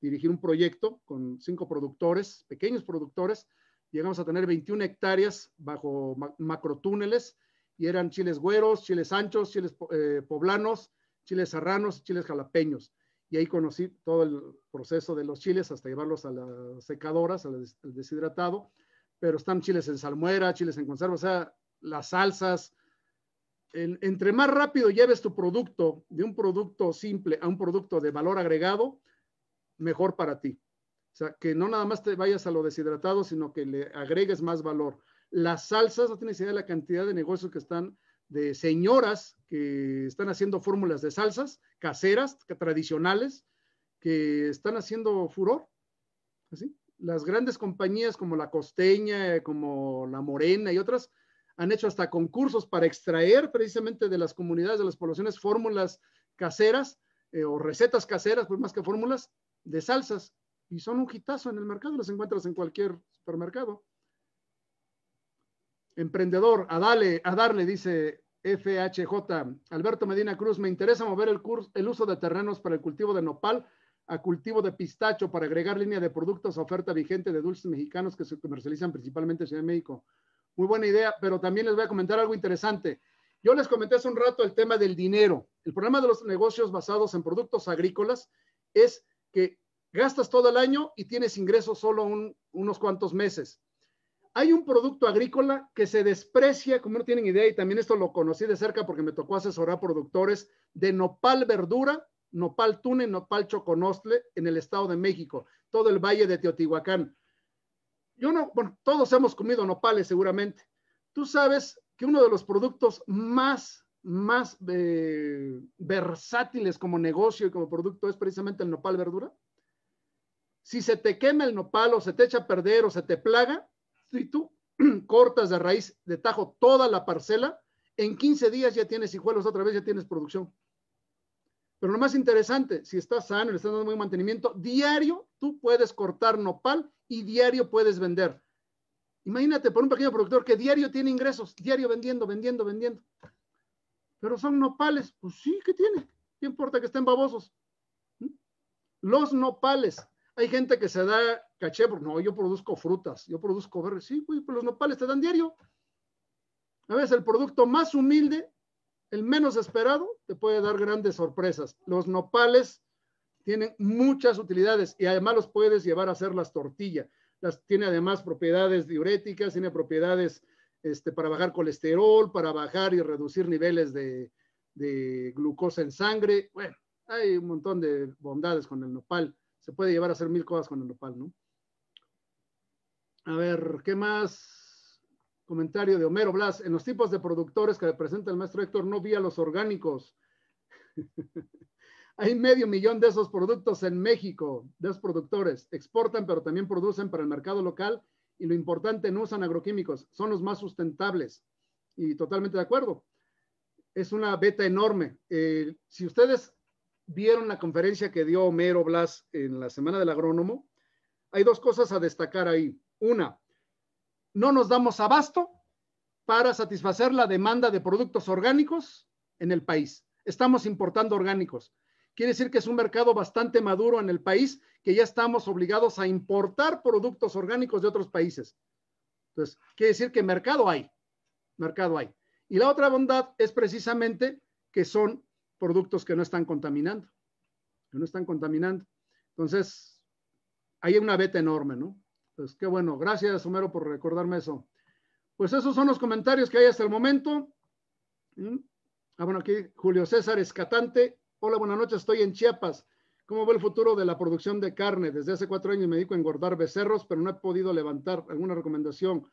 dirigir un proyecto con cinco productores, pequeños productores. Llegamos a tener 21 hectáreas bajo macrotúneles y eran chiles güeros, chiles anchos, chiles poblanos, chiles serranos, chiles jalapeños. Y ahí conocí todo el proceso de los chiles hasta llevarlos a las secadoras, al deshidratado. Pero están chiles en salmuera, chiles en conserva, o sea, las salsas, entre más rápido lleves tu producto de un producto simple a un producto de valor agregado, mejor para ti. O sea, que no nada más te vayas a lo deshidratado, sino que le agregues más valor. Las salsas, no tienes idea de la cantidad de negocios que están, de señoras que están haciendo fórmulas de salsas caseras, tradicionales, que están haciendo furor. Las grandes compañías como la Costeña, como la Morena y otras, han hecho hasta concursos para extraer precisamente de las comunidades, de las poblaciones, fórmulas caseras eh, o recetas caseras, pues más que fórmulas, de salsas. Y son un hitazo en el mercado, las encuentras en cualquier supermercado. Emprendedor, a, darle, a darle, dice FHJ. Alberto Medina Cruz, me interesa mover el, curso, el uso de terrenos para el cultivo de nopal a cultivo de pistacho para agregar línea de productos a oferta vigente de dulces mexicanos que se comercializan principalmente en Ciudad de México. Muy buena idea, pero también les voy a comentar algo interesante. Yo les comenté hace un rato el tema del dinero. El problema de los negocios basados en productos agrícolas es que gastas todo el año y tienes ingresos solo unos cuantos meses. Hay un producto agrícola que se desprecia, como no tienen idea, y también esto lo conocí de cerca porque me tocó asesorar productores de nopal verdura, nopal tune, nopal choconostle en el Estado de México, todo el valle de Teotihuacán no, bueno, todos hemos comido nopales seguramente. Tú sabes que uno de los productos más, más eh, versátiles como negocio y como producto es precisamente el nopal verdura. Si se te quema el nopal o se te echa a perder o se te plaga, si tú cortas de raíz de tajo toda la parcela, en 15 días ya tienes hijuelos otra vez, ya tienes producción. Pero lo más interesante, si estás sano, le estás dando muy mantenimiento, diario tú puedes cortar nopal y diario puedes vender. Imagínate por un pequeño productor que diario tiene ingresos, diario vendiendo, vendiendo, vendiendo. Pero son nopales, pues sí, ¿qué tiene? ¿Qué importa que estén babosos? ¿Mm? Los nopales. Hay gente que se da caché, porque no, yo produzco frutas, yo produzco verdes. Sí, pues los nopales te dan diario. A veces el producto más humilde, el menos esperado, te puede dar grandes sorpresas. Los nopales tienen muchas utilidades y además los puedes llevar a hacer las tortillas. Las, tiene además propiedades diuréticas, tiene propiedades este, para bajar colesterol, para bajar y reducir niveles de, glucosa en sangre. Bueno, hay un montón de bondades con el nopal. Se puede llevar a hacer mil cosas con el nopal, ¿no? A ver, ¿qué más? Comentario de Homero Blas. En los tipos de productores que representa el maestro Héctor no vi a los orgánicos. Hay medio millón de esos productos en México, de esos productores. Exportan, pero también producen para el mercado local y lo importante, no usan agroquímicos, son los más sustentables. Y totalmente de acuerdo. Es una beta enorme. Eh, si ustedes vieron la conferencia que dio Homero Blas en la Semana del Agrónomo, hay dos cosas a destacar ahí. Una, no nos damos abasto para satisfacer la demanda de productos orgánicos en el país. Estamos importando orgánicos. Quiere decir que es un mercado bastante maduro en el país, que ya estamos obligados a importar productos orgánicos de otros países. Entonces, quiere decir que mercado hay, mercado hay. Y la otra bondad es precisamente que son productos que no están contaminando, que no están contaminando. Entonces, hay una beta enorme, ¿no? Entonces, pues, qué bueno. Gracias, Homero, por recordarme eso. Pues esos son los comentarios que hay hasta el momento. ¿Mm? Ah, bueno, aquí Julio César Escatante Hola, buenas noches, estoy en Chiapas. ¿Cómo ve el futuro de la producción de carne? Desde hace cuatro años me dedico a engordar becerros, pero no he podido levantar alguna recomendación.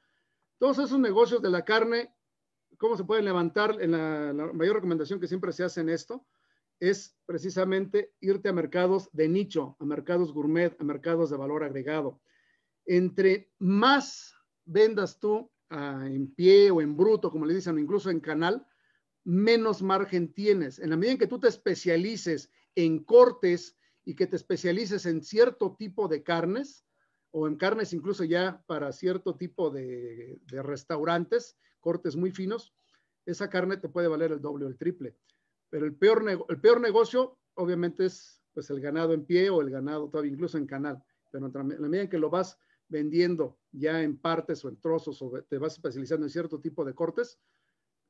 Todos esos negocios de la carne, ¿cómo se pueden levantar? la, mayor recomendación que siempre se hace en esto es precisamente irte a mercados de nicho, a mercados gourmet, a mercados de valor agregado. Entre más vendas tú ah, en pie o en bruto, como le dicen, incluso en canal, menos margen tienes. En la medida en que tú te especialices en cortes y que te especialices en cierto tipo de carnes, o en carnes incluso ya para cierto tipo de, restaurantes, cortes muy finos, esa carne te puede valer el doble o el triple. Pero el peor, negocio, obviamente, es pues, el ganado en pie o el ganado todavía incluso en canal. Pero en la medida en que lo vas vendiendo ya en partes o en trozos o te vas especializando en cierto tipo de cortes,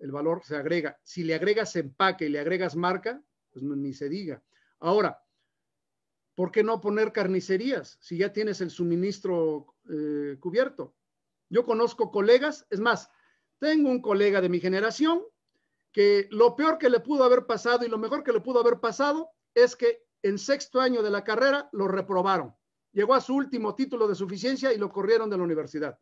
el valor se agrega. Si le agregas empaque y le agregas marca, pues ni se diga. Ahora, ¿por qué no poner carnicerías si ya tienes el suministro eh, cubierto? Yo conozco colegas, es más, tengo un colega de mi generación que lo peor que le pudo haber pasado y lo mejor que le pudo haber pasado es que en sexto año de la carrera lo reprobaron. Llegó a su último título de suficiencia y lo corrieron de la universidad.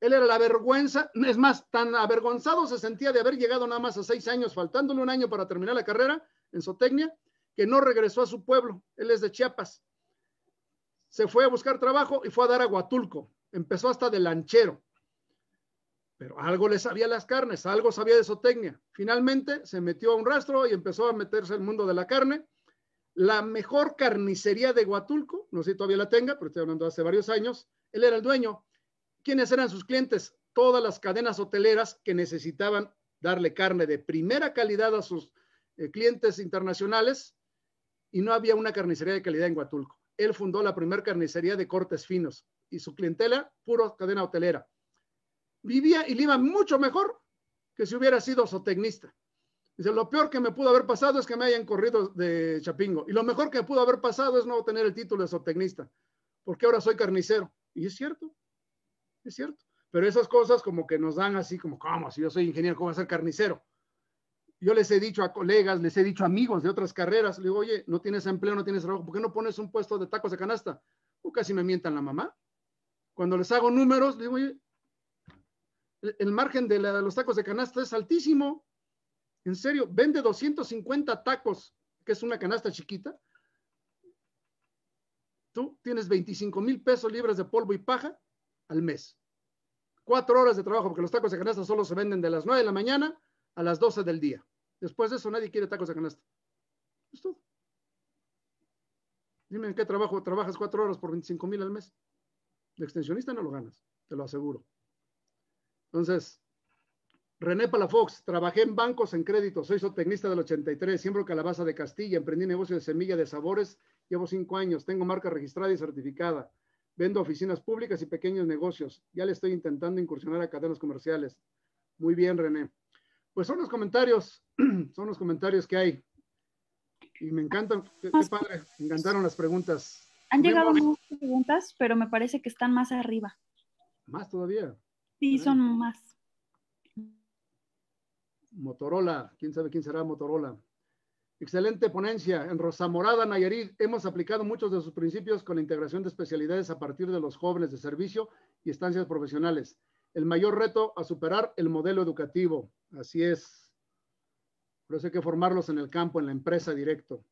Él era la vergüenza, es más, tan avergonzado se sentía de haber llegado nada más a seis años, faltándole un año para terminar la carrera en Sotecnia, que no regresó a su pueblo. Él es de Chiapas. Se fue a buscar trabajo y fue a dar a Huatulco. Empezó hasta de lanchero. Pero algo le sabía las carnes, algo sabía de Sotecnia. Finalmente se metió a un rastro y empezó a meterse al mundo de la carne. La mejor carnicería de Huatulco, no sé si todavía la tenga, pero estoy hablando hace varios años, él era el dueño ¿Quiénes eran sus clientes? Todas las cadenas hoteleras que necesitaban darle carne de primera calidad a sus eh, clientes internacionales y no había una carnicería de calidad en Huatulco. Él fundó la primera carnicería de cortes finos y su clientela, puro cadena hotelera. Vivía y le iba mucho mejor que si hubiera sido zootecnista. Dice, lo peor que me pudo haber pasado es que me hayan corrido de Chapingo. Y lo mejor que pudo haber pasado es no tener el título de zootecnista, porque ahora soy carnicero. Y es cierto, es cierto. Pero esas cosas como que nos dan así como, ¿cómo? Si yo soy ingeniero, ¿cómo va a ser carnicero? Yo les he dicho a colegas, les he dicho a amigos de otras carreras, le digo, oye, no tienes empleo, no tienes trabajo, ¿por qué no pones un puesto de tacos de canasta? O pues casi me mientan la mamá. Cuando les hago números, digo, oye, el, margen de, los tacos de canasta es altísimo. En serio, vende 250 tacos, que es una canasta chiquita, tú tienes 25 mil pesos libras de polvo y paja al mes. Cuatro horas de trabajo, porque los tacos de canasta solo se venden de las nueve de la mañana a las doce del día. Después de eso nadie quiere tacos de canasta. Es todo. Dime en qué trabajo trabajas cuatro horas por veinticinco mil al mes. De extensionista no lo ganas, te lo aseguro. Entonces, René Palafox, trabajé en bancos en crédito, soy zootecnista del 83, siembro calabaza de Castilla, emprendí negocio de semilla de sabores, llevo cinco años, tengo marca registrada y certificada. Vendo oficinas públicas y pequeños negocios. Ya le estoy intentando incursionar a cadenas comerciales. Muy bien, René. Pues son los comentarios, son los comentarios que hay. Y me encantan, qué, pues, padre, me encantaron las preguntas. Han llegado muchas preguntas, pero me parece que están más arriba. ¿Más todavía? Sí, son más. Motorola, quién sabe quién será Motorola. Excelente ponencia. En rosa morada, Nayarit, hemos aplicado muchos de sus principios con la integración de especialidades a partir de los jóvenes de servicio y estancias profesionales. El mayor reto a superar el modelo educativo. Así es. Por eso hay que formarlos en el campo, en la empresa directo.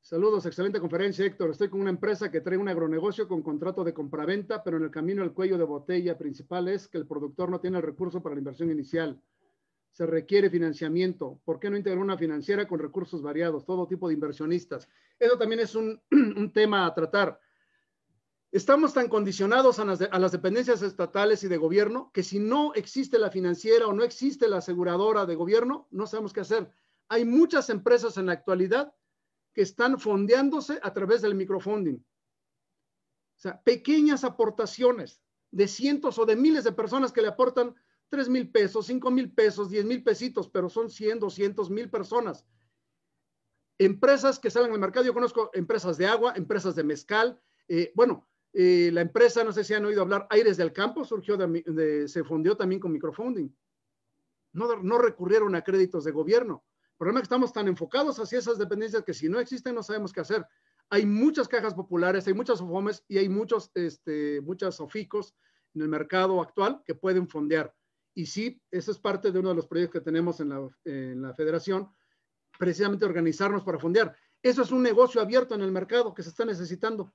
Saludos, excelente conferencia, Héctor. Estoy con una empresa que trae un agronegocio con contrato de compraventa, pero en el camino el cuello de botella principal es que el productor no tiene el recurso para la inversión inicial se requiere financiamiento. ¿Por qué no integrar una financiera con recursos variados, todo tipo de inversionistas? Eso también es un, tema a tratar. Estamos tan condicionados a las, a las, dependencias estatales y de gobierno que si no existe la financiera o no existe la aseguradora de gobierno, no sabemos qué hacer. Hay muchas empresas en la actualidad que están fondeándose a través del microfunding. O sea, pequeñas aportaciones de cientos o de miles de personas que le aportan 3 mil pesos, 5 mil pesos, 10 mil pesitos, pero son 100, 200 mil personas. Empresas que salen al mercado, yo conozco empresas de agua, empresas de mezcal, eh, bueno, eh, la empresa, no sé si han oído hablar, Aires del Campo, surgió de, se fundió también con microfunding. No, no recurrieron a créditos de gobierno. El problema es que estamos tan enfocados hacia esas dependencias que si no existen no sabemos qué hacer. Hay muchas cajas populares, hay muchas OFOMES y hay muchos, este, muchas OFICOS en el mercado actual que pueden fondear. Y sí, eso es parte de uno de los proyectos que tenemos en la, federación, precisamente organizarnos para fondear. Eso es un negocio abierto en el mercado que se está necesitando.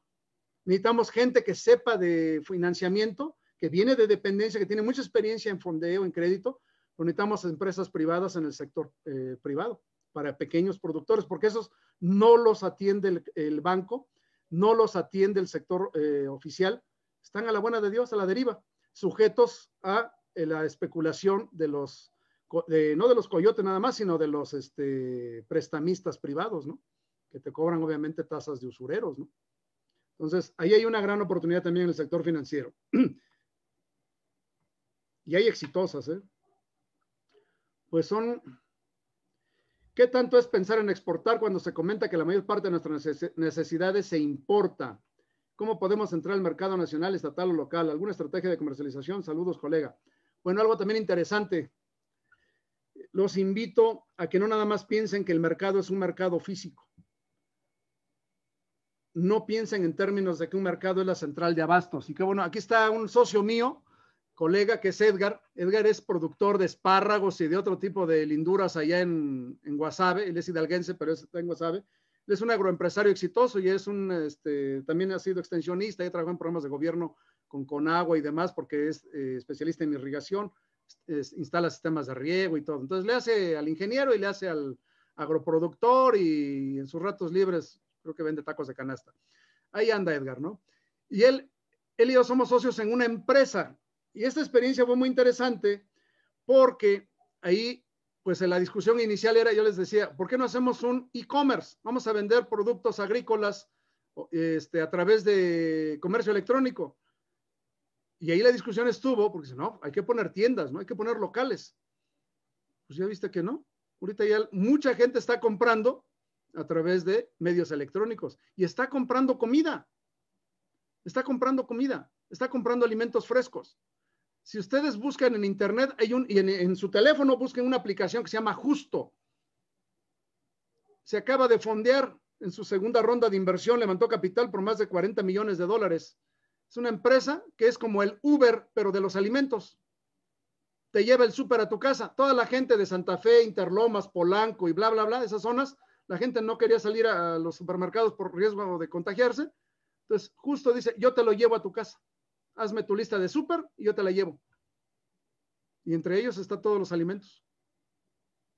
Necesitamos gente que sepa de financiamiento, que viene de dependencia, que tiene mucha experiencia en fondeo, en crédito. Necesitamos empresas privadas en el sector eh, privado para pequeños productores, porque esos no los atiende el, banco, no los atiende el sector eh, oficial. Están a la buena de Dios, a la deriva, sujetos a eh, la especulación de los, no de los coyotes nada más, sino de los este, prestamistas privados, ¿no? Que te cobran obviamente tasas de usureros, ¿no? Entonces, ahí hay una gran oportunidad también en el sector financiero. y hay exitosas, ¿eh? Pues son, ¿Qué tanto es pensar en exportar cuando se comenta que la mayor parte de nuestras necesidades se importa? ¿Cómo podemos entrar al mercado nacional, estatal o local? ¿Alguna estrategia de comercialización? Saludos, colega. Bueno, algo también interesante. Los invito a que no nada más piensen que el mercado es un mercado físico. No piensen en términos de que un mercado es la central de abastos. Y que bueno, aquí está un socio mío, colega que es Edgar. Edgar es productor de espárragos y de otro tipo de linduras allá en, en Guasave. Él es hidalguense, pero está en Guasave es un agroempresario exitoso y es un, este, también ha sido extensionista y trabajado en programas de gobierno con agua y demás, porque es eh, especialista en irrigación, instala sistemas de riego y todo. Entonces le hace al ingeniero y le hace al agroproductor y en sus ratos libres creo que vende tacos de canasta. Ahí anda Edgar, ¿no? Y él, él y yo somos socios en una empresa y esta experiencia fue muy interesante porque ahí, pues en la discusión inicial era, yo les decía, ¿por qué no hacemos un e-commerce? Vamos a vender productos agrícolas este, a través de comercio electrónico. Y ahí la discusión estuvo, porque no, hay que poner tiendas, ¿no? Hay que poner locales. Pues ya viste que no. Ahorita ya mucha gente está comprando a través de medios electrónicos y está comprando comida. Está comprando comida, está comprando alimentos frescos. Si ustedes buscan en internet hay un, y en, en su teléfono busquen una aplicación que se llama Justo. Se acaba de fondear en su segunda ronda de inversión, levantó capital por más de 40 millones de dólares es una empresa que es como el Uber, pero de los alimentos. Te lleva el súper a tu casa. Toda la gente de Santa Fe, Interlomas, Polanco y bla, bla, bla, esas zonas, la gente no quería salir a los supermercados por riesgo de contagiarse. Entonces, justo dice, yo te lo llevo a tu casa. Hazme tu lista de súper y yo te la llevo. Y entre ellos está todos los alimentos.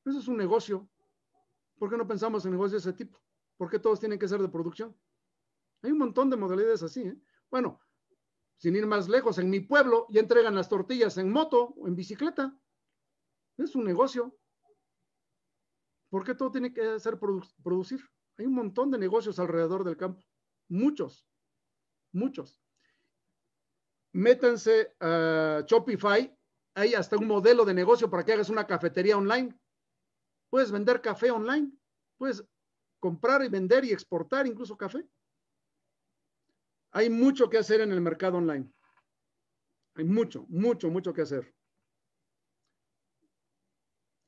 Eso es un negocio. ¿Por qué no pensamos en negocios de ese tipo? ¿Por qué todos tienen que ser de producción? Hay un montón de modalidades así. ¿eh? Bueno, sin ir más lejos, en mi pueblo ya entregan las tortillas en moto o en bicicleta. Es un negocio. ¿Por qué todo tiene que hacer producir? Hay un montón de negocios alrededor del campo. Muchos. Muchos. Métanse a Shopify. Hay hasta un modelo de negocio para que hagas una cafetería online. Puedes vender café online. Puedes comprar y vender y exportar incluso café. Hay mucho que hacer en el mercado online. Hay mucho, mucho, mucho que hacer.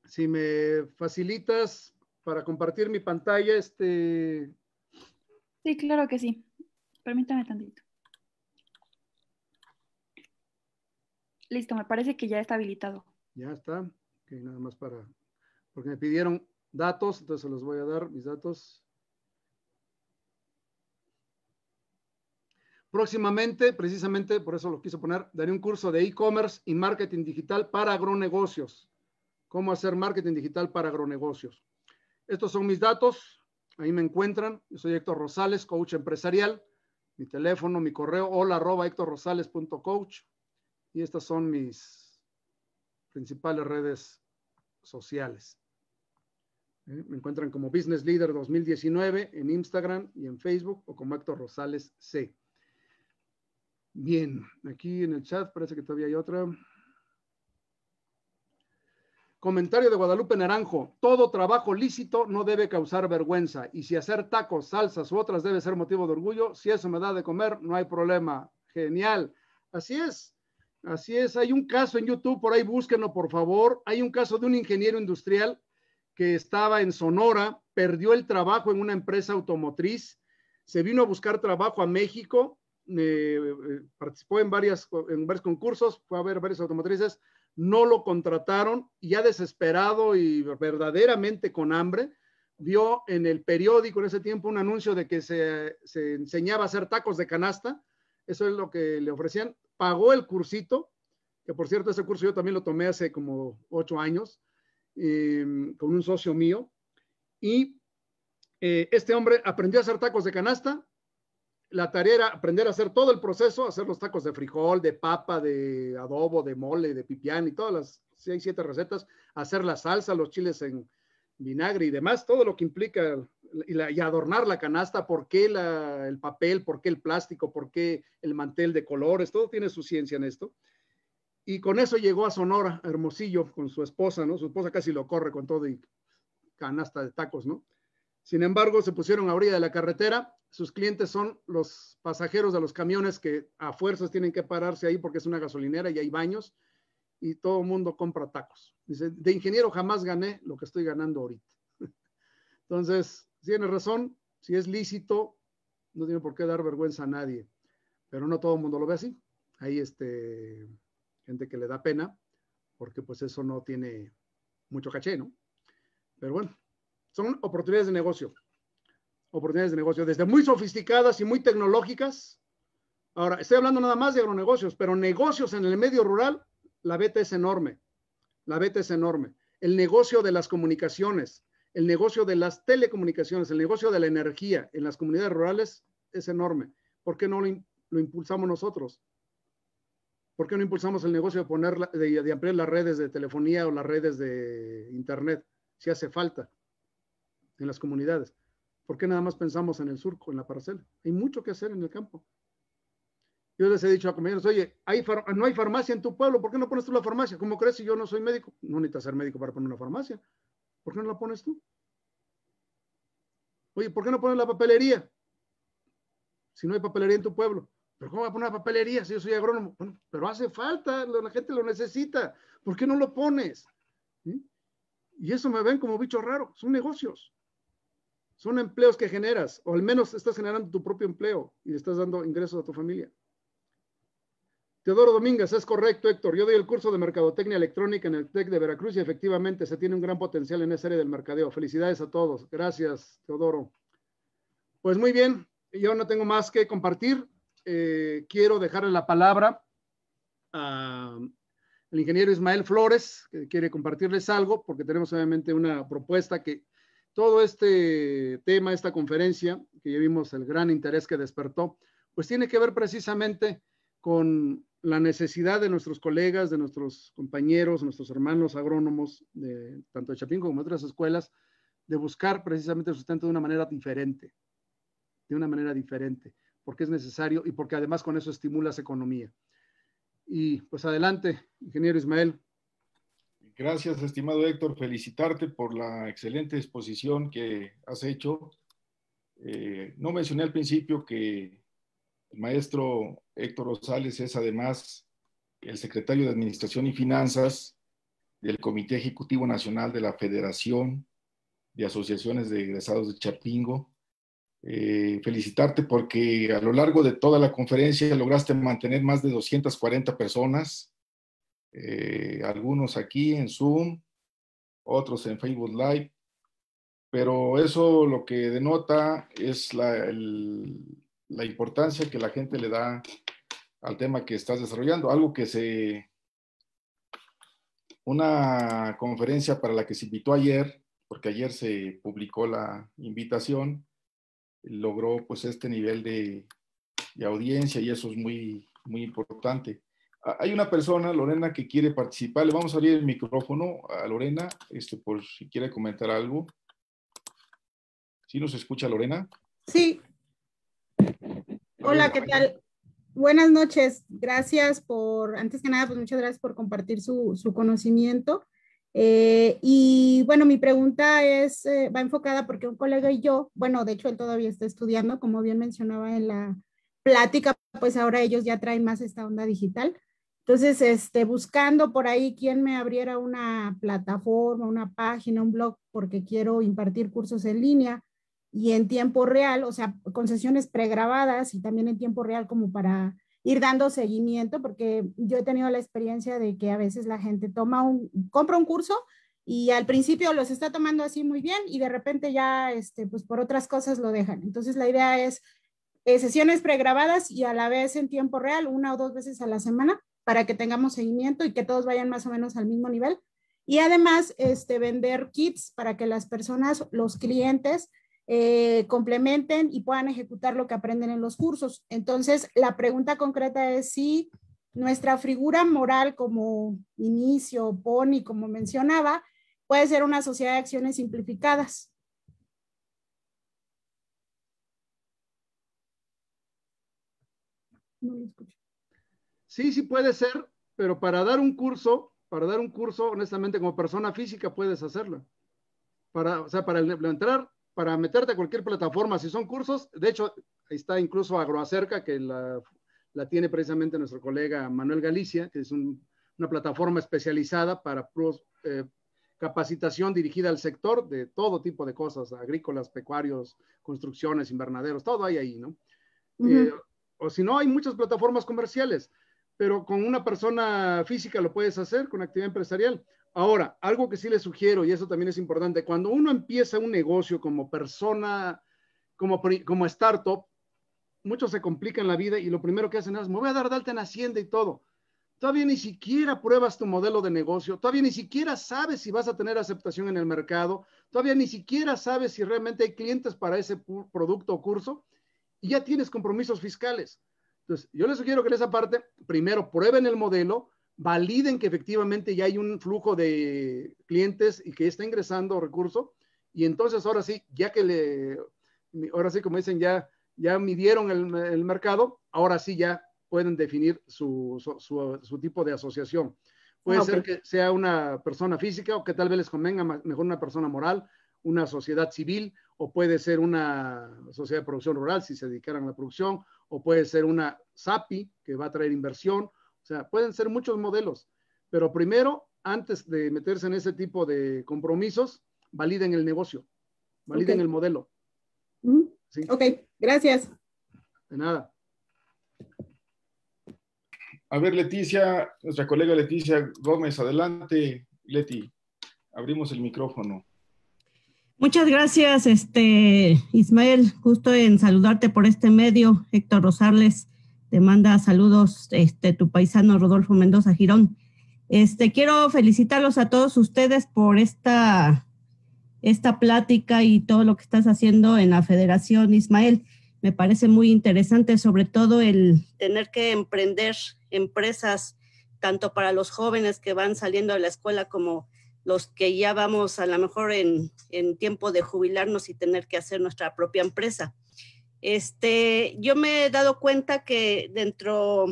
Si me facilitas para compartir mi pantalla, este... Sí, claro que sí. Permítame tantito. Listo, me parece que ya está habilitado. Ya está. Ok, nada más para... Porque me pidieron datos, entonces se los voy a dar, mis datos. Próximamente, precisamente por eso lo quise poner, daré un curso de e-commerce y marketing digital para agronegocios. Cómo hacer marketing digital para agronegocios. Estos son mis datos. Ahí me encuentran. Yo soy Héctor Rosales, coach empresarial. Mi teléfono, mi correo, hola arroba coach, Y estas son mis principales redes sociales. ¿Eh? Me encuentran como Business Leader 2019 en Instagram y en Facebook o como Héctor Rosales C. Bien, aquí en el chat parece que todavía hay otra. Comentario de Guadalupe Naranjo. Todo trabajo lícito no debe causar vergüenza. Y si hacer tacos, salsas u otras debe ser motivo de orgullo, si eso me da de comer, no hay problema. Genial. Así es. Así es. Hay un caso en YouTube, por ahí búsquenlo, por favor. Hay un caso de un ingeniero industrial que estaba en Sonora, perdió el trabajo en una empresa automotriz, se vino a buscar trabajo a México eh, participó en, varias, en varios concursos, fue a ver varias automotrices, no lo contrataron y ya desesperado y verdaderamente con hambre, vio en el periódico en ese tiempo un anuncio de que se, enseñaba a hacer tacos de canasta, eso es lo que le ofrecían, pagó el cursito, que por cierto ese curso yo también lo tomé hace como ocho años con un socio mío, y eh, este hombre aprendió a hacer tacos de canasta, la tarea era aprender a hacer todo el proceso, hacer los tacos de frijol, de papa, de adobo, de mole, de pipián y todas las 6, recetas, hacer la salsa, los chiles en vinagre y demás, todo lo que implica y, adornar la canasta, por qué el papel, por qué el plástico, por qué el mantel de colores, todo tiene su ciencia en esto. Y con eso llegó a Sonora, Hermosillo, con su esposa, ¿no? Su esposa casi lo corre con todo y canasta de tacos, ¿no? Sin embargo, se pusieron a orilla de la carretera. Sus clientes son los pasajeros de los camiones que a fuerzas tienen que pararse ahí porque es una gasolinera y hay baños y todo el mundo compra tacos. Dice, de ingeniero jamás gané lo que estoy ganando ahorita. Entonces, tiene razón, si es lícito, no tiene por qué dar vergüenza a nadie, pero no todo el mundo lo ve así. Hay este, gente que le da pena porque pues eso no tiene mucho caché, ¿no? Pero bueno, son oportunidades de negocio. Oportunidades de negocio, desde muy sofisticadas y muy tecnológicas. Ahora, estoy hablando nada más de agronegocios, pero negocios en el medio rural, la beta es enorme. La beta es enorme. El negocio de las comunicaciones, el negocio de las telecomunicaciones, el negocio de la energía en las comunidades rurales es enorme. ¿Por qué no lo, impulsamos nosotros? ¿Por qué no impulsamos el negocio de, poner, de ampliar las redes de telefonía o las redes de internet si hace falta? en las comunidades. ¿Por qué nada más pensamos en el surco, en la parcela? Hay mucho que hacer en el campo. Yo les he dicho a compañeros, oye, no hay farmacia en tu pueblo, ¿por qué no pones tú la farmacia? ¿Cómo crees si yo no soy médico? No necesitas ser médico para poner una farmacia. ¿Por qué no la pones tú? Oye, ¿por qué no pones la papelería? Si no hay papelería en tu pueblo. ¿Pero cómo voy a poner la papelería si yo soy agrónomo? Bueno, pero hace falta, la gente lo necesita. ¿Por qué no lo pones? ¿Mm? Y eso me ven como bicho raro, son negocios. Son empleos que generas, o al menos estás generando tu propio empleo y estás dando ingresos a tu familia. Teodoro Domínguez, es correcto, Héctor. Yo doy el curso de Mercadotecnia Electrónica en el TEC de Veracruz y efectivamente se tiene un gran potencial en esa área del mercadeo. Felicidades a todos. Gracias, Teodoro. Pues muy bien, yo no tengo más que compartir. Eh, quiero dejarle la palabra al ingeniero Ismael Flores, que quiere compartirles algo, porque tenemos obviamente una propuesta que todo este tema, esta conferencia, que ya vimos el gran interés que despertó, pues tiene que ver precisamente con la necesidad de nuestros colegas, de nuestros compañeros, nuestros hermanos agrónomos, de, tanto de Chapín como de otras escuelas, de buscar precisamente el sustento de una manera diferente, de una manera diferente, porque es necesario y porque además con eso estimulas economía. Y pues adelante, ingeniero Ismael, Gracias, estimado Héctor. Felicitarte por la excelente exposición que has hecho. Eh, no mencioné al principio que el maestro Héctor Rosales es además el secretario de Administración y Finanzas del Comité Ejecutivo Nacional de la Federación de Asociaciones de Egresados de Chapingo. Eh, felicitarte porque a lo largo de toda la conferencia lograste mantener más de 240 personas eh, algunos aquí en Zoom, otros en Facebook Live, pero eso lo que denota es la, importancia que la gente le da al tema que estás desarrollando, algo que se... Una conferencia para la que se invitó ayer, porque ayer se publicó la invitación, logró pues este nivel de, de audiencia y eso es muy, muy importante. Hay una persona, Lorena, que quiere participar. Le vamos a abrir el micrófono a Lorena, este, por si quiere comentar algo. ¿Sí nos escucha Lorena? Sí. Hola, ¿qué tal? Buenas noches. Gracias por, antes que nada, pues muchas gracias por compartir su, conocimiento. Eh, y bueno, mi pregunta es, eh, va enfocada porque un colega y yo, bueno, de hecho él todavía está estudiando, como bien mencionaba en la plática, pues ahora ellos ya traen más esta onda digital. Entonces, este, buscando por ahí quién me abriera una plataforma, una página, un blog, porque quiero impartir cursos en línea y en tiempo real, o sea, con sesiones pregrabadas y también en tiempo real como para ir dando seguimiento, porque yo he tenido la experiencia de que a veces la gente toma un, compra un curso y al principio los está tomando así muy bien y de repente ya, este, pues por otras cosas lo dejan. Entonces, la idea es eh, sesiones pregrabadas y a la vez en tiempo real, una o dos veces a la semana para que tengamos seguimiento y que todos vayan más o menos al mismo nivel. Y además, este, vender kits para que las personas, los clientes, eh, complementen y puedan ejecutar lo que aprenden en los cursos. Entonces, la pregunta concreta es si nuestra figura moral como inicio, pony, como mencionaba, puede ser una sociedad de acciones simplificadas. No lo escucho. Sí, sí puede ser, pero para dar un curso, para dar un curso, honestamente, como persona física puedes hacerlo. Para, o sea, para entrar, para meterte a cualquier plataforma, si son cursos, de hecho, ahí está incluso Agroacerca, que la, tiene precisamente nuestro colega Manuel Galicia, que es una plataforma especializada para eh, capacitación dirigida al sector de todo tipo de cosas, agrícolas, pecuarios, construcciones, invernaderos, todo hay ahí, ¿no? Eh, o si no, hay muchas plataformas comerciales pero con una persona física lo puedes hacer con actividad empresarial. Ahora, algo que sí le sugiero, y eso también es importante, cuando uno empieza un negocio como persona, como, startup, muchos se complican la vida y lo primero que hacen es, me voy a dar de alta en Hacienda y todo. Todavía ni siquiera pruebas tu modelo de negocio, todavía ni siquiera sabes si vas a tener aceptación en el mercado, todavía ni siquiera sabes si realmente hay clientes para ese producto o curso y ya tienes compromisos fiscales. Entonces, yo les sugiero que en esa parte, primero, prueben el modelo, validen que efectivamente ya hay un flujo de clientes y que está ingresando recurso. Y entonces, ahora sí, ya que le, ahora sí, como dicen, ya, ya midieron el, mercado, ahora sí ya pueden definir su, tipo de asociación. Puede ah, ser que sea una persona física o que tal vez les convenga mejor una persona moral una sociedad civil o puede ser una sociedad de producción rural si se dedicaran a la producción o puede ser una SAPI que va a traer inversión. O sea, pueden ser muchos modelos, pero primero, antes de meterse en ese tipo de compromisos, validen el negocio, validen el modelo. Ok, gracias. De nada. A ver, Leticia, nuestra colega Leticia Gómez, adelante, Leti, abrimos el micrófono. Muchas gracias, este Ismael. Justo en saludarte por este medio, Héctor Rosales te manda saludos, este tu paisano Rodolfo Mendoza Girón. Este quiero felicitarlos a todos ustedes por esta esta plática y todo lo que estás haciendo en la Federación Ismael. Me parece muy interesante, sobre todo el tener que emprender empresas tanto para los jóvenes que van saliendo de la escuela como los que ya vamos a lo mejor en, tiempo de jubilarnos y tener que hacer nuestra propia empresa. Este, yo me he dado cuenta que dentro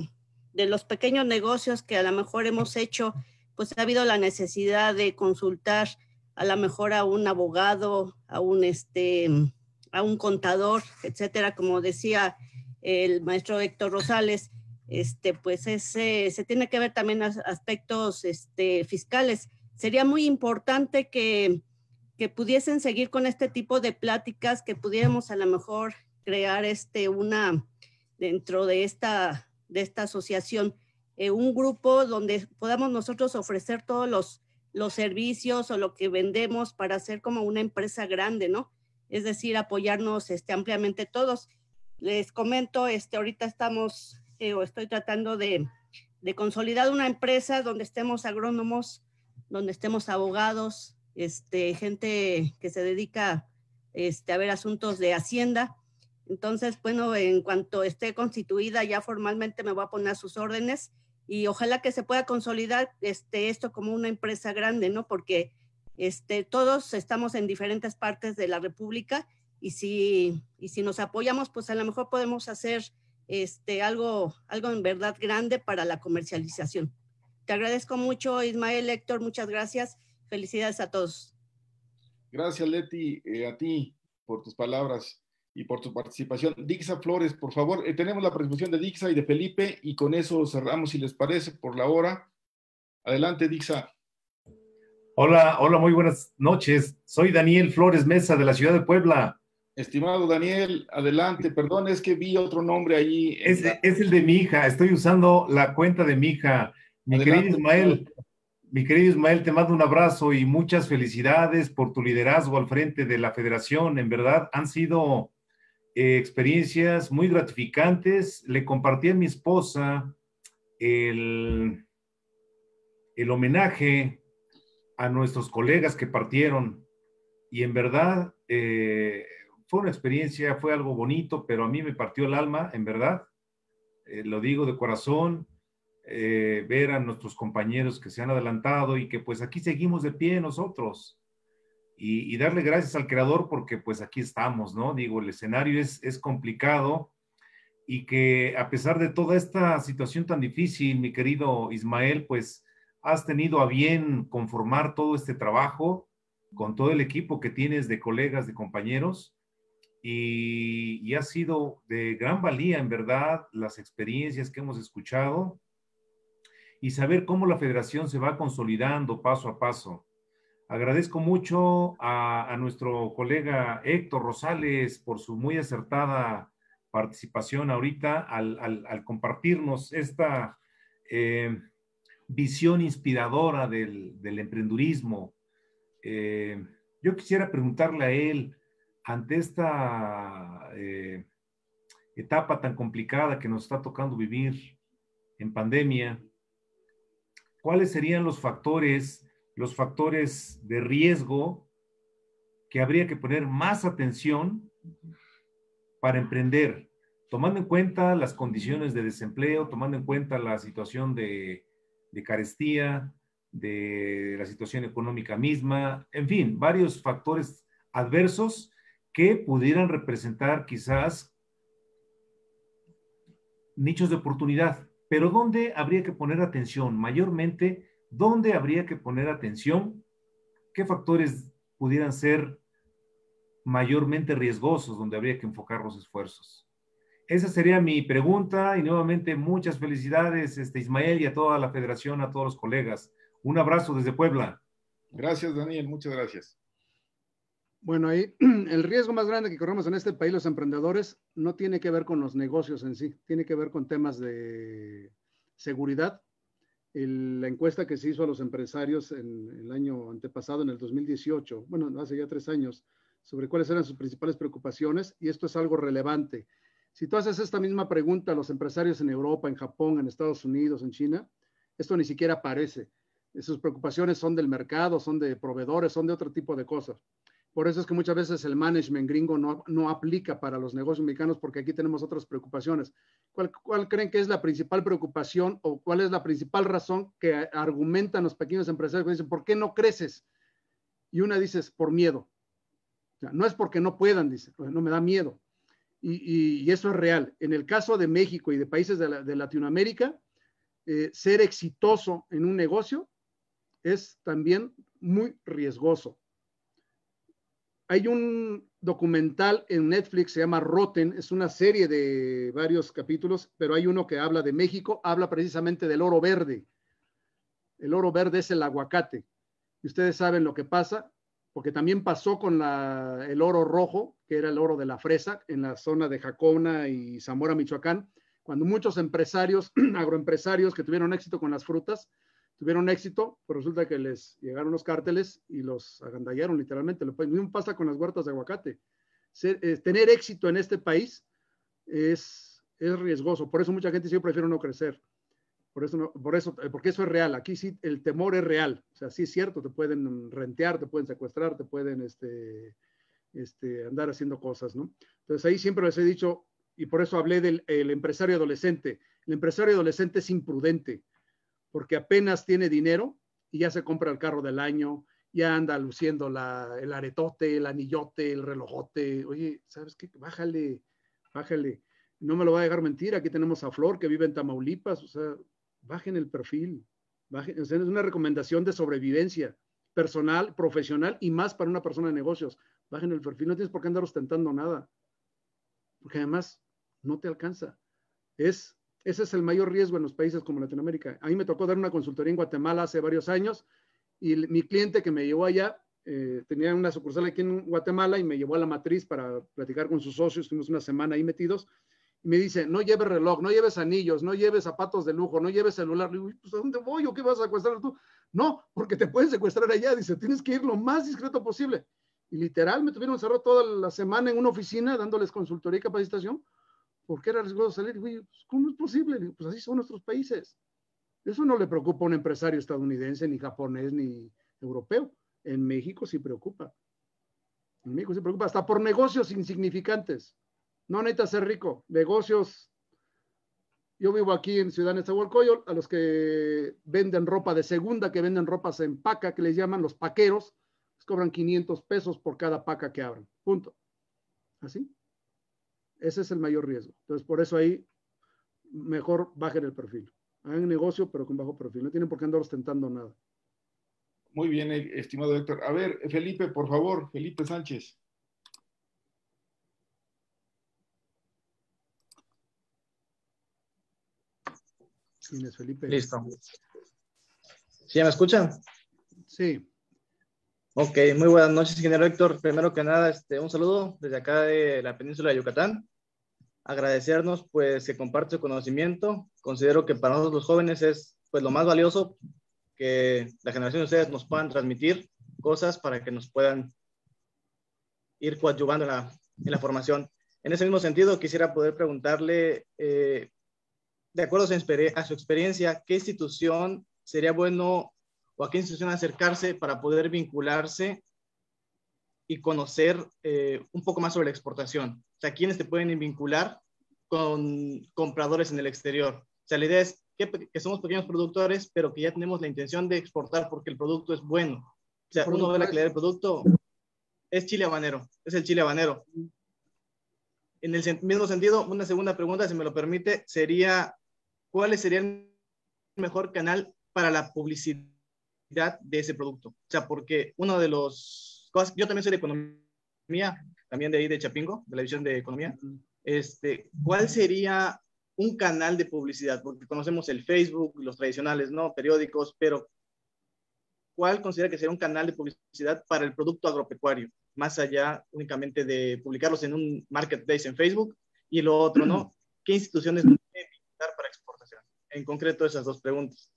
de los pequeños negocios que a lo mejor hemos hecho, pues ha habido la necesidad de consultar a lo mejor a un abogado, a un, este, a un contador, etcétera, como decía el maestro Héctor Rosales, este, pues ese, se tiene que ver también aspectos este, fiscales sería muy importante que, que pudiesen seguir con este tipo de pláticas, que pudiéramos a lo mejor crear este una dentro de esta, de esta asociación, eh, un grupo donde podamos nosotros ofrecer todos los, los servicios o lo que vendemos para ser como una empresa grande, ¿no? Es decir, apoyarnos este, ampliamente todos. Les comento, este, ahorita estamos eh, o estoy tratando de, de consolidar una empresa donde estemos agrónomos donde estemos abogados, este, gente que se dedica este, a ver asuntos de Hacienda. Entonces, bueno, en cuanto esté constituida ya formalmente me voy a poner sus órdenes y ojalá que se pueda consolidar este, esto como una empresa grande, ¿no? Porque este, todos estamos en diferentes partes de la República y si, nos apoyamos, pues a lo mejor podemos hacer este, algo en verdad grande para la comercialización. Te agradezco mucho, Ismael, Héctor, muchas gracias. Felicidades a todos. Gracias, Leti, eh, a ti por tus palabras y por tu participación. Dixa Flores, por favor, eh, tenemos la participación de Dixa y de Felipe y con eso cerramos, si les parece, por la hora. Adelante, Dixa. Hola, hola, muy buenas noches. Soy Daniel Flores Mesa de la ciudad de Puebla. Estimado Daniel, adelante. Perdón, es que vi otro nombre ahí. Es, es el de mi hija. Estoy usando la cuenta de mi hija. Mi querido Ismael, mi querido Ismael, te mando un abrazo y muchas felicidades por tu liderazgo al frente de la federación. En verdad, han sido eh, experiencias muy gratificantes. Le compartí a mi esposa el, homenaje a nuestros colegas que partieron y en verdad eh, fue una experiencia, fue algo bonito, pero a mí me partió el alma, en verdad. Eh, lo digo de corazón, eh, ver a nuestros compañeros que se han adelantado y que pues aquí seguimos de pie nosotros. Y, darle gracias al creador porque pues aquí estamos, ¿no? Digo, el escenario es, es complicado y que a pesar de toda esta situación tan difícil, mi querido Ismael, pues has tenido a bien conformar todo este trabajo con todo el equipo que tienes de colegas, de compañeros, y ha sido de gran valía, en verdad, las experiencias que hemos escuchado y saber cómo la federación se va consolidando paso a paso. Agradezco mucho a, nuestro colega Héctor Rosales por su muy acertada participación ahorita al, compartirnos esta eh, visión inspiradora del, del emprendurismo. Eh, yo quisiera preguntarle a él, ante esta eh, etapa tan complicada que nos está tocando vivir en pandemia, cuáles serían los factores, los factores de riesgo que habría que poner más atención para emprender, tomando en cuenta las condiciones de desempleo, tomando en cuenta la situación de, de carestía, de la situación económica misma, en fin, varios factores adversos que pudieran representar quizás nichos de oportunidad pero ¿dónde habría que poner atención? Mayormente, ¿dónde habría que poner atención? ¿Qué factores pudieran ser mayormente riesgosos donde habría que enfocar los esfuerzos? Esa sería mi pregunta y nuevamente muchas felicidades, este Ismael y a toda la federación, a todos los colegas. Un abrazo desde Puebla. Gracias, Daniel, muchas gracias. Bueno, ahí el riesgo más grande que corremos en este país los emprendedores no tiene que ver con los negocios en sí, tiene que ver con temas de seguridad. la encuesta que se hizo a los empresarios en, el año antepasado, en el 2018, bueno, hace ya tres años, sobre cuáles eran sus principales preocupaciones y esto es algo relevante. Si tú haces esta misma pregunta a los empresarios en Europa, en Japón, en Estados Unidos, en China, esto ni siquiera aparece. Sus preocupaciones son del mercado, son de proveedores, son de otro tipo de cosas. Por eso es que muchas veces el management gringo no, aplica para los negocios mexicanos porque aquí tenemos otras preocupaciones. ¿Cuál, creen que es la principal preocupación o cuál es la principal razón que argumentan los pequeños empresarios que dicen, ¿por qué no creces? Y una dice, por miedo. no es porque no puedan, dice, no me da miedo. Y, eso es real. En el caso de México y de países de, Latinoamérica, eh, ser exitoso en un negocio es también muy riesgoso. Hay un documental en Netflix, se llama Rotten, es una serie de varios capítulos, pero hay uno que habla de México, habla precisamente del oro verde. El oro verde es el aguacate. Y ustedes saben lo que pasa, porque también pasó con el oro rojo, que era el oro de la fresa, en la zona de Jacona y Zamora, Michoacán, cuando muchos empresarios, agroempresarios que tuvieron éxito con las frutas, tuvieron éxito, pero pues resulta que les llegaron los cárteles y los agandallaron literalmente. Lo mismo pasa con las huertas de aguacate. Eh, tener éxito en este país es, es riesgoso. Por eso mucha gente siempre prefiero no crecer. Por eso, por eso, eh, porque eso es real. Aquí sí el temor es real. O sea, sí es cierto, te pueden rentear, te pueden secuestrar, te pueden este, este, andar haciendo cosas, Entonces ahí siempre les he dicho, y por eso hablé del empresario adolescente. El empresario adolescente es imprudente porque apenas tiene dinero y ya se compra el carro del año, ya anda luciendo el aretote, el anillote, el relojote. Oye, ¿sabes qué? Bájale, bájale. No me lo va a dejar mentir. Aquí tenemos a Flor que vive en Tamaulipas. O sea, bajen el perfil. Bajen. es una recomendación de sobrevivencia personal, profesional y más para una persona de negocios. Bajen el perfil. No tienes por qué andar ostentando nada. Porque además no te alcanza. Es ese es el mayor riesgo en los países como Latinoamérica. A mí me tocó dar una consultoría en Guatemala hace varios años y mi cliente que me llevó allá eh, tenía una sucursal aquí en Guatemala y me llevó a la matriz para platicar con sus socios. Tuvimos una semana ahí metidos y me dice, no lleves reloj, no lleves anillos, no lleves zapatos de lujo, no lleves celular. Le digo, pues, ¿a dónde voy o qué vas a secuestrar tú? No, porque te pueden secuestrar allá. Dice, tienes que ir lo más discreto posible. Y literal, me tuvieron cerrado toda la semana en una oficina dándoles consultoría y capacitación ¿por qué era riesgoso salir? Pues, ¿cómo es posible? Pues así son nuestros países. Eso no le preocupa a un empresario estadounidense, ni japonés, ni europeo. En México sí preocupa. En México sí preocupa, hasta por negocios insignificantes. No necesita ser rico. Negocios. Yo vivo aquí en Ciudad Nezahualcóyotl, a los que venden ropa de segunda, que venden ropas en paca, que les llaman los paqueros, les cobran 500 pesos por cada paca que abren. Punto. ¿Así? Ese es el mayor riesgo. Entonces, por eso ahí mejor bajen el perfil. Hagan negocio, pero con bajo perfil. No tienen por qué andar ostentando nada. Muy bien, eh, estimado Héctor. A ver, Felipe, por favor, Felipe Sánchez. Felipe. Listo. ¿Sí me escuchan? Sí. Ok, muy buenas noches, ingeniero Héctor. Primero que nada, este, un saludo desde acá de la península de Yucatán agradecernos pues que comparte su conocimiento. Considero que para nosotros los jóvenes es pues lo más valioso que la generación de ustedes nos puedan transmitir cosas para que nos puedan ir coadyuvando en la, en la formación. En ese mismo sentido, quisiera poder preguntarle, eh, de acuerdo a su experiencia, ¿qué institución sería bueno o a qué institución acercarse para poder vincularse y conocer eh, un poco más sobre la exportación. O sea, quiénes te pueden vincular con compradores en el exterior. O sea, la idea es que, somos pequeños productores, pero que ya tenemos la intención de exportar porque el producto es bueno. O sea, uno ve la calidad del producto, es chile habanero, es el chile habanero. En el mismo sentido, una segunda pregunta, si me lo permite, sería, ¿cuál sería el mejor canal para la publicidad de ese producto? O sea, porque uno de los yo también soy de economía, también de ahí de Chapingo, de la división de economía. Este, ¿Cuál sería un canal de publicidad? Porque conocemos el Facebook, los tradicionales, ¿no? Periódicos, pero ¿cuál considera que sería un canal de publicidad para el producto agropecuario? Más allá únicamente de publicarlos en un marketplace en Facebook y lo otro, ¿no? ¿Qué instituciones deben visitar para exportación? En concreto, esas dos preguntas.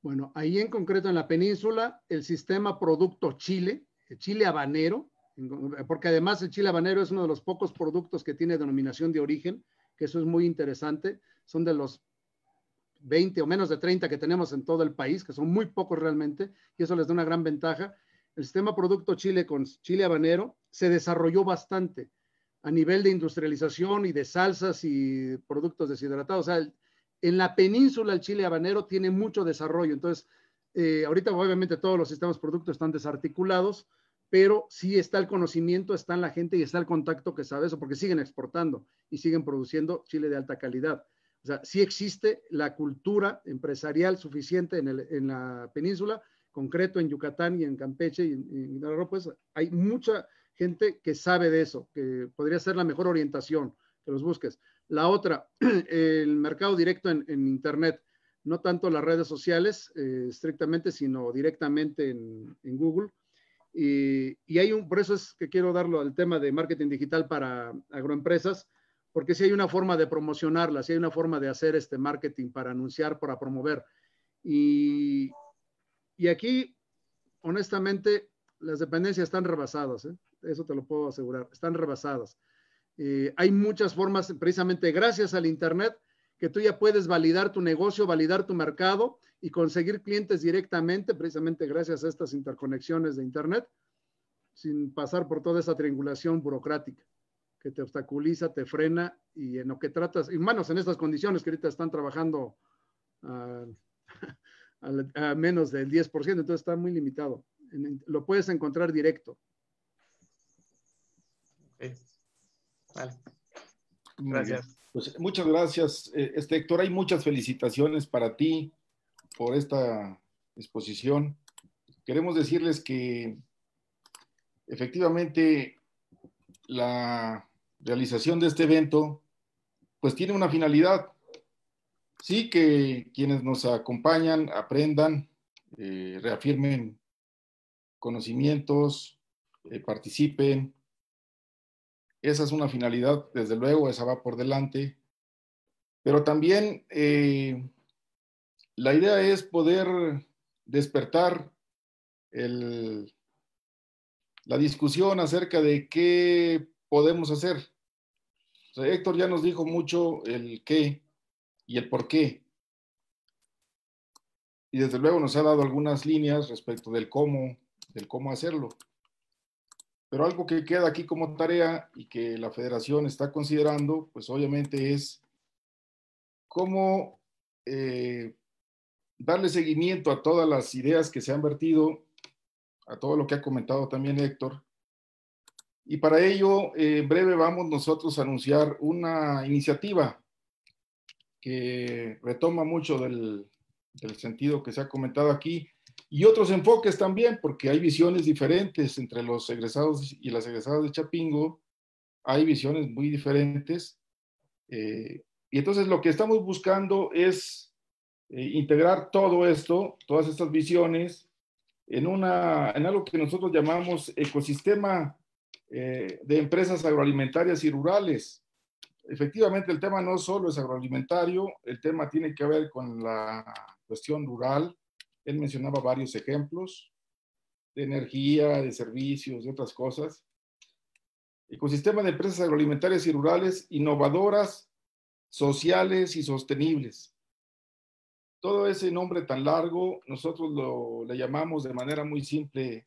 Bueno, ahí en concreto en la península, el sistema Producto Chile, chile habanero, eh, porque además el chile habanero es uno de los pocos productos que tiene denominación de origen, que eso es muy interesante, son de los 20 o menos de 30 que tenemos en todo el país, que son muy pocos realmente, y eso les da una gran ventaja. El sistema producto chile con chile habanero se desarrolló bastante a nivel de industrialización y de salsas y productos deshidratados. O sea, en la península el chile habanero tiene mucho desarrollo. Entonces, eh, ahorita obviamente todos los sistemas productos están desarticulados, pero sí está el conocimiento, está en la gente y está el contacto que sabe eso, porque siguen exportando y siguen produciendo chile de alta calidad. O sea, sí existe la cultura empresarial suficiente en, la península, concreto en Yucatán y en Campeche y en, pues hay mucha gente que sabe de eso, que podría ser la mejor orientación, que los busques. La otra, el mercado directo en, Internet, no tanto las redes sociales eh, estrictamente, sino directamente en Google y, hay un, por eso es que quiero darlo al tema de marketing digital para agroempresas, porque si hay una forma de promocionarlas, si hay una forma de hacer este marketing para anunciar, para promover. Y, aquí, honestamente, las dependencias están rebasadas, ¿eh? eso te lo puedo asegurar, están rebasadas. Eh, hay muchas formas, precisamente gracias al Internet, que tú ya puedes validar tu negocio, validar tu mercado y conseguir clientes directamente, precisamente gracias a estas interconexiones de Internet, sin pasar por toda esa triangulación burocrática que te obstaculiza, te frena y en lo que tratas, y manos en estas condiciones que ahorita están trabajando a, menos del 10%, entonces está muy limitado. lo puedes encontrar directo. Vale. Gracias. Pues, muchas gracias, eh, este, Héctor. Hay muchas felicitaciones para ti, por esta exposición. Queremos decirles que efectivamente la realización de este evento pues tiene una finalidad. Sí que quienes nos acompañan aprendan, eh, reafirmen conocimientos, eh, participen. Esa es una finalidad, desde luego, esa va por delante. Pero también eh, la idea es poder despertar la discusión acerca de qué podemos hacer. Héctor ya nos dijo mucho el qué y el por qué. Y desde luego nos ha dado algunas líneas respecto del cómo, del cómo hacerlo. Pero algo que queda aquí como tarea y que la federación está considerando, pues obviamente es cómo eh, darle seguimiento a todas las ideas que se han vertido, a todo lo que ha comentado también Héctor. Y para ello, eh, en breve vamos nosotros a anunciar una iniciativa que retoma mucho del, sentido que se ha comentado aquí y otros enfoques también, porque hay visiones diferentes entre los egresados y las egresadas de Chapingo, hay visiones muy diferentes. Eh, y entonces lo que estamos buscando es eh, integrar todo esto, todas estas visiones, en, una, en algo que nosotros llamamos ecosistema eh, de empresas agroalimentarias y rurales. Efectivamente, el tema no solo es agroalimentario, el tema tiene que ver con la cuestión rural. Él mencionaba varios ejemplos de energía, de servicios, de otras cosas. Ecosistema de empresas agroalimentarias y rurales innovadoras, sociales y sostenibles todo ese nombre tan largo, nosotros lo, le llamamos de manera muy simple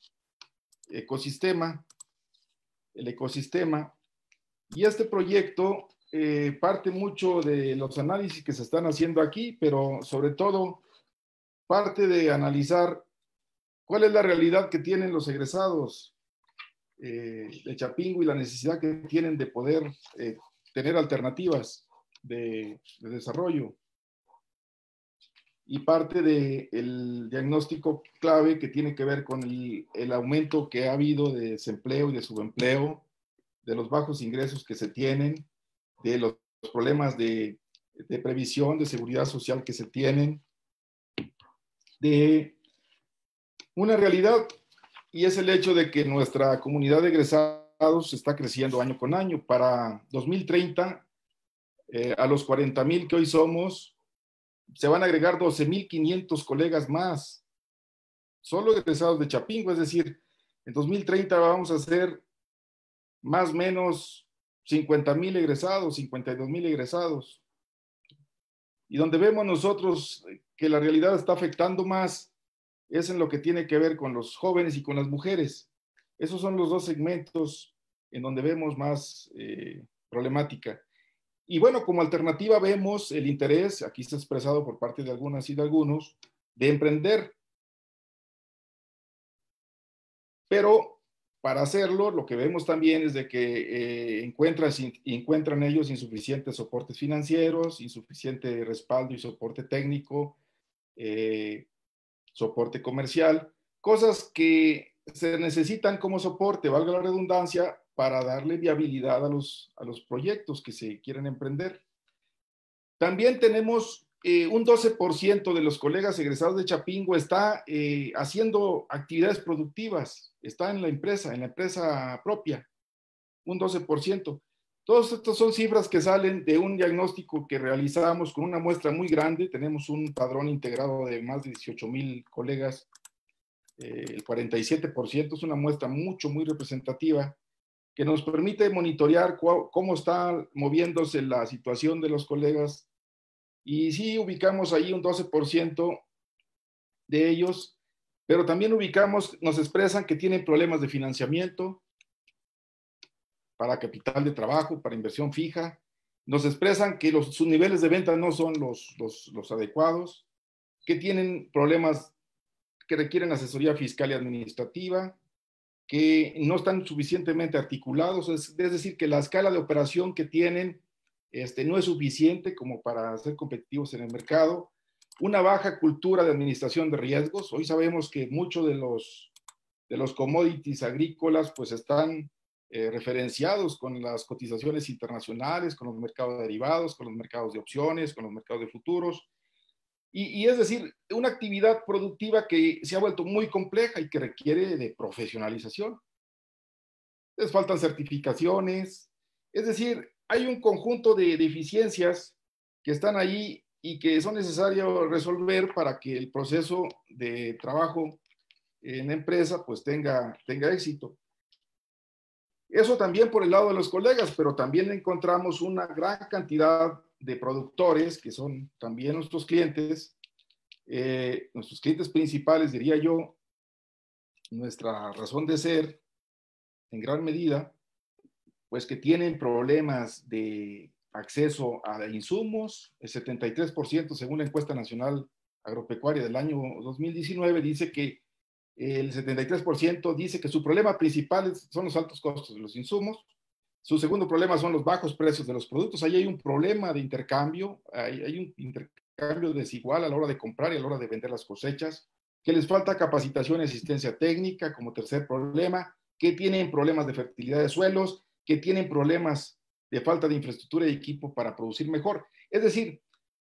ecosistema, el ecosistema. Y este proyecto eh, parte mucho de los análisis que se están haciendo aquí, pero sobre todo parte de analizar cuál es la realidad que tienen los egresados eh, de Chapingo y la necesidad que tienen de poder eh, tener alternativas de desarrollo y parte del diagnóstico clave que tiene que ver con el, aumento que ha habido de desempleo y de subempleo, de los bajos ingresos que se tienen, de los problemas de, previsión, de seguridad social que se tienen, de una realidad y es el hecho de que nuestra comunidad de egresados está creciendo año con año. Para 2030, eh, a los 40 mil que hoy somos, se van a agregar 12.500 colegas más, solo egresados de Chapingo, es decir, en 2030 vamos a ser más o menos 50.000 egresados, 52.000 egresados. Y donde vemos nosotros que la realidad está afectando más es en lo que tiene que ver con los jóvenes y con las mujeres. Esos son los dos segmentos en donde vemos más eh, problemática. Y bueno, como alternativa vemos el interés, aquí está expresado por parte de algunas y de algunos, de emprender. Pero para hacerlo, lo que vemos también es de que eh, encuentran, ellos insuficientes soportes financieros, insuficiente respaldo y soporte técnico, eh, soporte comercial, cosas que se necesitan como soporte, valga la redundancia, para darle viabilidad a los, a los proyectos que se quieren emprender. También tenemos eh, un 12% de los colegas egresados de Chapingo está eh, haciendo actividades productivas, está en la empresa, en la empresa propia, un 12%. Todos estos son cifras que salen de un diagnóstico que realizamos con una muestra muy grande. Tenemos un padrón integrado de más de 18 mil colegas. Eh, el 47% es una muestra mucho, muy representativa que nos permite monitorear cómo está moviéndose la situación de los colegas. Y sí ubicamos ahí un 12% de ellos, pero también ubicamos, nos expresan que tienen problemas de financiamiento para capital de trabajo, para inversión fija. Nos expresan que sus niveles de venta no son los, los adecuados, que tienen problemas que requieren asesoría fiscal y administrativa, que no están suficientemente articulados, es, decir, que la escala de operación que tienen este, no es suficiente como para ser competitivos en el mercado, una baja cultura de administración de riesgos. Hoy sabemos que muchos de los, de los commodities agrícolas pues están eh, referenciados con las cotizaciones internacionales, con los mercados derivados, con los mercados de opciones, con los mercados de futuros. Y, es decir, una actividad productiva que se ha vuelto muy compleja y que requiere de profesionalización. Les faltan certificaciones. Es decir, hay un conjunto de deficiencias que están ahí y que son necesarias resolver para que el proceso de trabajo en empresa pues tenga, tenga éxito. Eso también por el lado de los colegas, pero también encontramos una gran cantidad de productores, que son también nuestros clientes, eh, nuestros clientes principales, diría yo, nuestra razón de ser, en gran medida, pues que tienen problemas de acceso a insumos, el 73% según la encuesta nacional agropecuaria del año 2019 dice que el 73% dice que su problema principal son los altos costos de los insumos, su segundo problema son los bajos precios de los productos. Ahí hay un problema de intercambio, hay, un intercambio desigual a la hora de comprar y a la hora de vender las cosechas, que les falta capacitación y asistencia técnica como tercer problema, que tienen problemas de fertilidad de suelos, que tienen problemas de falta de infraestructura y equipo para producir mejor. Es decir,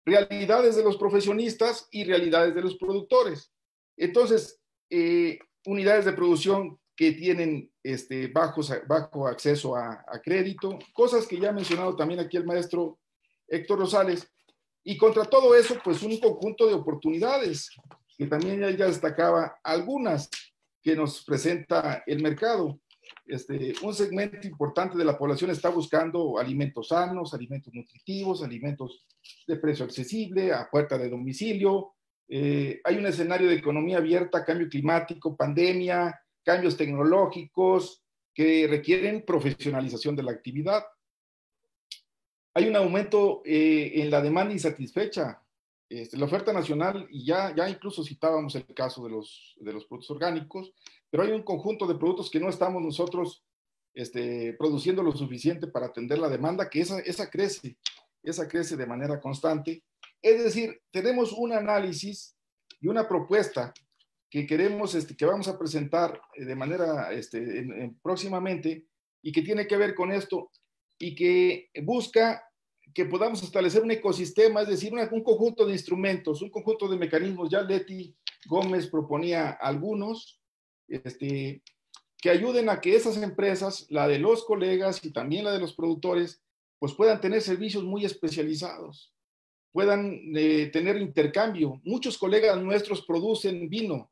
realidades de los profesionistas y realidades de los productores. Entonces, eh, unidades de producción que tienen este, bajo acceso a, crédito, cosas que ya ha mencionado también aquí el maestro Héctor Rosales. Y contra todo eso, pues un conjunto de oportunidades, que también ya, destacaba algunas que nos presenta el mercado. Este, un segmento importante de la población está buscando alimentos sanos, alimentos nutritivos, alimentos de precio accesible, a puerta de domicilio. Eh, hay un escenario de economía abierta, cambio climático, pandemia, cambios tecnológicos que requieren profesionalización de la actividad. Hay un aumento eh, en la demanda insatisfecha. Este, la oferta nacional, y ya, ya incluso citábamos el caso de los, de los productos orgánicos, pero hay un conjunto de productos que no estamos nosotros este, produciendo lo suficiente para atender la demanda, que esa, esa crece, esa crece de manera constante. Es decir, tenemos un análisis y una propuesta que queremos, este, que vamos a presentar eh, de manera este, próximamente y que tiene que ver con esto y que busca que podamos establecer un ecosistema, es decir, un conjunto de instrumentos, un conjunto de mecanismos. Ya Leti Gómez proponía algunos este, que ayuden a que esas empresas, la de los colegas y también la de los productores, pues puedan tener servicios muy especializados, puedan eh, tener intercambio. Muchos colegas nuestros producen vino,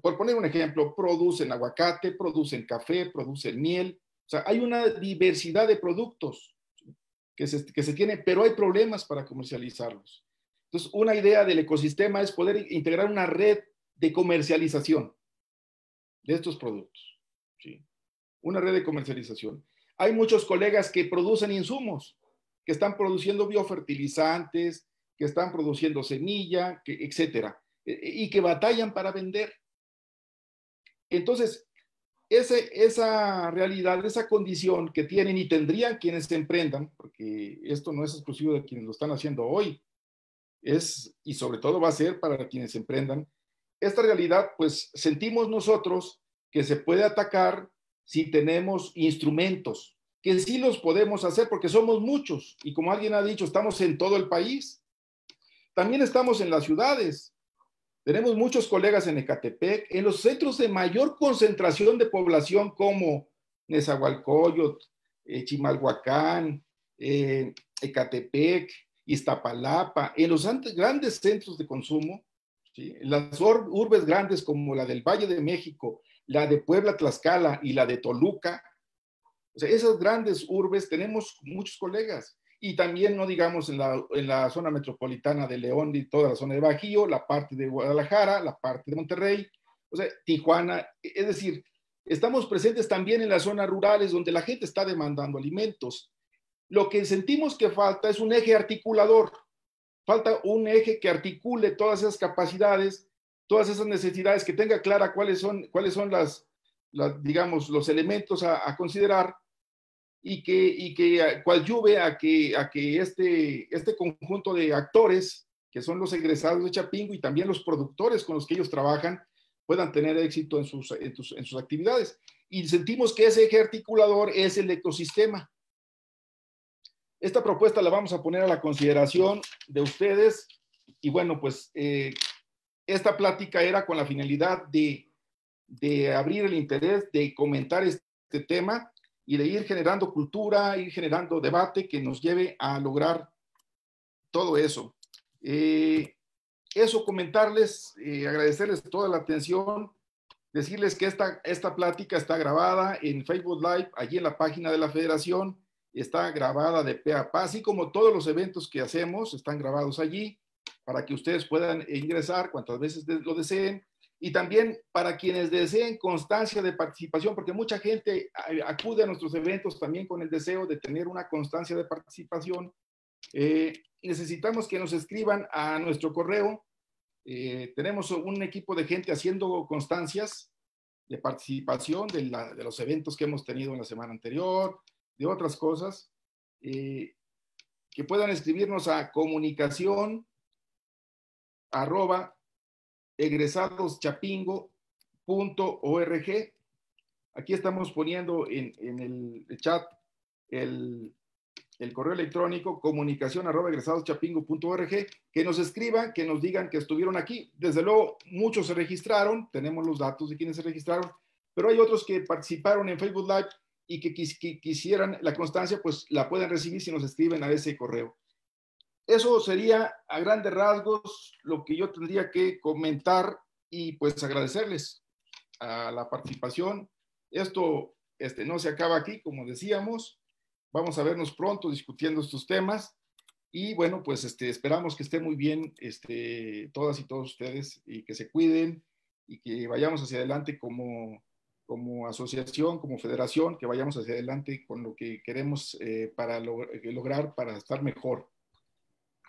por, poner un ejemplo, producen aguacate, producen café, producen miel. O sea, hay una diversidad de productos que se, que se tienen, pero hay problemas para comercializarlos. Entonces, una idea del ecosistema es poder integrar una red de comercialización de estos productos. ¿sí? Una red de comercialización. Hay muchos colegas que producen insumos, que están produciendo biofertilizantes, que están produciendo semilla, que, etcétera, e, e, y que batallan para vender. Entonces, esa realidad, esa condición que tienen y tendrían quienes se emprendan, porque esto no es exclusivo de quienes lo están haciendo hoy, es y sobre todo va a ser para quienes se emprendan, esta realidad pues sentimos nosotros que se puede atacar si tenemos instrumentos, que sí los podemos hacer porque somos muchos y como alguien ha dicho, estamos en todo el país. También estamos en las ciudades, tenemos muchos colegas en Ecatepec, en los centros de mayor concentración de población como Nezahualcóyotl, eh, Chimalhuacán, eh, Ecatepec, Iztapalapa, en los grandes centros de consumo, ¿sí? las urbes grandes como la del Valle de México, la de Puebla, Tlaxcala y la de Toluca, esas grandes urbes tenemos muchos colegas y también, no digamos, en la, zona metropolitana de León y toda la zona de Bajío, la parte de Guadalajara, la parte de Monterrey, o sea, Tijuana, e, es decir, estamos presentes también en las zonas rurales donde la gente está demandando alimentos. Lo que sentimos que falta es un eje articulador, falta un eje que articule todas esas capacidades, todas esas necesidades, que tenga clara cuáles son, cuáles son las, digamos, los elementos a considerar y que, y que a que, a que este, este conjunto de actores, que son los egresados de Chapingo y también los productores con los que ellos trabajan, puedan tener éxito en sus, en, sus actividades. Y sentimos que ese eje articulador es el ecosistema. Esta propuesta la vamos a poner a la consideración de ustedes y bueno, pues eh, esta plática era con la finalidad de, de abrir el interés, de comentar este tema y de ir generando cultura, ir generando debate que nos lleve a lograr todo eso. Eh, eso, comentarles, eh, agradecerles toda la atención, decirles que esta, esta plática está grabada en Facebook Live, allí en la página de la federación, está grabada de pe a pa, así como todos los eventos que hacemos están grabados allí para que ustedes puedan ingresar cuantas veces lo deseen y también para quienes deseen constancia de participación, porque mucha gente eh, acude a nuestros eventos también con el deseo de tener una constancia de participación. Eh, necesitamos que nos escriban a nuestro correo. Eh, tenemos un equipo de gente haciendo constancias de participación de, los eventos que hemos tenido en la semana anterior, de otras cosas, que puedan escribirnos a comunicación egresadoschapingo.org. Aquí estamos poniendo en, el chat el, correo electrónico comunicación que nos escriban, que nos digan que estuvieron aquí. Desde luego, muchos se registraron, tenemos los datos de quienes se registraron, pero hay otros que participaron en Facebook Live y que quisieran la constancia, pues la pueden recibir si nos escriben a ese correo. Eso sería a grandes rasgos lo que yo tendría que comentar y pues agradecerles a la participación. Esto este, no se acaba aquí, como decíamos. Vamos a vernos pronto discutiendo estos temas. Y bueno, pues este, esperamos que estén muy bien este, todas y todos ustedes y que se cuiden y que vayamos hacia adelante como, como asociación, como federación, que vayamos hacia adelante con lo que queremos eh, para eh, lograr para estar mejor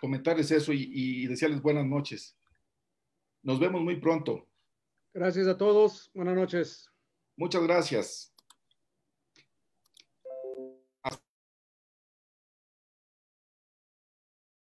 comentarles eso y, decirles buenas noches. Nos vemos muy pronto. Gracias a todos. Buenas noches. Muchas gracias.